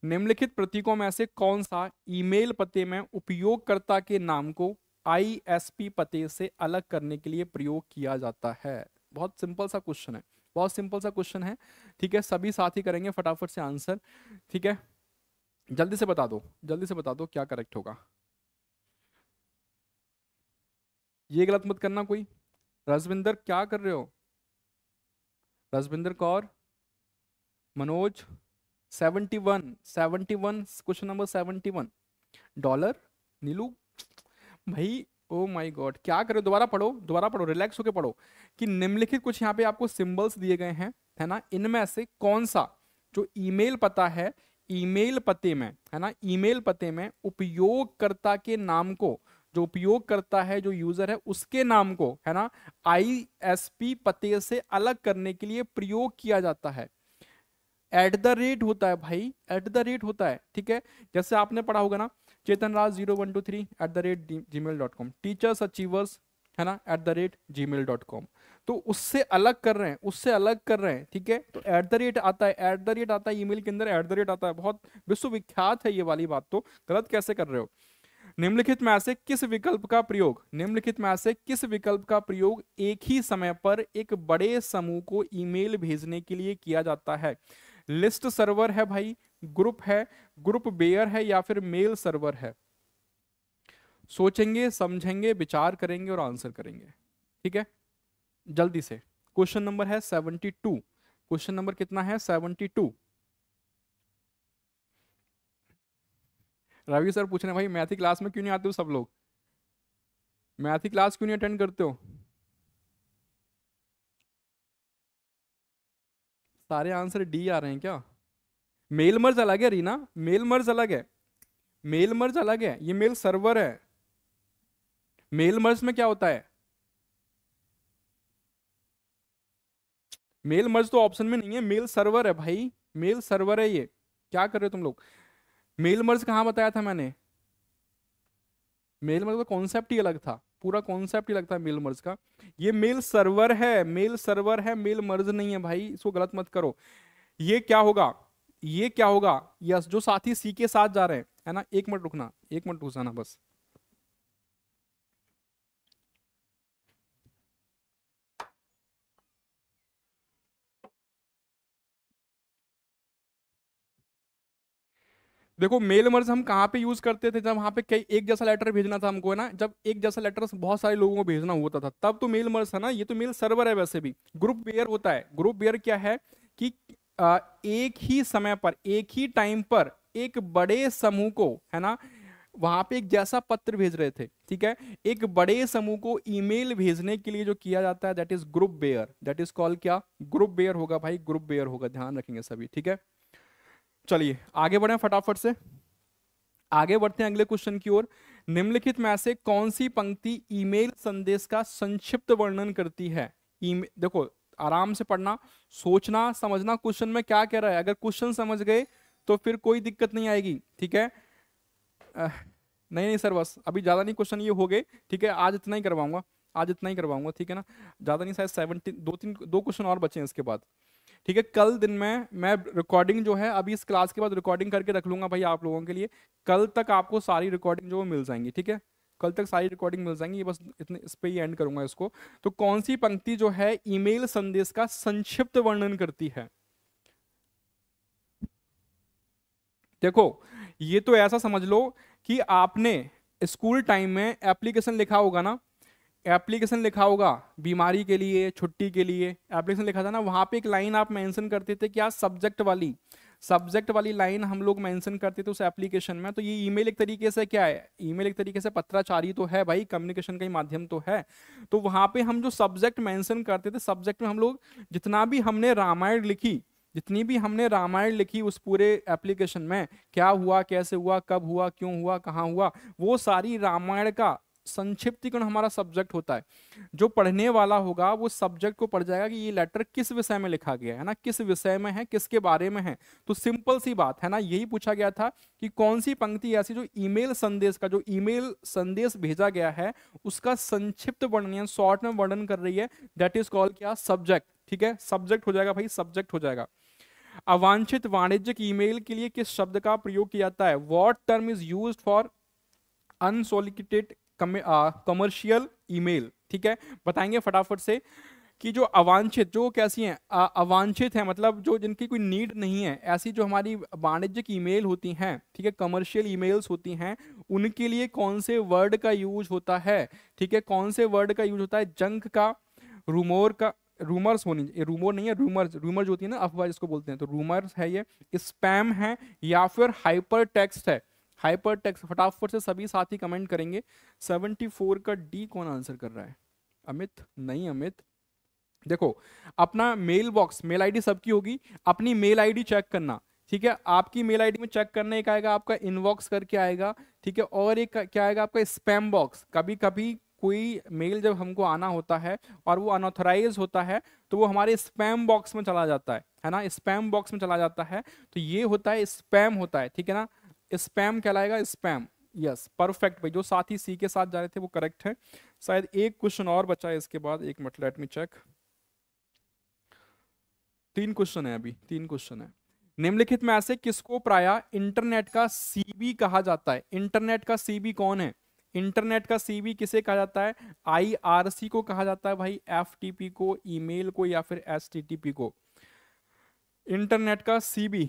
निम्नलिखित प्रतीकों में से कौन सा ईमेल पते में उपयोगकर्ता के नाम को आईएसपी पते से अलग करने के लिए प्रयोग किया जाता है बहुत सिंपल सा क्वेश्चन है बहुत सिंपल सा क्वेश्चन है ठीक है सभी साथ ही करेंगे फटाफट से आंसर ठीक है जल्दी से बता दो जल्दी से बता दो क्या करेक्ट होगा ये गलत मत करना कोई राजविंदर क्या कर रहे हो Rajwinder Kaur Manoj seventy one seventy one question number seventy one dollar Neelu भाई ओ माय गॉड क्या करें दोबारा पढ़ो दोबारा पढ़ो रिलैक्स होकर पढ़ो कि निम्नलिखित कुछ यहाँ पे आपको सिंबल्स दिए गए हैं है ना इनमें से कौन सा जो ईमेल पता है ईमेल पते में है ना ईमेल पते में उपयोगकर्ता के नाम को जो उपयोग करता है जो यूजर है उसके नाम को है ना आईएसपी पते से अलग करने के लिए प्रयोग किया जाता है एट द रेट होता है भाई एट द रेट होता है ठीक है जैसे आपने पढ़ा होगा ना Chetan Raj zero one two three at the rate Gmail dot com teachers achievers है ना at the rate Gmail dot com तो उससे अलग कर रहे हैं उससे अलग कर रहे हैं ठीक है तो एट द रेट आता है एट द रेट आता है ईमेल के अंदर एट द रेट आता है बहुत विश्वविख्यात है ये वाली बात तो गलत कैसे कर रहे हो निम्नलिखित में से किस विकल्प का प्रयोग निम्नलिखित में से किस विकल्प का प्रयोग एक ही समय पर एक बड़े समूह को ईमेल भेजने के लिए किया जाता है लिस्ट सर्वर है भाई ग्रुप है ग्रुप बेयर है या फिर मेल सर्वर है सोचेंगे समझेंगे विचार करेंगे और आंसर करेंगे ठीक है जल्दी से क्वेश्चन नंबर है सेवनटी टू क्वेश्चन नंबर कितना है सेवनटी टू रवि सर पूछ रहे भाई मैथी क्लास में क्यों नहीं आते हो सब लोग मैथी क्लास क्यों नहीं अटेंड करते हो सारे आंसर डी आ रहे हैं क्या मेल मर्ज अलग है रीना मेल मर्ज अलग है मेल मर्ज अलग है ये मेल सर्वर है मेल मर्ज में क्या होता है मेल मर्ज तो ऑप्शन में नहीं है मेल सर्वर है भाई मेल सर्वर है ये क्या कर रहे हो तुम लोग मेल मर्ज कहां बताया था मैंने मेल मर्ज का कॉन्सेप्ट ही अलग था पूरा कॉन्सेप्ट ही लगता है मेल मर्ज का ये मेल सर्वर है मेल सर्वर है मेल मर्ज नहीं है भाई इसको गलत मत करो ये क्या होगा ये क्या होगा यस जो साथी सी के साथ जा रहे हैं है ना एक मिनट रुकना एक मिनट रुक जाना बस देखो मेल मर्ज हम कहाँ पे यूज करते थे जब वहाँ पे कई एक जैसा लेटर भेजना था हमको है ना जब एक जैसा लेटर बहुत सारे लोगों को भेजना होता था तब तो मेल मर्ज है ना ये तो मेल सर्वर है वैसे भी ग्रुप बेयर होता है ग्रुप बेयर क्या है कि एक ही समय पर एक ही टाइम पर एक बड़े समूह को है ना वहां पे एक जैसा पत्र भेज रहे थे ठीक है एक बड़े समूह को ईमेल भेजने के लिए जो किया जाता है that is groupware that is call क्या ग्रुप बेयर होगा भाई ग्रुप बेयर होगा ध्यान रखेंगे सभी ठीक है चलिए आगे बढ़े फटाफट से आगे बढ़ते हैं अगले क्वेश्चन की ओर निम्नलिखित में से कौन सी पंक्ति ईमेल संदेश का संक्षिप्त वर्णन करती है देखो आराम से पढ़ना सोचना समझना क्वेश्चन में क्या कह रहा है अगर क्वेश्चन समझ गए तो फिर कोई दिक्कत नहीं आएगी ठीक है आ, नहीं नहीं सर बस अभी ज़्यादा नहीं क्वेश्चन ये हो गए ठीक है आज इतना ही करवाऊंगा आज इतना ही करवाऊंगा ठीक है ना ज़्यादा नहीं शायद सेवनटीन दो तीन दो क्वेश्चन और बचे हैं इसके बाद ठीक है कल दिन में मैं रिकॉर्डिंग जो है अभी इस क्लास के बाद रिकॉर्डिंग करके रख लूंगा भाई आप लोगों के लिए कल तक आपको सारी रिकॉर्डिंग जो मिल जाएंगी ठीक है कल तक सारी रिकॉर्डिंग मिल जाएंगी ये बस इतने इस पर ही एंड करूंगा इसको तो कौन सी पंक्ति जो है ईमेल संदेश का संक्षिप्त वर्णन करती है देखो ये तो ऐसा समझ लो कि आपने स्कूल टाइम में एप्लीकेशन लिखा होगा ना एप्लीकेशन लिखा होगा बीमारी के लिए छुट्टी के लिए एप्लीकेशन लिखा था ना वहाँ पे एक लाइन आप मेंशन करते थे क्या सब्जेक्ट वाली सब्जेक्ट वाली लाइन हम लोग मेंशन करते थे उस एप्लीकेशन में तो ये ईमेल एक तरीके से क्या है ईमेल एक तरीके से पत्राचारी तो है भाई कम्युनिकेशन का ही माध्यम तो है तो वहाँ पे हम जो सब्जेक्ट मेंशन करते थे सब्जेक्ट में हम लोग जितना भी हमने रामायण लिखी जितनी भी हमने रामायण लिखी उस पूरे एप्लीकेशन में क्या हुआ कैसे हुआ कब हुआ क्यों हुआ कहाँ हुआ वो सारी रामायण का संक्षिप्तीकरण हमारा सब्जेक्ट होता है जो पढ़ने वाला होगा वो सब्जेक्ट को पढ़ जाएगा कि ये लेटर किस विषय में लिखा गया है ना किस विषय में है किसके बारे में है तो सिंपल सी बात है ना यही पूछा गया था कि कौन सी पंक्ति ऐसी जो ईमेल संदेश का जो ईमेल संदेश भेजा गया है उसका संक्षिप्त वर्णन शॉर्ट में वर्णन कर रही है दैट इज कॉल क्या सब्जेक्ट ठीक है सब्जेक्ट हो जाएगा भाई सब्जेक्ट हो जाएगा अवांछित वाणिज्यिक ईमेल के लिए किस शब्द का प्रयोग किया जाता है what term is use for unsolicited commercial email ठीक है बताएंगे फटाफट से कि जो अवांछित जो कैसी हैं अवांछित हैं मतलब जो जिनकी कोई नीड नहीं है ऐसी जो हमारी वाणिज्यिक ईमेल होती हैं ठीक है कमर्शियल ईमेल्स होती हैं उनके लिए कौन से वर्ड का यूज होता है ठीक है कौन से वर्ड का यूज होता है जंक का रूमोर का रूमर्स होनी ये रूमोर नहीं है रूमर्स रूमर जो होती है ना अफवाह जिसको बोलते हैं तो रूमर्स है ये स्पैम है या फिर हाइपर टेक्स्ट है हाइपर टेक्स फटाफट से सभी साथी कमेंट करेंगे 74 का डी कौन आंसर कर रहा है अमित नहीं अमित देखो अपना मेल बॉक्स मेल आईडी सबकी होगी अपनी मेल आईडी चेक करना ठीक है आपकी मेल आईडी में चेक करने एक आएगा आपका इनबॉक्स करके आएगा ठीक है और एक क्या आएगा आपका स्पैम बॉक्स कभी कभी कोई मेल जब हमको आना होता है और वो अनऑथराइज होता है तो वो हमारे स्पैम बॉक्स में चला जाता है है ना स्पैम बॉक्स में चला जाता है तो ये होता है स्पैम होता है ठीक है ना स्पैम कहलाएगा स्पैम यस परफेक्ट भाई जो साथ ही सी के साथ जा रहे थे वो करेक्ट है शायद एक क्वेश्चन और बचा है इसके बाद एक मिनट लेट मी चेक तीन क्वेश्चन है अभी तीन क्वेश्चन है निम्नलिखित में ऐसे किसको प्राय इंटरनेट का सीबी कहा जाता है इंटरनेट का सीबी कौन है इंटरनेट का सीबी किसे कहा जाता है आईआरसी को कहा जाता है भाई एफटीपी को ईमेल को या फिर एसटीटीपी को इंटरनेट का सीबी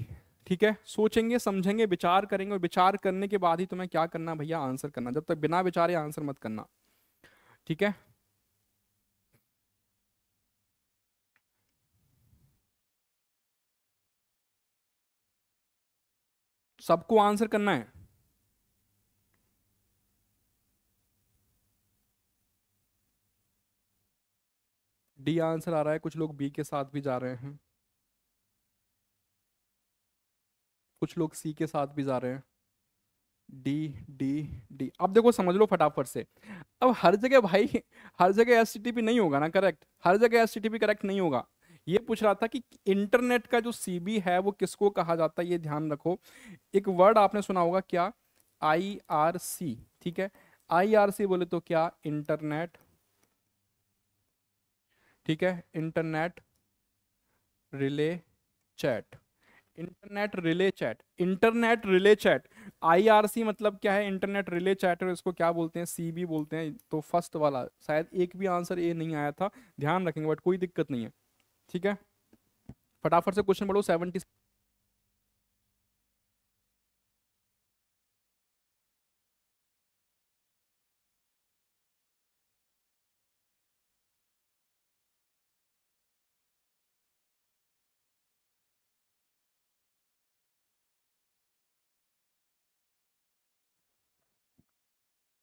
ठीक है सोचेंगे समझेंगे विचार करेंगे और विचार करने के बाद ही तुम्हें क्या करना भैया आंसर करना जब तक बिना विचारे आंसर मत करना ठीक है सबको आंसर करना है डी आंसर आ रहा है कुछ लोग बी के साथ भी जा रहे हैं कुछ लोग सी के साथ भी जा रहे हैं डी डी डी अब देखो समझ लो फटाफट से अब हर जगह भाई हर जगह एस नहीं होगा ना करेक्ट हर जगह एस करेक्ट नहीं होगा ये पूछ रहा था कि इंटरनेट का जो बी है वो किसको कहा जाता है ये ध्यान रखो एक वर्ड आपने सुना होगा क्या आई आर सी ठीक है आई आर सी बोले तो क्या इंटरनेट ठीक है internet relay chat internet relay chat internet relay chat IRC मतलब क्या है इंटरनेट रिले चैट और इसको क्या बोलते हैं सीबी बोलते हैं तो फर्स्ट वाला शायद एक भी आंसर ये नहीं आया था ध्यान रखेंगे बट कोई दिक्कत नहीं है ठीक है फटाफट से क्वेश्चन पढ़ो सेवेंटी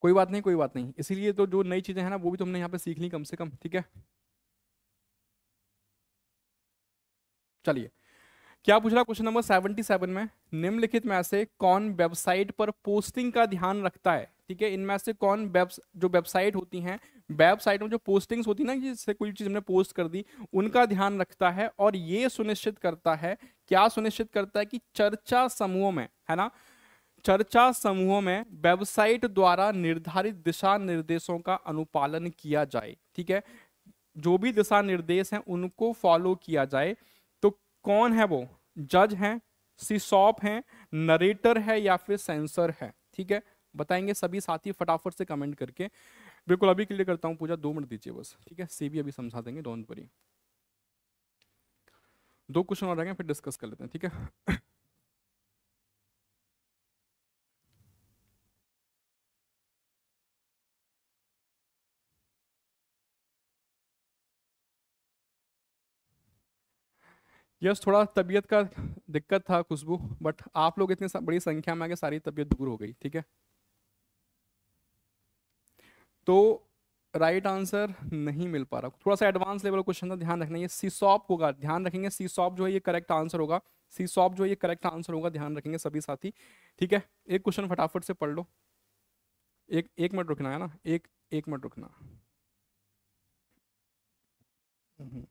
कोई बात नहीं कोई बात नहीं इसीलिए तो जो नई चीज़ें हैं ना वो भी तुमने यहाँ पे सीख ली कम से कम ठीक है चलिए क्या पूछ रहा क्वेश्चन नंबर सेवेंटी सेवन में निम्नलिखित में से कौन वेबसाइट पर पोस्टिंग का ध्यान रखता है ठीक है इनमें से कौन वेब जो वेबसाइट होती हैं वेबसाइट में जो पोस्टिंग्स होती है ना जिससे कोई चीज़ हमने पोस्ट कर दी उनका ध्यान रखता है और ये सुनिश्चित करता है क्या सुनिश्चित करता है कि चर्चा समूह में है ना चर्चा समूहों में वेबसाइट द्वारा निर्धारित दिशा निर्देशों का अनुपालन किया जाए ठीक है जो भी दिशा निर्देश हैं उनको फॉलो किया जाए तो कौन है वो जज हैं सीसॉप हैं नरेटर है या फिर सेंसर है ठीक है बताएंगे सभी साथी फटाफट से कमेंट करके बिल्कुल अभी क्लियर करता हूँ पूजा दो मिनट दीजिए बस ठीक है सी भी अभी समझा देंगे डोंट वरी दो क्वेश्चन और रहेंगे फिर डिस्कस कर लेते हैं ठीक है यस थोड़ा तबीयत का दिक्कत था खुशबू बट आप लोग इतनी बड़ी संख्या में आगे सारी तबीयत दूर हो गई ठीक है तो राइट आंसर नहीं मिल पा रहा थोड़ा सा एडवांस लेवल क्वेश्चन था ध्यान रखना ये सीसॉप होगा ध्यान रखेंगे सी सॉप जो है ये करेक्ट आंसर होगा सी सॉप जो है ये करेक्ट आंसर होगा ध्यान रखेंगे सभी साथी ठीक है एक क्वेश्चन फटाफट से पढ़ लो एक एक मिनट रुकना है ना एक एक मिनट रुकना हम्म।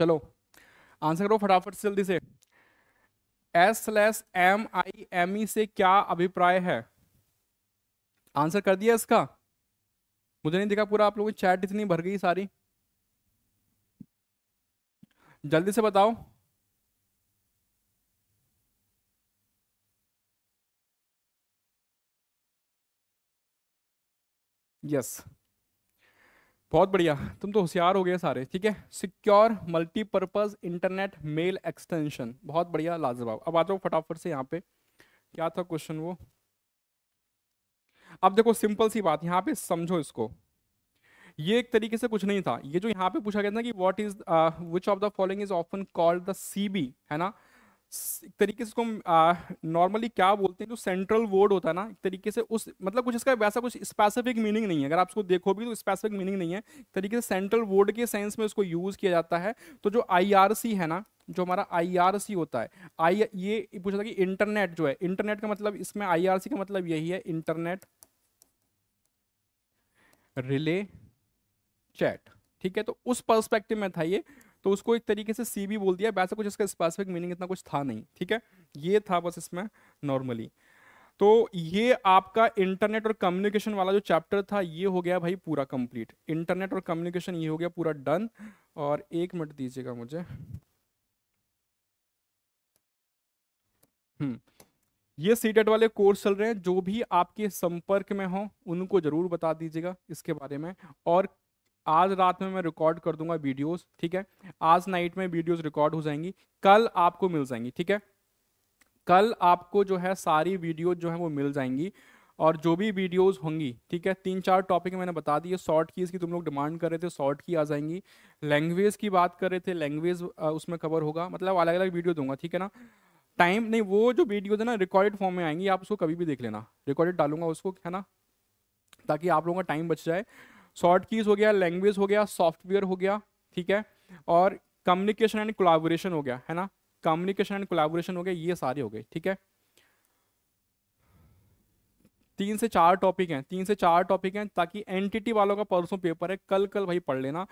चलो आंसर करो फटाफट से जल्दी से S slash M I M E से क्या अभिप्राय है आंसर कर दिया इसका मुझे नहीं दिखा पूरा आप लोगों की चैट इतनी भर गई सारी जल्दी से बताओ यस yes. बहुत बढ़िया तुम तो होशियार हो गए सारे ठीक है secure multipurpose internet mail extension बहुत बढ़िया लाजवाब अब आ जाओ फटाफट से यहाँ पे क्या था क्वेश्चन वो अब देखो सिंपल सी बात यहाँ पे समझो इसको ये एक तरीके से कुछ नहीं था ये जो यहाँ पे पूछा गया था कि what is which of the following is often called the CB है ना एक तरीके से उसको नॉर्मली क्या बोलते हैं जो सेंट्रल वर्ड होता है ना एक तरीके से उस मतलब कुछ इसका वैसा कुछ स्पेसिफिक मीनिंग नहीं है अगर आप उसको देखो भी तो स्पेसिफिक मीनिंग नहीं है एक तरीके से सेंट्रल वर्ड के सेंस में उसको यूज़ किया जाता है तो जो आई है ना जो हमारा आई होता है आई ये पूछा था कि इंटरनेट जो है इंटरनेट का मतलब इसमें आई का मतलब यही है इंटरनेट रिले चैट ठीक है तो उस पर्सपेक्टिव में था ये तो उसको एक तरीके से सी भी बोल दिया वैसे कुछ इसका स्पेसिफिक मीनिंग इतना कुछ था नहीं ठीक है ये था बस इसमें नॉर्मली तो ये आपका इंटरनेट और कम्युनिकेशन वाला जो चैप्टर था ये हो गया भाई पूरा कंप्लीट इंटरनेट और कम्युनिकेशन ये हो गया पूरा डन और एक मिनट दीजिएगा मुझे हम्म ये सीटेट वाले कोर्स चल रहे हैं जो भी आपके संपर्क में हो उनको जरूर बता दीजिएगा इसके बारे में और आज रात में मैं रिकॉर्ड कर दूंगा वीडियोस ठीक है आज नाइट में वीडियोस रिकॉर्ड हो जाएंगी कल आपको मिल जाएंगी ठीक है कल आपको जो है सारी वीडियो जो है वो मिल जाएंगी और जो भी वीडियोस होंगी ठीक है तीन चार टॉपिक मैंने बता दिए शॉर्ट कीज़ की तुम लोग डिमांड कर रहे थे शॉर्ट की आ जाएंगी लैंग्वेज की बात कर रहे थे लैंग्वेज उसमें कवर होगा मतलब अलग अलग वीडियो दूंगा ठीक है ना टाइम नहीं वो जो वीडियोज है ना रिकॉर्डेड फॉर्म में आएंगी आप उसको कभी भी देख लेना रिकॉर्डेड डालूंगा उसको है ना ताकि आप लोगों का टाइम बच जाए शॉर्ट कीज हो गया लैंग्वेज हो गया सॉफ्टवेयर हो गया ठीक है और कम्युनिकेशन एंड कोलाबोरेशन हो गया है ना कम्युनिकेशन एंड कोलाबोरेशन हो गया ये सारे हो गए ठीक है तीन से चार टॉपिक हैं तीन से चार टॉपिक हैं ताकि एनटीटी वालों का परसों पेपर है कल कल भाई पढ़ लेना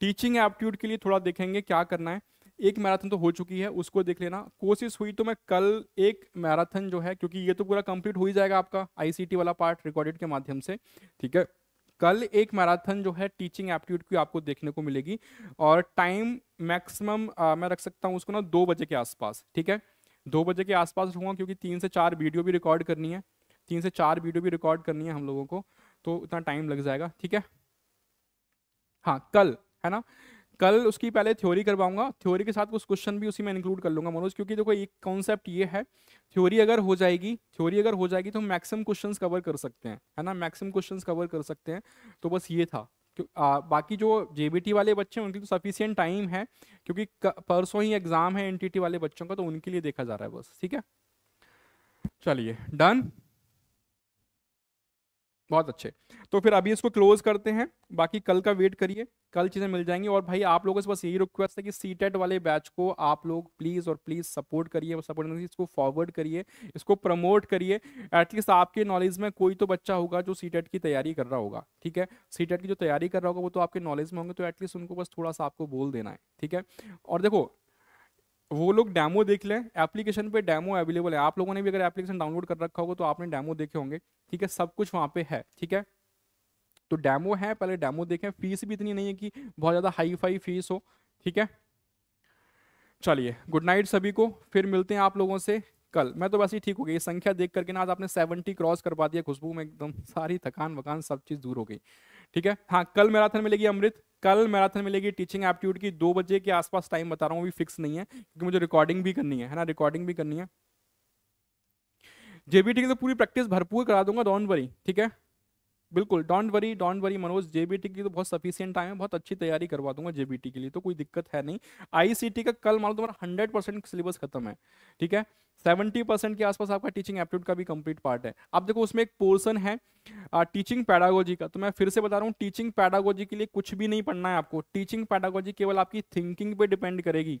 टीचिंग एप्टीट्यूड के लिए थोड़ा देखेंगे क्या करना है एक मैराथन तो हो चुकी है उसको देख लेना कोशिश हुई तो मैं कल एक मैराथन जो है क्योंकि ये तो पूरा कंप्लीट हो ही जाएगा आपका आईसीटी वाला पार्ट रिकॉर्डेड के माध्यम से ठीक है कल एक मैराथन जो है टीचिंग एप्टीट्यूड की आपको देखने को मिलेगी और टाइम मैक्सिमम मैं रख सकता हूँ उसको ना दो बजे के आसपास ठीक है दो बजे के आसपास रखूँगा क्योंकि तीन से चार वीडियो भी रिकॉर्ड करनी है तीन से चार वीडियो भी रिकॉर्ड करनी है हम लोगों को तो इतना टाइम लग जाएगा ठीक है हाँ कल है ना कल उसकी पहले थ्योरी करवाऊंगा थ्योरी के साथ कुछ क्वेश्चन भी उसी में इंक्लूड कर लूंगा मनोज क्योंकि देखो एक कॉन्सेप्ट ये है थ्योरी अगर हो जाएगी थ्योरी अगर हो जाएगी तो हम मैक्सिमम क्वेश्चन कवर कर सकते हैं है ना मैक्सिमम क्वेश्चन कवर कर सकते हैं तो बस ये था आ, बाकी जो जेबीटी वाले बच्चे हैं उनके तो सफिशियंट टाइम है क्योंकि परसों ही एग्जाम है एनटीटी वाले बच्चों का तो उनके लिए देखा जा रहा है बस ठीक है चलिए डन बहुत अच्छे तो फिर अभी इसको क्लोज करते हैं बाकी कल का वेट करिए कल चीज़ें मिल जाएंगी और भाई आप लोगों से बस यही रिक्वेस्ट है कि सी टेट e वाले बैच को आप लोग प्लीज़ और प्लीज़ सपोर्ट करिए सपोर्ट इसको फॉरवर्ड करिए इसको प्रमोट करिए एटलीस्ट आपके नॉलेज में कोई तो बच्चा होगा जो सी टेट e की तैयारी कर रहा होगा ठीक है सी टेट e की जो तैयारी कर रहा होगा वो तो आपके नॉलेज में होंगे तो एटलीस्ट उनको बस थोड़ा सा आपको बोल देना है ठीक है और देखो वो लोग डैमो देख लें एप्लीकेशन पे डैमो अवेलेबल है आप लोगों ने भी अगर एप्लीकेशन डाउनलोड कर रखा होगा तो आपने डैमो देखे होंगे ठीक है सब कुछ वहाँ पे है ठीक है तो डैमो है पहले डैमो देखें फीस भी इतनी नहीं है कि बहुत ज़्यादा हाई फाई फीस हो ठीक है चलिए गुड नाइट सभी को फिर मिलते हैं आप लोगों से कल मैं तो वैसे ही ठीक हो गई संख्या देख करके ना आज आपने सेवेंटी क्रॉस कर पा दिया खुशबू में एकदम सारी थकान वकान सब चीज़ दूर हो गई ठीक है हाँ कल मैराथन मिलेगी अमृत कल मैराथन मिलेगी टीचिंग एप्टीट्यूड की दो बजे के आसपास टाइम बता रहा हूँ अभी फिक्स नहीं है क्योंकि मुझे रिकॉर्डिंग भी करनी है है ना रिकॉर्डिंग भी करनी है जेबीटी की तो पूरी प्रैक्टिस भरपूर करा दूंगा डोंट वरी ठीक है बिल्कुल don't worry don't worry Manoj JBT की तो बहुत सफिशियंट टाइम है बहुत अच्छी तैयारी करवा दूंगा जेबीटी के लिए तो कोई दिक्कत है नहीं आईसीटी का कल लो तुम्हारा हंड्रेड परसेंट सिलेबस खत्म है ठीक है सेवेंटी परसेंट के आसपास आपका टीचिंग एप्टीट्यूड का भी कंप्लीट पार्ट है अब देखो उसमें एक पोर्सन है टीचिंग पैडागोजी का तो मैं फिर से बता रहा हूँ टीचिंग पैडागोजी के लिए कुछ भी नहीं पढ़ना है आपको टीचिंग पैडागोजी केवल आपकी थिंकिंग पे डिपेंड करेगी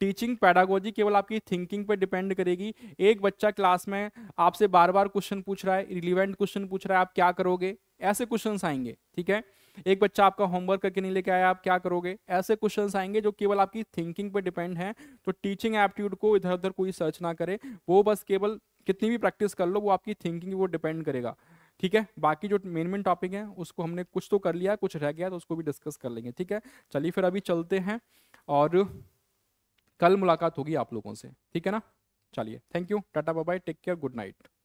टीचिंग पैडागोजी केवल आपकी थिंकिंग पे डिपेंड करेगी एक बच्चा क्लास में आपसे बार बार क्वेश्चन पूछ रहा है रिलीवेंट क्वेश्चन पूछ रहा है आप क्या करोगे ऐसे क्वेश्चन आएंगे ठीक है एक बच्चा आपका होमवर्क करके नहीं लेके आया आप क्या करोगे ऐसे क्वेश्चन आएंगे जो केवल आपकी थिंकिंग पे डिपेंड हैं तो टीचिंग एप्टीट्यूड को इधर उधर कोई सर्च ना करे वो बस केवल कितनी भी प्रैक्टिस कर लो वो आपकी थिंकिंग वो डिपेंड करेगा ठीक है बाकी जो मेन मेन टॉपिक है उसको हमने कुछ तो कर लिया कुछ रह गया तो उसको भी डिस्कस कर लेंगे ठीक है चलिए फिर अभी चलते हैं और कल मुलाकात होगी आप लोगों से ठीक है ना चलिए thank you tata bye take care good night